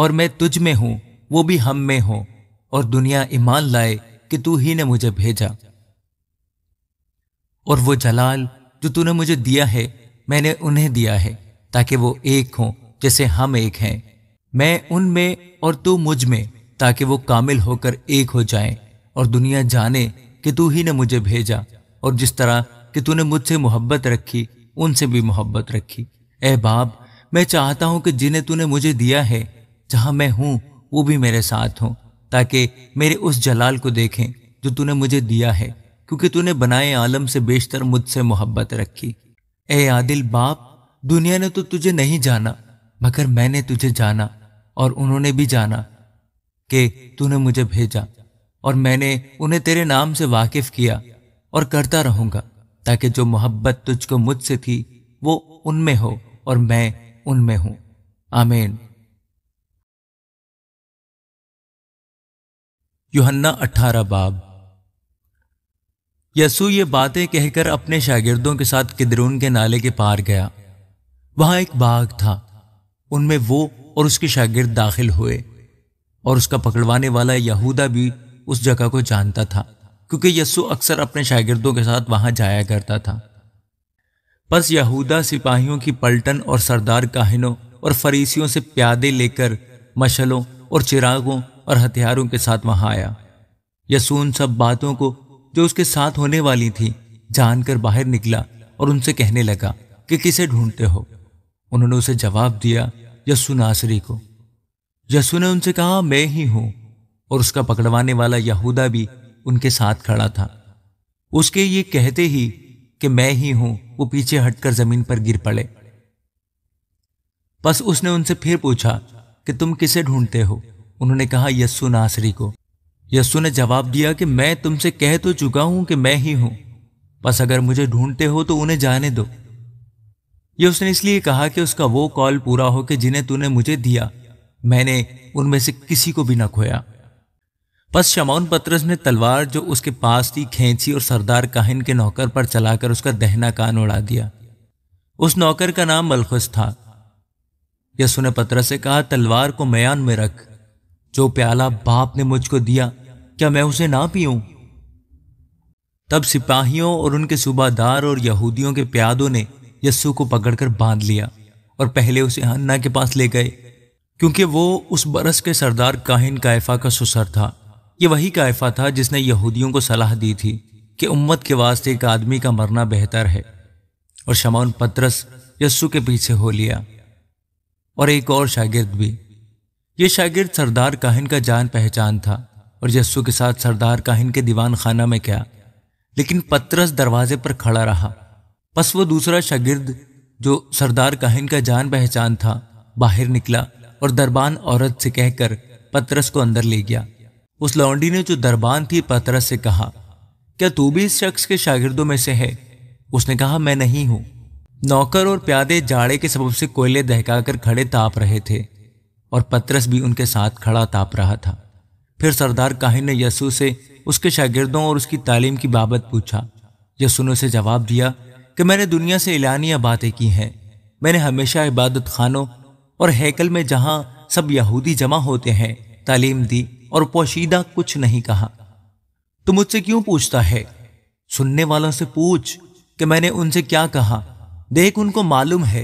और मैं तुझ में हूं वो भी हम में हो और दुनिया ईमान लाए कि तू ही ने मुझे भेजा और वो जलाल जो तूने मुझे दिया है मैंने उन्हें दिया है ताकि वो एक हों जैसे हम एक हैं मैं उनमें और तू मुझ में ताकि वो कामिल होकर एक हो जाएं और दुनिया जाने कि तू ही ने मुझे भेजा और जिस तरह कि तूने मुझसे मोहब्बत रखी उनसे भी मोहब्बत रखी ए बाप मैं चाहता हूं कि जिन्हें तूने मुझे दिया है जहां मैं हूं वो भी मेरे साथ हों ताकि मेरे उस जलाल को देखें जो तूने मुझे दिया है क्योंकि तूने बनाए आलम से बेशतर मुझसे मोहब्बत रखी ए आदिल बाप दुनिया ने तो तुझे नहीं जाना मगर मैंने तुझे जाना और उन्होंने भी जाना कि तूने मुझे भेजा और मैंने उन्हें तेरे नाम से वाकिफ किया और करता रहूंगा ताकि जो मोहब्बत तुझको मुझसे थी वो उनमें हो और मैं उनमें हूं आमेन युहन्ना अठारह बाब यसु ये बातें कहकर अपने शागिर्दों के साथ किदरून के नाले के पार गया वहां एक बाग था उनमें वो और उसके शागिर्द दाखिल हुए और उसका पकड़वाने वाला यहूदा भी उस जगह को जानता था क्योंकि यस्सु अक्सर अपने शागिर्दों के साथ वहां जाया करता था बस यहूदा सिपाहियों की पलटन और सरदार काहिनों और फरीसियों से प्यादे लेकर मशलों और चिरागों और हथियारों के साथ वहां आया यस्सु उन सब बातों को जो उसके साथ होने वाली थी जानकर बाहर निकला और उनसे कहने लगा कि किसे ढूंढते हो उन्होंने उसे जवाब दिया यसु नासरी को यसु ने उनसे कहा मैं ही हूं और उसका पकड़वाने वाला यहूदा भी उनके साथ खड़ा था उसके ये कहते ही कि मैं ही हूं वो पीछे हटकर जमीन पर गिर पड़े बस उसने उनसे फिर पूछा कि तुम किसे ढूंढते हो उन्होंने कहा यस्सु नासरी को यस्सु ने जवाब दिया कि मैं तुमसे कह तो चुका हूं कि मैं ही हूं बस अगर मुझे ढूंढते हो तो उन्हें जाने दो ये उसने इसलिए कहा कि उसका वो कॉल पूरा हो कि जिन्हें तूने मुझे दिया मैंने उनमें से किसी को भी ना खोया बस शमाउन पत्रस ने तलवार जो उसके पास थी खींची और सरदार काहिन के नौकर पर चलाकर उसका दहना कान उड़ा दिया उस नौकर का नाम मलखस था यसु ने पत्रस से कहा तलवार को मयान में रख जो प्याला बाप ने मुझको दिया क्या मैं उसे ना पीऊं तब सिपाहियों और उनके सूबादार और यहूदियों के प्यादों ने यस्सु को पकड़कर बांध लिया और पहले उसे हन्ना के पास ले गए क्योंकि वो उस बरस के सरदार काहिन कायफा का सुसर था ये वही कायफा था जिसने यहूदियों को सलाह दी थी कि उम्मत के वास्ते एक आदमी का मरना बेहतर है और शमौन पत्रस यस्सु के पीछे हो लिया और एक और शागिर्द भी ये शागिर्द सरदार काहिन का जान पहचान था और यस्सु के साथ सरदार काहिन के दीवान खाना में क्या लेकिन पत्रस दरवाजे पर खड़ा रहा बस वो दूसरा शागिर्द जो सरदार काहिन का जान पहचान था बाहर निकला और दरबान औरत से कहकर पत्रस को अंदर ले गया उस लौंडी ने जो दरबान थी पतरस से कहा क्या तू भी इस शख्स के शागिर्दों में से है उसने कहा मैं नहीं हूं नौकर और प्यादे जाड़े के सबब से कोयले दहकाकर खड़े ताप रहे थे और पतरस भी उनके साथ खड़ा ताप रहा था फिर सरदार काहिन ने यसु से उसके शागिर्दों और उसकी तालीम की बाबत पूछा यसु ने उसे जवाब दिया कि मैंने दुनिया से एलानिया बातें की हैं मैंने हमेशा इबादत खानों और हैकल में जहाँ सब यहूदी जमा होते हैं तालीम दी और पोशीदा कुछ नहीं कहा तू मुझसे क्यों पूछता है सुनने वालों से पूछ कि मैंने उनसे क्या कहा देख उनको मालूम है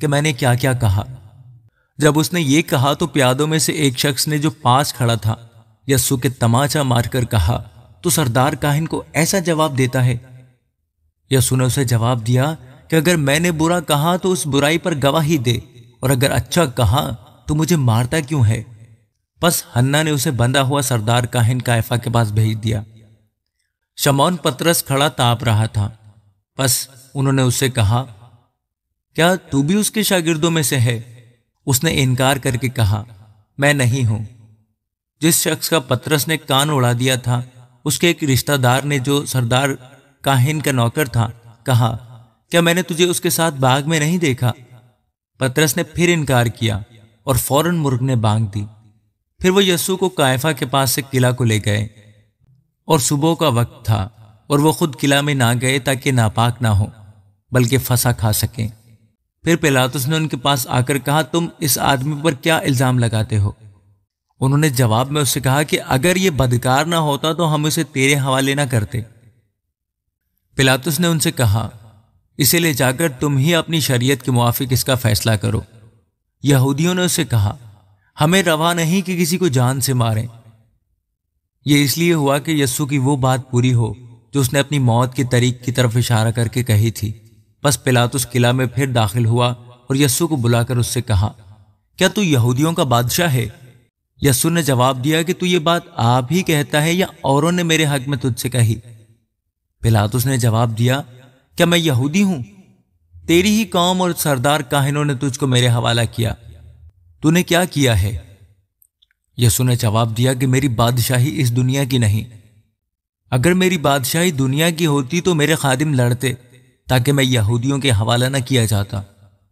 कि मैंने क्या क्या कहा जब उसने ये कहा तो प्यादों में से एक शख्स ने जो पास खड़ा था यस्सु के तमाचा मारकर कहा तो सरदार काहिन को ऐसा जवाब देता है यस्सु ने उसे जवाब दिया कि अगर मैंने बुरा कहा तो उस बुराई पर गवाही दे और अगर अच्छा कहा तो मुझे मारता क्यों है बस हन्ना ने उसे बंधा हुआ सरदार काहिन कायफा के पास भेज दिया शमौन पत्रस खड़ा ताप रहा था बस उन्होंने उससे कहा क्या तू भी उसके शागिर्दों में से है उसने इनकार करके कहा मैं नहीं हूं जिस शख्स का पत्रस ने कान उड़ा दिया था उसके एक रिश्तेदार ने जो सरदार काहिन का नौकर था कहा क्या मैंने तुझे उसके साथ बाग में नहीं देखा पत्रस ने फिर इनकार किया और फौरन मुर्ग ने बांग दी फिर वो यस्सु को कायफा के पास से किला को ले गए और सुबह का वक्त था और वो खुद किला में ना गए ताकि नापाक ना हो बल्कि फंसा खा सकें फिर पिलातुस ने उनके पास आकर कहा तुम इस आदमी पर क्या इल्ज़ाम लगाते हो उन्होंने जवाब में उससे कहा कि अगर ये बदकार ना होता तो हम उसे तेरे हवाले ना करते पिलातुस ने उनसे कहा इसे ले जाकर तुम ही अपनी शरीयत के मुआफिक इसका फैसला करो यहूदियों ने उसे कहा हमें रवा नहीं कि किसी को जान से मारें यह इसलिए हुआ कि यस्सु की वो बात पूरी हो जो उसने अपनी मौत के तरीक की तरफ इशारा करके कही थी बस पिलातुस किला में फिर दाखिल हुआ और यस्सु को बुलाकर उससे कहा क्या तू यहूदियों का बादशाह है यस्सु ने जवाब दिया कि तू ये बात आप ही कहता है या औरों ने मेरे हक में तुझसे कही पिलातुस ने जवाब दिया क्या मैं यहूदी हूं तेरी ही कौम और सरदार काहिनों ने तुझको मेरे हवाला किया तूने क्या किया है यसु ने जवाब दिया कि मेरी बादशाही इस दुनिया की नहीं अगर मेरी बादशाही दुनिया की होती तो मेरे खादिम लड़ते ताकि मैं यहूदियों के हवाला न किया जाता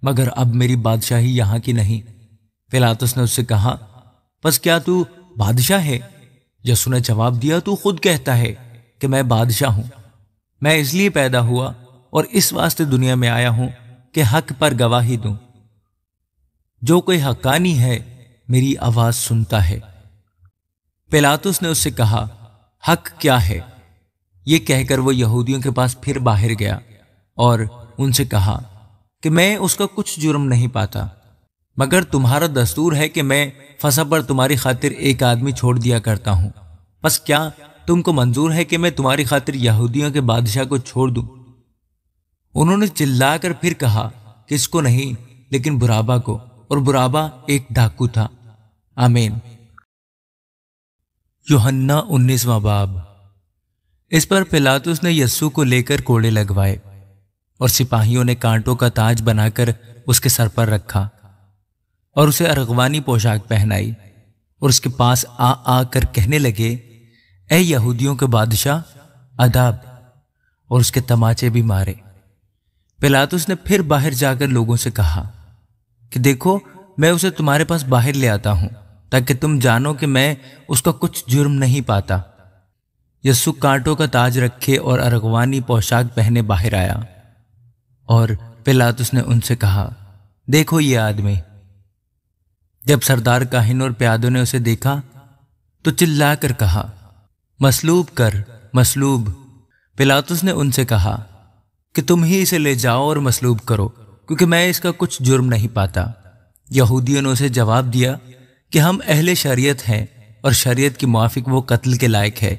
मगर अब मेरी बादशाही यहां की नहीं फिलातस ने उससे कहा बस क्या तू बादशाह है यसु ने जवाब दिया तू खुद कहता है कि मैं बादशाह हूं मैं इसलिए पैदा हुआ और इस वास्ते दुनिया में आया हूं कि हक पर गवाही दूं जो कोई हकानी है मेरी आवाज सुनता है पेलातुस ने उससे कहा हक क्या है कह कहकर वो यहूदियों के पास फिर बाहर गया और उनसे कहा कि मैं उसका कुछ जुर्म नहीं पाता मगर तुम्हारा दस्तूर है कि मैं फसा पर तुम्हारी खातिर एक आदमी छोड़ दिया करता हूं बस क्या तुमको मंजूर है कि मैं तुम्हारी खातिर यहूदियों के बादशाह को छोड़ दूं उन्होंने चिल्लाकर फिर कहा किसको नहीं लेकिन बुराबा को और बुराबा एक डाकू था आमीन योहन्ना उन्नीसवा बाब इस पर पिलातुस ने यस्सु को लेकर कोड़े लगवाए और सिपाहियों ने कांटों का ताज बनाकर उसके सर पर रखा और उसे अरगवानी पोशाक पहनाई और उसके पास आ आ कर कहने लगे ए यहूदियों के बादशाह अदाब और उसके तमाचे भी मारे पिलातुस ने फिर बाहर जाकर लोगों से कहा कि देखो मैं उसे तुम्हारे पास बाहर ले आता हूं ताकि तुम जानो कि मैं उसका कुछ जुर्म नहीं पाता यस्सु कांटों का ताज रखे और अरगवानी पोशाक पहने बाहर आया और पिलातुस ने उनसे कहा देखो ये आदमी जब सरदार काहिन और प्यादों ने उसे देखा तो चिल्लाकर कहा मसलूब कर मसलूब पिलातुस ने उनसे कहा कि तुम ही इसे ले जाओ और मसलूब करो क्योंकि मैं इसका कुछ जुर्म नहीं पाता यहूदियों ने उसे जवाब दिया कि हम अहले शरीयत हैं और शरीयत की मुआफिक वो कत्ल के लायक है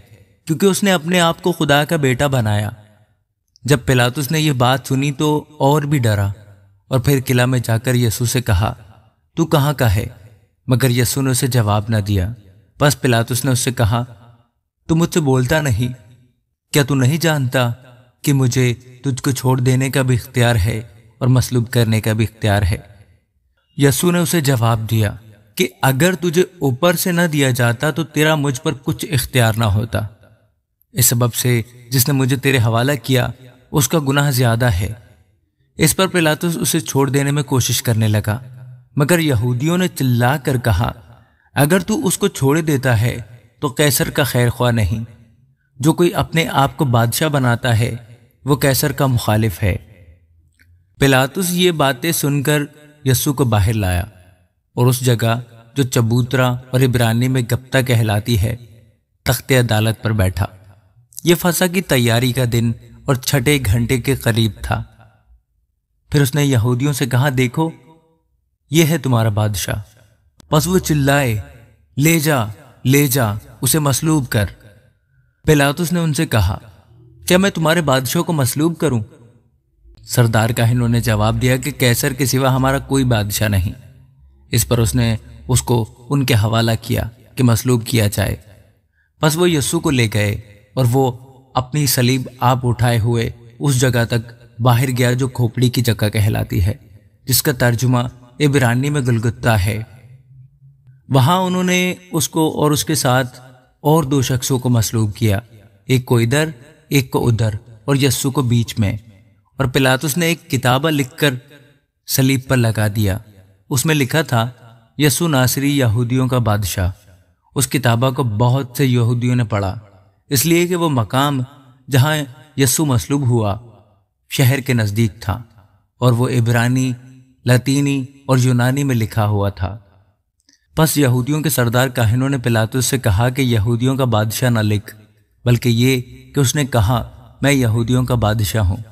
क्योंकि उसने अपने आप को खुदा का बेटा बनाया जब पिलातुस ने यह बात सुनी तो और भी डरा और फिर किला में जाकर यसु से कहा तू कहाँ का है मगर यसु ने उसे जवाब न दिया बस पिलातुस ने उससे कहा तू मुझसे बोलता नहीं क्या तू नहीं जानता कि मुझे तुझको छोड़ देने का भी इख्तियार है और मसलूब करने का भी इख्तियार है यसू ने उसे जवाब दिया कि अगर तुझे ऊपर से न दिया जाता तो तेरा मुझ पर कुछ इख्तियार ना होता इस सबब से जिसने मुझे तेरे हवाला किया उसका गुनाह ज्यादा है इस पर पिलातुस उसे छोड़ देने में कोशिश करने लगा मगर यहूदियों ने चिल्ला कर कहा अगर तू उसको छोड़ देता है तो कैसर का खैर ख्वा नहीं जो कोई अपने आप को बादशाह बनाता है वो कैसर का मुखालिफ है पिलातुस ये बातें सुनकर यस्सु को बाहर लाया और उस जगह जो चबूतरा और इब्रानी में गप्ता कहलाती है तख्ते अदालत पर बैठा ये फसा की तैयारी का दिन और छठे घंटे के करीब था फिर उसने यहूदियों से कहा देखो यह है तुम्हारा बादशाह बस वो चिल्लाए ले जा ले जा उसे मसलूब कर पिलातुस ने उनसे कहा क्या मैं तुम्हारे बादशाह को मसलूब करूं सरदार काहिनों ने जवाब दिया कि कैसर के सिवा हमारा कोई बादशाह नहीं इस पर उसने उसको उनके हवाला किया कि मसलूब किया जाए बस वो यस्सु को ले गए और वो अपनी सलीब आप उठाए हुए उस जगह तक बाहर गया जो खोपड़ी की जगह कहलाती है जिसका तर्जुमा इबरानी में गुलगुत्ता है वहां उन्होंने उसको और उसके साथ और दो शख्सों को मसलूब किया एक को इधर एक को उधर और यस्सु को बीच में और पिलातुस ने एक किताबा लिखकर सलीब पर लगा दिया उसमें लिखा था यसु नासरी यहूदियों का बादशाह उस किताबा को बहुत से यहूदियों ने पढ़ा इसलिए कि वो मकाम जहाँ यसु मसलूब हुआ शहर के नज़दीक था और वो इब्रानी लतीनी और यूनानी में लिखा हुआ था बस यहूदियों के सरदार काहिनों ने पिलातुस से कहा कि यहूदियों का बादशाह न लिख बल्कि ये कि उसने कहा मैं यहूदियों का बादशाह हूँ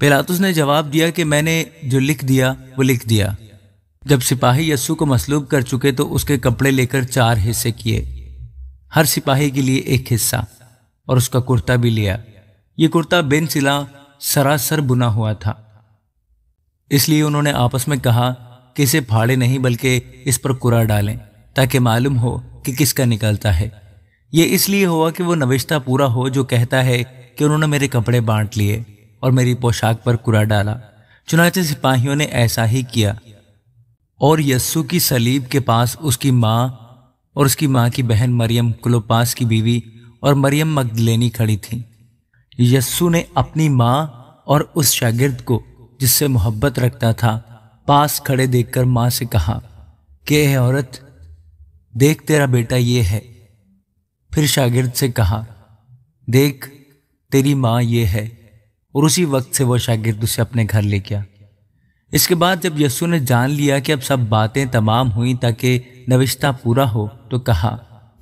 पिलातुस ने जवाब दिया कि मैंने जो लिख दिया वो लिख दिया जब सिपाही यस्सु को मसलूब कर चुके तो उसके कपड़े लेकर चार हिस्से किए हर सिपाही के लिए एक हिस्सा और उसका कुर्ता भी लिया ये कुर्ता बिन सिला सरासर बुना हुआ था इसलिए उन्होंने आपस में कहा कि इसे फाड़े नहीं बल्कि इस पर कुरा डालें ताकि मालूम हो कि किसका निकलता है ये इसलिए हुआ कि वो नविश्ता पूरा हो जो कहता है कि उन्होंने मेरे कपड़े बांट लिए और मेरी पोशाक पर कुरा डाला चुनाचे सिपाहियों ने ऐसा ही किया और यस्सु की सलीब के पास उसकी माँ और उसकी माँ की बहन मरियम कुलोपास की बीवी और मरियम मगदलेनी खड़ी थी यस्सु ने अपनी माँ और उस शागिर्द को जिससे मोहब्बत रखता था पास खड़े देखकर माँ से कहा कि है औरत देख तेरा बेटा ये है फिर शागिर्द से कहा देख तेरी माँ ये है और उसी वक्त से वह शागिर्द उसे अपने घर ले गया इसके बाद जब यस्सु ने जान लिया कि अब सब बातें तमाम हुई ताकि नविश्ता पूरा हो तो कहा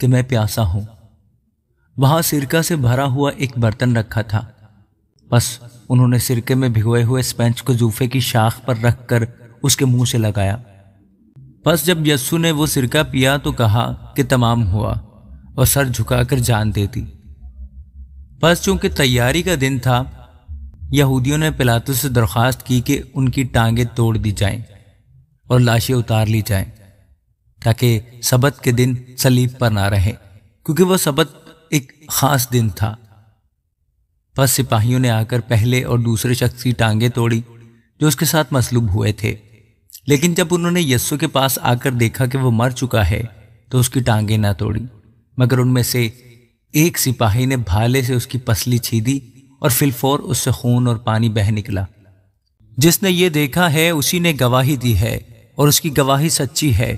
कि मैं प्यासा हूं वहां सिरका से भरा हुआ एक बर्तन रखा था बस उन्होंने सिरके में भिगोए हुए स्पेंच को जूफे की शाख पर रखकर उसके मुंह से लगाया बस जब यस्सु ने वो सिरका पिया तो कहा कि तमाम हुआ और सर झुकाकर जान दे दी बस चूंकि तैयारी का दिन था यहूदियों ने पिलातुस से दरख्वास्त की कि उनकी टांगें तोड़ दी जाएं और लाशें उतार ली जाएं ताकि सबत के दिन सलीब पर ना रहे क्योंकि वह सबत एक खास दिन था बस सिपाहियों ने आकर पहले और दूसरे शख्स की टांगें तोड़ी जो उसके साथ मसलूब हुए थे लेकिन जब उन्होंने यस्सु के पास आकर देखा कि वह मर चुका है तो उसकी टांगें ना तोड़ी मगर उनमें से एक सिपाही ने भाले से उसकी पसली छीदी और फिलफोर उससे खून और पानी बह निकला जिसने ये देखा है उसी ने गवाही दी है और उसकी गवाही सच्ची है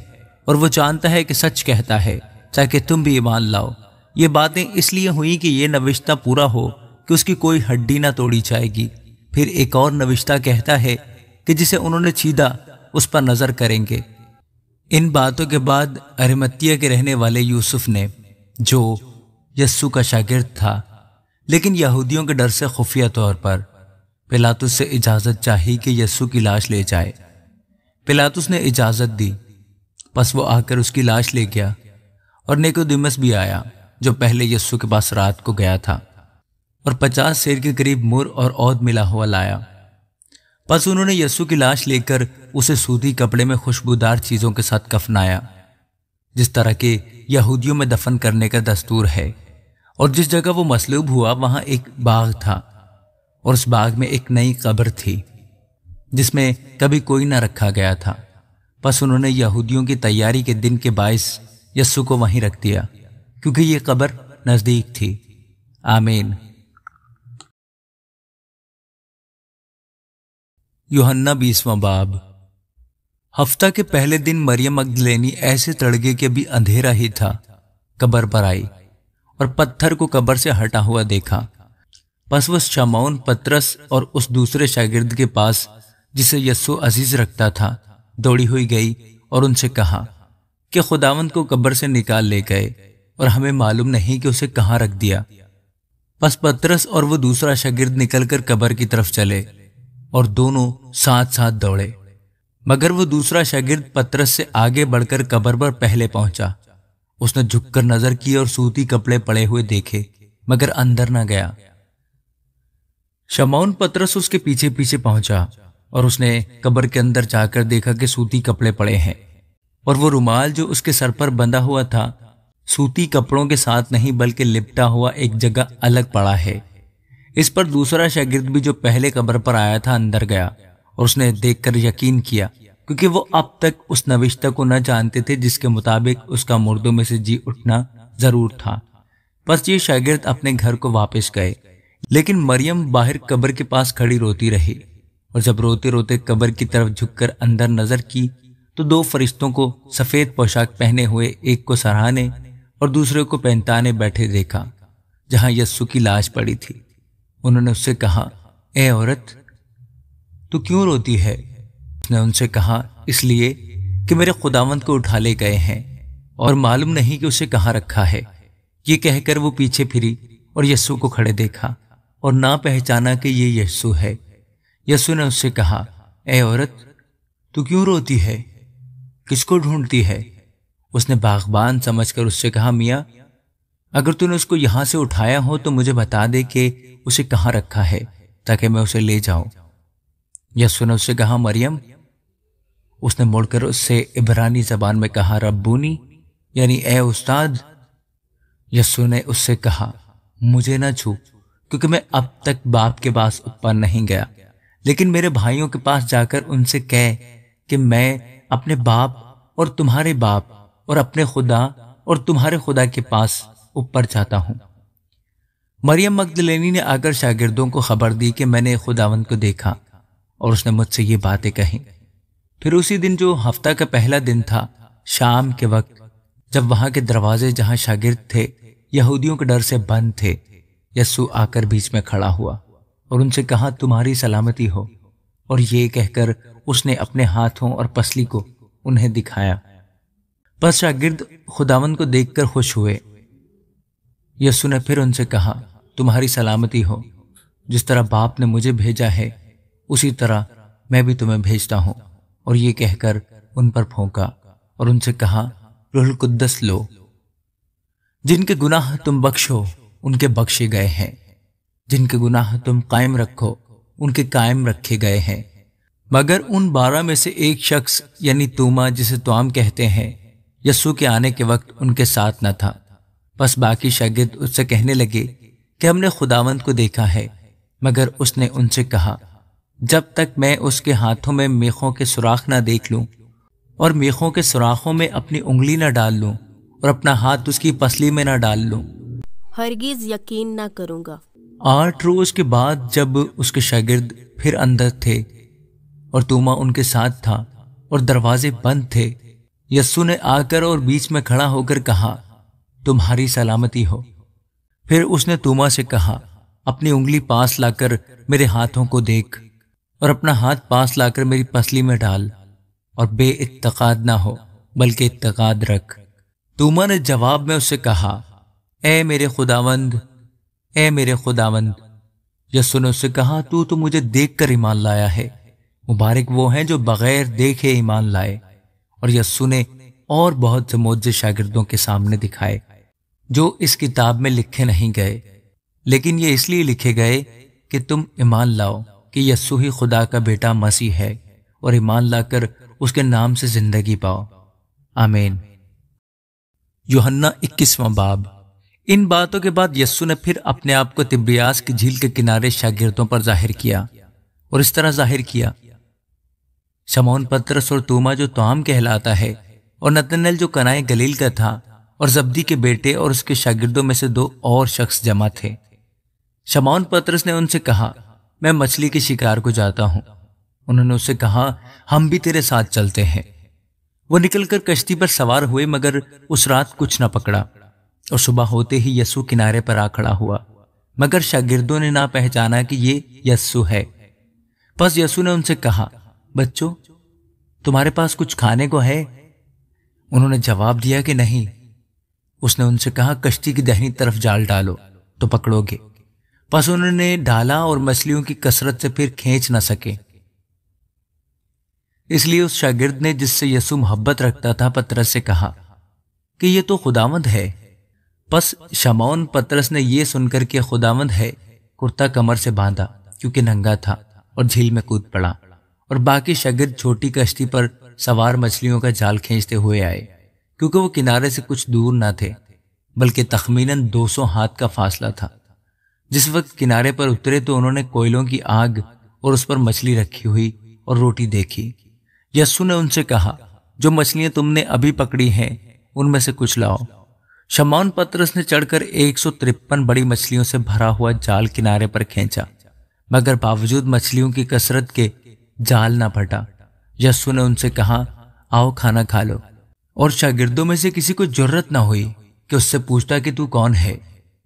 और वो जानता है कि सच कहता है ताकि तुम भी ईमान लाओ ये बातें इसलिए हुई कि यह नविश्ता पूरा हो कि उसकी कोई हड्डी ना तोड़ी जाएगी फिर एक और नविश्ता कहता है कि जिसे उन्होंने छीदा उस पर नज़र करेंगे इन बातों के बाद अरमतिया के रहने वाले यूसुफ ने जो यस्सु का शागिर्द था लेकिन यहूदियों के डर से खुफिया तौर पर पिलातुस से इजाज़त चाही कि यस्सु की लाश ले जाए पिलातुस ने इजाज़त दी बस वो आकर उसकी लाश ले गया और नेकोदिमस भी आया जो पहले यस्सु के पास रात को गया था और पचास शेर के करीब मुर और औद मिला हुआ लाया बस उन्होंने यस्सु की लाश लेकर उसे सूती कपड़े में खुशबूदार चीज़ों के साथ कफनाया जिस तरह के यहूदियों में दफन करने का दस्तूर है और जिस जगह वो मसलूब हुआ वहां एक बाग था और उस बाग में एक नई कब्र थी जिसमें कभी कोई ना रखा गया था बस उन्होंने यहूदियों की तैयारी के दिन के बायस यस्सु को वहीं रख दिया क्योंकि ये कब्र नज़दीक थी आमीन योहन्ना बीसवा बाब हफ्ता के पहले दिन मरियम अगलेनी ऐसे तड़के के भी अंधेरा ही था कब्र पर आई और पत्थर को कब्र से हटा हुआ देखा बस वह शमाउन पत्रस और उस दूसरे शागिर्द के पास जिसे यस्सु अजीज रखता था दौड़ी हुई गई और उनसे कहा कि खुदावंत को कब्र से निकाल ले गए और हमें मालूम नहीं कि उसे कहाँ रख दिया बस पत्रस और वो दूसरा शागिर्द निकलकर कब्र की तरफ चले और दोनों साथ साथ दौड़े मगर वो दूसरा शागिर्द पत्रस से आगे बढ़कर कब्र पर पहले पहुंचा उसने झुककर नजर की और सूती कपड़े पड़े हुए देखे मगर अंदर न गया शमाउन पत्रस उसके पीछे पीछे पहुंचा और उसने कब्र के अंदर जाकर देखा कि सूती कपड़े पड़े हैं और वो रुमाल जो उसके सर पर बंधा हुआ था सूती कपड़ों के साथ नहीं बल्कि लिपटा हुआ एक जगह अलग पड़ा है इस पर दूसरा शागिर्द भी जो पहले कब्र पर आया था अंदर गया और उसने देखकर यकीन किया क्योंकि वो अब तक उस नविश्ता को न जानते थे जिसके मुताबिक उसका मुर्दों में से जी उठना जरूर था बस ये शागिर्द अपने घर को वापस गए लेकिन मरियम बाहर कब्र के पास खड़ी रोती रही और जब रोते रोते कब्र की तरफ झुककर अंदर नजर की तो दो फरिश्तों को सफेद पोशाक पहने हुए एक को सराहने और दूसरे को पहनताने बैठे देखा जहां यस्सु की लाश पड़ी थी उन्होंने उससे कहा ए औरत तू क्यों रोती है उसने उनसे कहा इसलिए कि मेरे खुदावंत को उठा ले गए हैं और मालूम नहीं कि उसे कहाँ रखा है ये कहकर वो पीछे फिरी और यस्सु को खड़े देखा और ना पहचाना कि ये यस्सु है यस्सु ने उससे कहा ए औरत तू क्यों रोती है किसको ढूंढती है उसने बागबान समझकर उससे कहा मियाँ अगर तूने उसको यहां से उठाया हो तो मुझे बता दे कि उसे कहाँ रखा है ताकि मैं उसे ले जाऊं यस्सु ने उससे कहा मरियम उसने मुड़कर उससे इबरानी जबान में कहा रबूनी यानी ए उस्ताद यस्सु ने उससे कहा मुझे ना छू क्योंकि मैं अब तक बाप के पास ऊपर नहीं गया लेकिन मेरे भाइयों के पास जाकर उनसे कह कि मैं अपने बाप और तुम्हारे बाप और अपने खुदा और तुम्हारे खुदा के पास ऊपर जाता हूं मरियम मगदलेनी ने आकर शागिर्दों को खबर दी कि मैंने खुदावंत को देखा और उसने मुझसे ये बातें कही फिर उसी दिन जो हफ्ता का पहला दिन था शाम के वक्त जब वहां के दरवाजे जहां शागिर्द थे यहूदियों के डर से बंद थे यस्सु आकर बीच में खड़ा हुआ और उनसे कहा तुम्हारी सलामती हो और ये कहकर उसने अपने हाथों और पसली को उन्हें दिखाया बस शागिर्द खुदावन को देखकर खुश हुए यस्सु ने फिर उनसे कहा तुम्हारी सलामती हो जिस तरह बाप ने मुझे भेजा है उसी तरह मैं भी तुम्हें भेजता हूँ और ये कहकर उन पर फोंका और उनसे कहा रुहल कुद्दस लो जिनके गुनाह तुम बख्शो उनके बख्शे गए हैं जिनके गुनाह तुम कायम रखो उनके कायम रखे गए हैं मगर उन बारह में से एक शख्स यानी तुमा जिसे तुआम कहते हैं यस्सु के आने के वक्त उनके साथ न था बस बाकी शागिद उससे कहने लगे कि हमने खुदावंत को देखा है मगर उसने उनसे कहा जब तक मैं उसके हाथों में मेखों के सुराख ना देख लूं और मेखों के सुराखों में अपनी उंगली ना डाल लूं और अपना हाथ उसकी पसली में ना डाल लूं हरगिज यकीन ना करूंगा आठ रोज के बाद जब उसके शागिर्द फिर अंदर थे और तूमा उनके साथ था और दरवाजे बंद थे यस्सु ने आकर और बीच में खड़ा होकर कहा तुम्हारी सलामती हो फिर उसने तुमा से कहा अपनी उंगली पास लाकर मेरे हाथों को देख और अपना हाथ पास लाकर मेरी पसली में डाल और बे इतकाद ना हो बल्कि इतकाद रख तूमा ने जवाब में उससे कहा ए मेरे खुदावंद ए मेरे खुदावंद यसु ने उससे कहा तू तो मुझे देख कर ईमान लाया है मुबारक वो हैं जो बगैर देखे ईमान लाए और यस्सु ने और बहुत से मोजे शागिर्दों के सामने दिखाए जो इस किताब में लिखे नहीं गए लेकिन ये इसलिए लिखे गए कि तुम ईमान लाओ कि यस्सु ही खुदा का बेटा मसीह है और ईमान लाकर उसके नाम से जिंदगी पाओ आमीन योहन्ना इक्कीसवां बाब इन बातों के बाद यस्सु ने फिर अपने आप को तिब्रियास की झील के किनारे शागिर्दों पर जाहिर किया और इस तरह जाहिर किया शमौन पत्रस और तूमा जो तोम कहलाता है और नतनल जो कनाए गलील का था और जब्दी के बेटे और उसके शागिर्दों में से दो और शख्स जमा थे शमौन पत्रस ने उनसे कहा मैं मछली के शिकार को जाता हूं उन्होंने उससे कहा हम भी तेरे साथ चलते हैं वो निकलकर कश्ती पर सवार हुए मगर उस रात कुछ ना पकड़ा और सुबह होते ही यस्सु किनारे पर आ खड़ा हुआ मगर शागिर्दों ने ना पहचाना कि ये यस्सु है बस यस्सु ने उनसे कहा बच्चों तुम्हारे पास कुछ खाने को है उन्होंने जवाब दिया कि नहीं उसने उनसे कहा कश्ती की दहनी तरफ जाल डालो तो पकड़ोगे बस उन्होंने डाला और मछलियों की कसरत से फिर खींच ना सके इसलिए उस शागिर्द ने जिससे यसु मोहब्बत रखता था पतरस से कहा कि यह तो खुदावंद है बस शमौन पतरस ने यह सुनकर के खुदावंद है कुर्ता कमर से बांधा क्योंकि नंगा था और झील में कूद पड़ा और बाकी शागिर्द छोटी कश्ती पर सवार मछलियों का जाल खींचते हुए आए क्योंकि वो किनारे से कुछ दूर ना थे बल्कि तखमीन 200 हाथ का फासला था जिस वक्त किनारे पर उतरे तो उन्होंने कोयलों की आग और उस पर मछली रखी हुई और रोटी देखी यस्सु ने उनसे कहा जो मछलियां तुमने अभी पकड़ी हैं उनमें से कुछ लाओ शमान पत्रस ने चढ़कर एक बड़ी मछलियों से भरा हुआ जाल किनारे पर खींचा मगर बावजूद मछलियों की कसरत के जाल ना फटा यस्सु ने उनसे कहा आओ खाना खा लो और शागिर्दों में से किसी को जरूरत ना हुई कि उससे पूछता कि तू कौन है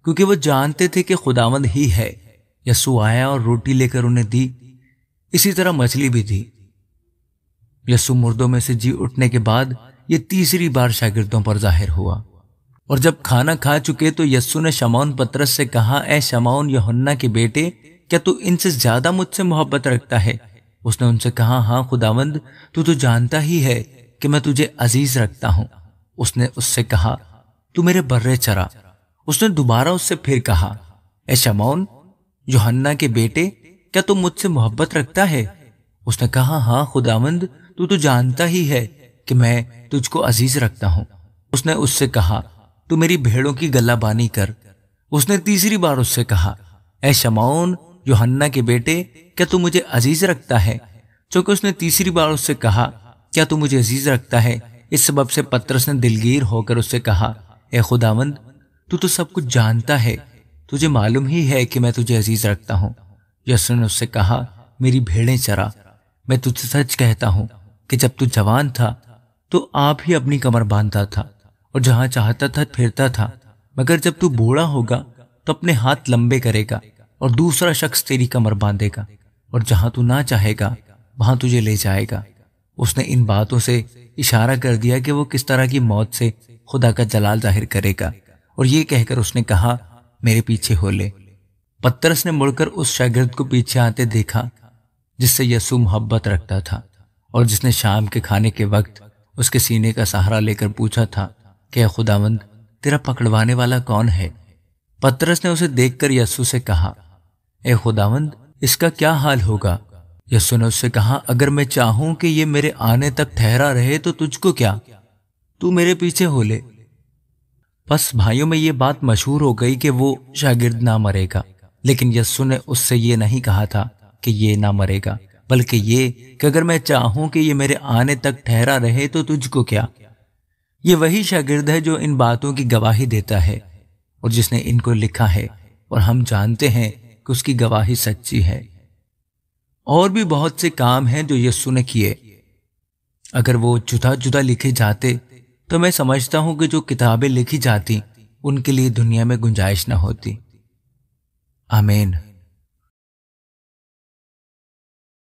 क्योंकि वो जानते थे कि खुदावंद ही है यसु आया और रोटी लेकर उन्हें दी इसी तरह मछली भी दी यसु मुर्दों में से जी उठने के बाद ये तीसरी बार शागिर्दों पर जाहिर हुआ और जब खाना खा चुके तो यस्सु ने शमाउन पत्रस से कहा ए शमाउन यहुन्ना के बेटे क्या तू इनसे ज्यादा मुझसे मोहब्बत रखता है उसने उनसे कहा हाँ खुदावंद तू तो जानता ही है कि मैं तुझे अजीज रखता हूं उसने उससे कहा तू मेरे बर्रे चरा उसने दोबारा उससे फिर कहा ए शमौन जोहन्ना के बेटे क्या तुम मुझसे मोहब्बत रखता है उसने कहा हाँ खुदावंद तू तो जानता ही है कि मैं तुझको अजीज रखता हूँ उसने उससे कहा तू मेरी भेड़ों की बानी कर उसने तीसरी बार उससे कहा ए शमाउन योहन्ना के बेटे क्या तू मुझे अजीज रखता है चूंकि उसने तीसरी बार उससे कहा क्या तू मुझे अजीज रखता है इस सबब से पत्रस ने दिलगीर होकर उससे कहा ए खुदावंद तू तो सब कुछ जानता है तुझे मालूम ही है कि मैं तुझे अजीज रखता हूँ यसर ने उससे कहा मेरी भेड़ें चरा मैं तुझसे सच कहता हूँ कि जब तू जवान था तो आप ही अपनी कमर बांधता था और जहां चाहता था फिरता था मगर जब तू बूढ़ा होगा तो अपने हाथ लंबे करेगा और दूसरा शख्स तेरी कमर बांधेगा और जहां तू ना चाहेगा वहां तुझे ले जाएगा उसने इन बातों से इशारा कर दिया कि वो किस तरह की मौत से खुदा का जलाल जाहिर करेगा और ये कहकर उसने कहा मेरे पीछे हो ले पत्तरस ने मुड़कर उस शागिर्द को पीछे आते देखा जिससे यसु मोहब्बत रखता था और जिसने शाम के खाने के वक्त उसके सीने का सहारा लेकर पूछा था क्या खुदावंद तेरा पकड़वाने वाला कौन है पत्रस ने उसे देखकर यसु से कहा ए खुदावंद इसका क्या हाल होगा यसु ने उससे कहा अगर मैं चाहूं कि ये मेरे आने तक ठहरा रहे तो तुझको क्या तू मेरे पीछे हो ले बस भाइयों में ये बात मशहूर हो गई कि वो शागिर्द ना मरेगा लेकिन यस्सु ने उससे ये नहीं कहा था कि ये ना मरेगा बल्कि ये कि अगर मैं चाहूं कि ये मेरे आने तक ठहरा रहे तो तुझको क्या ये वही शागिर्द है जो इन बातों की गवाही देता है और जिसने इनको लिखा है और हम जानते हैं कि उसकी गवाही सच्ची है और भी बहुत से काम हैं जो यस्सु ने किए अगर वो जुदा जुदा लिखे जाते तो मैं समझता हूं कि जो किताबें लिखी जाती उनके लिए दुनिया में गुंजाइश ना होती आमीन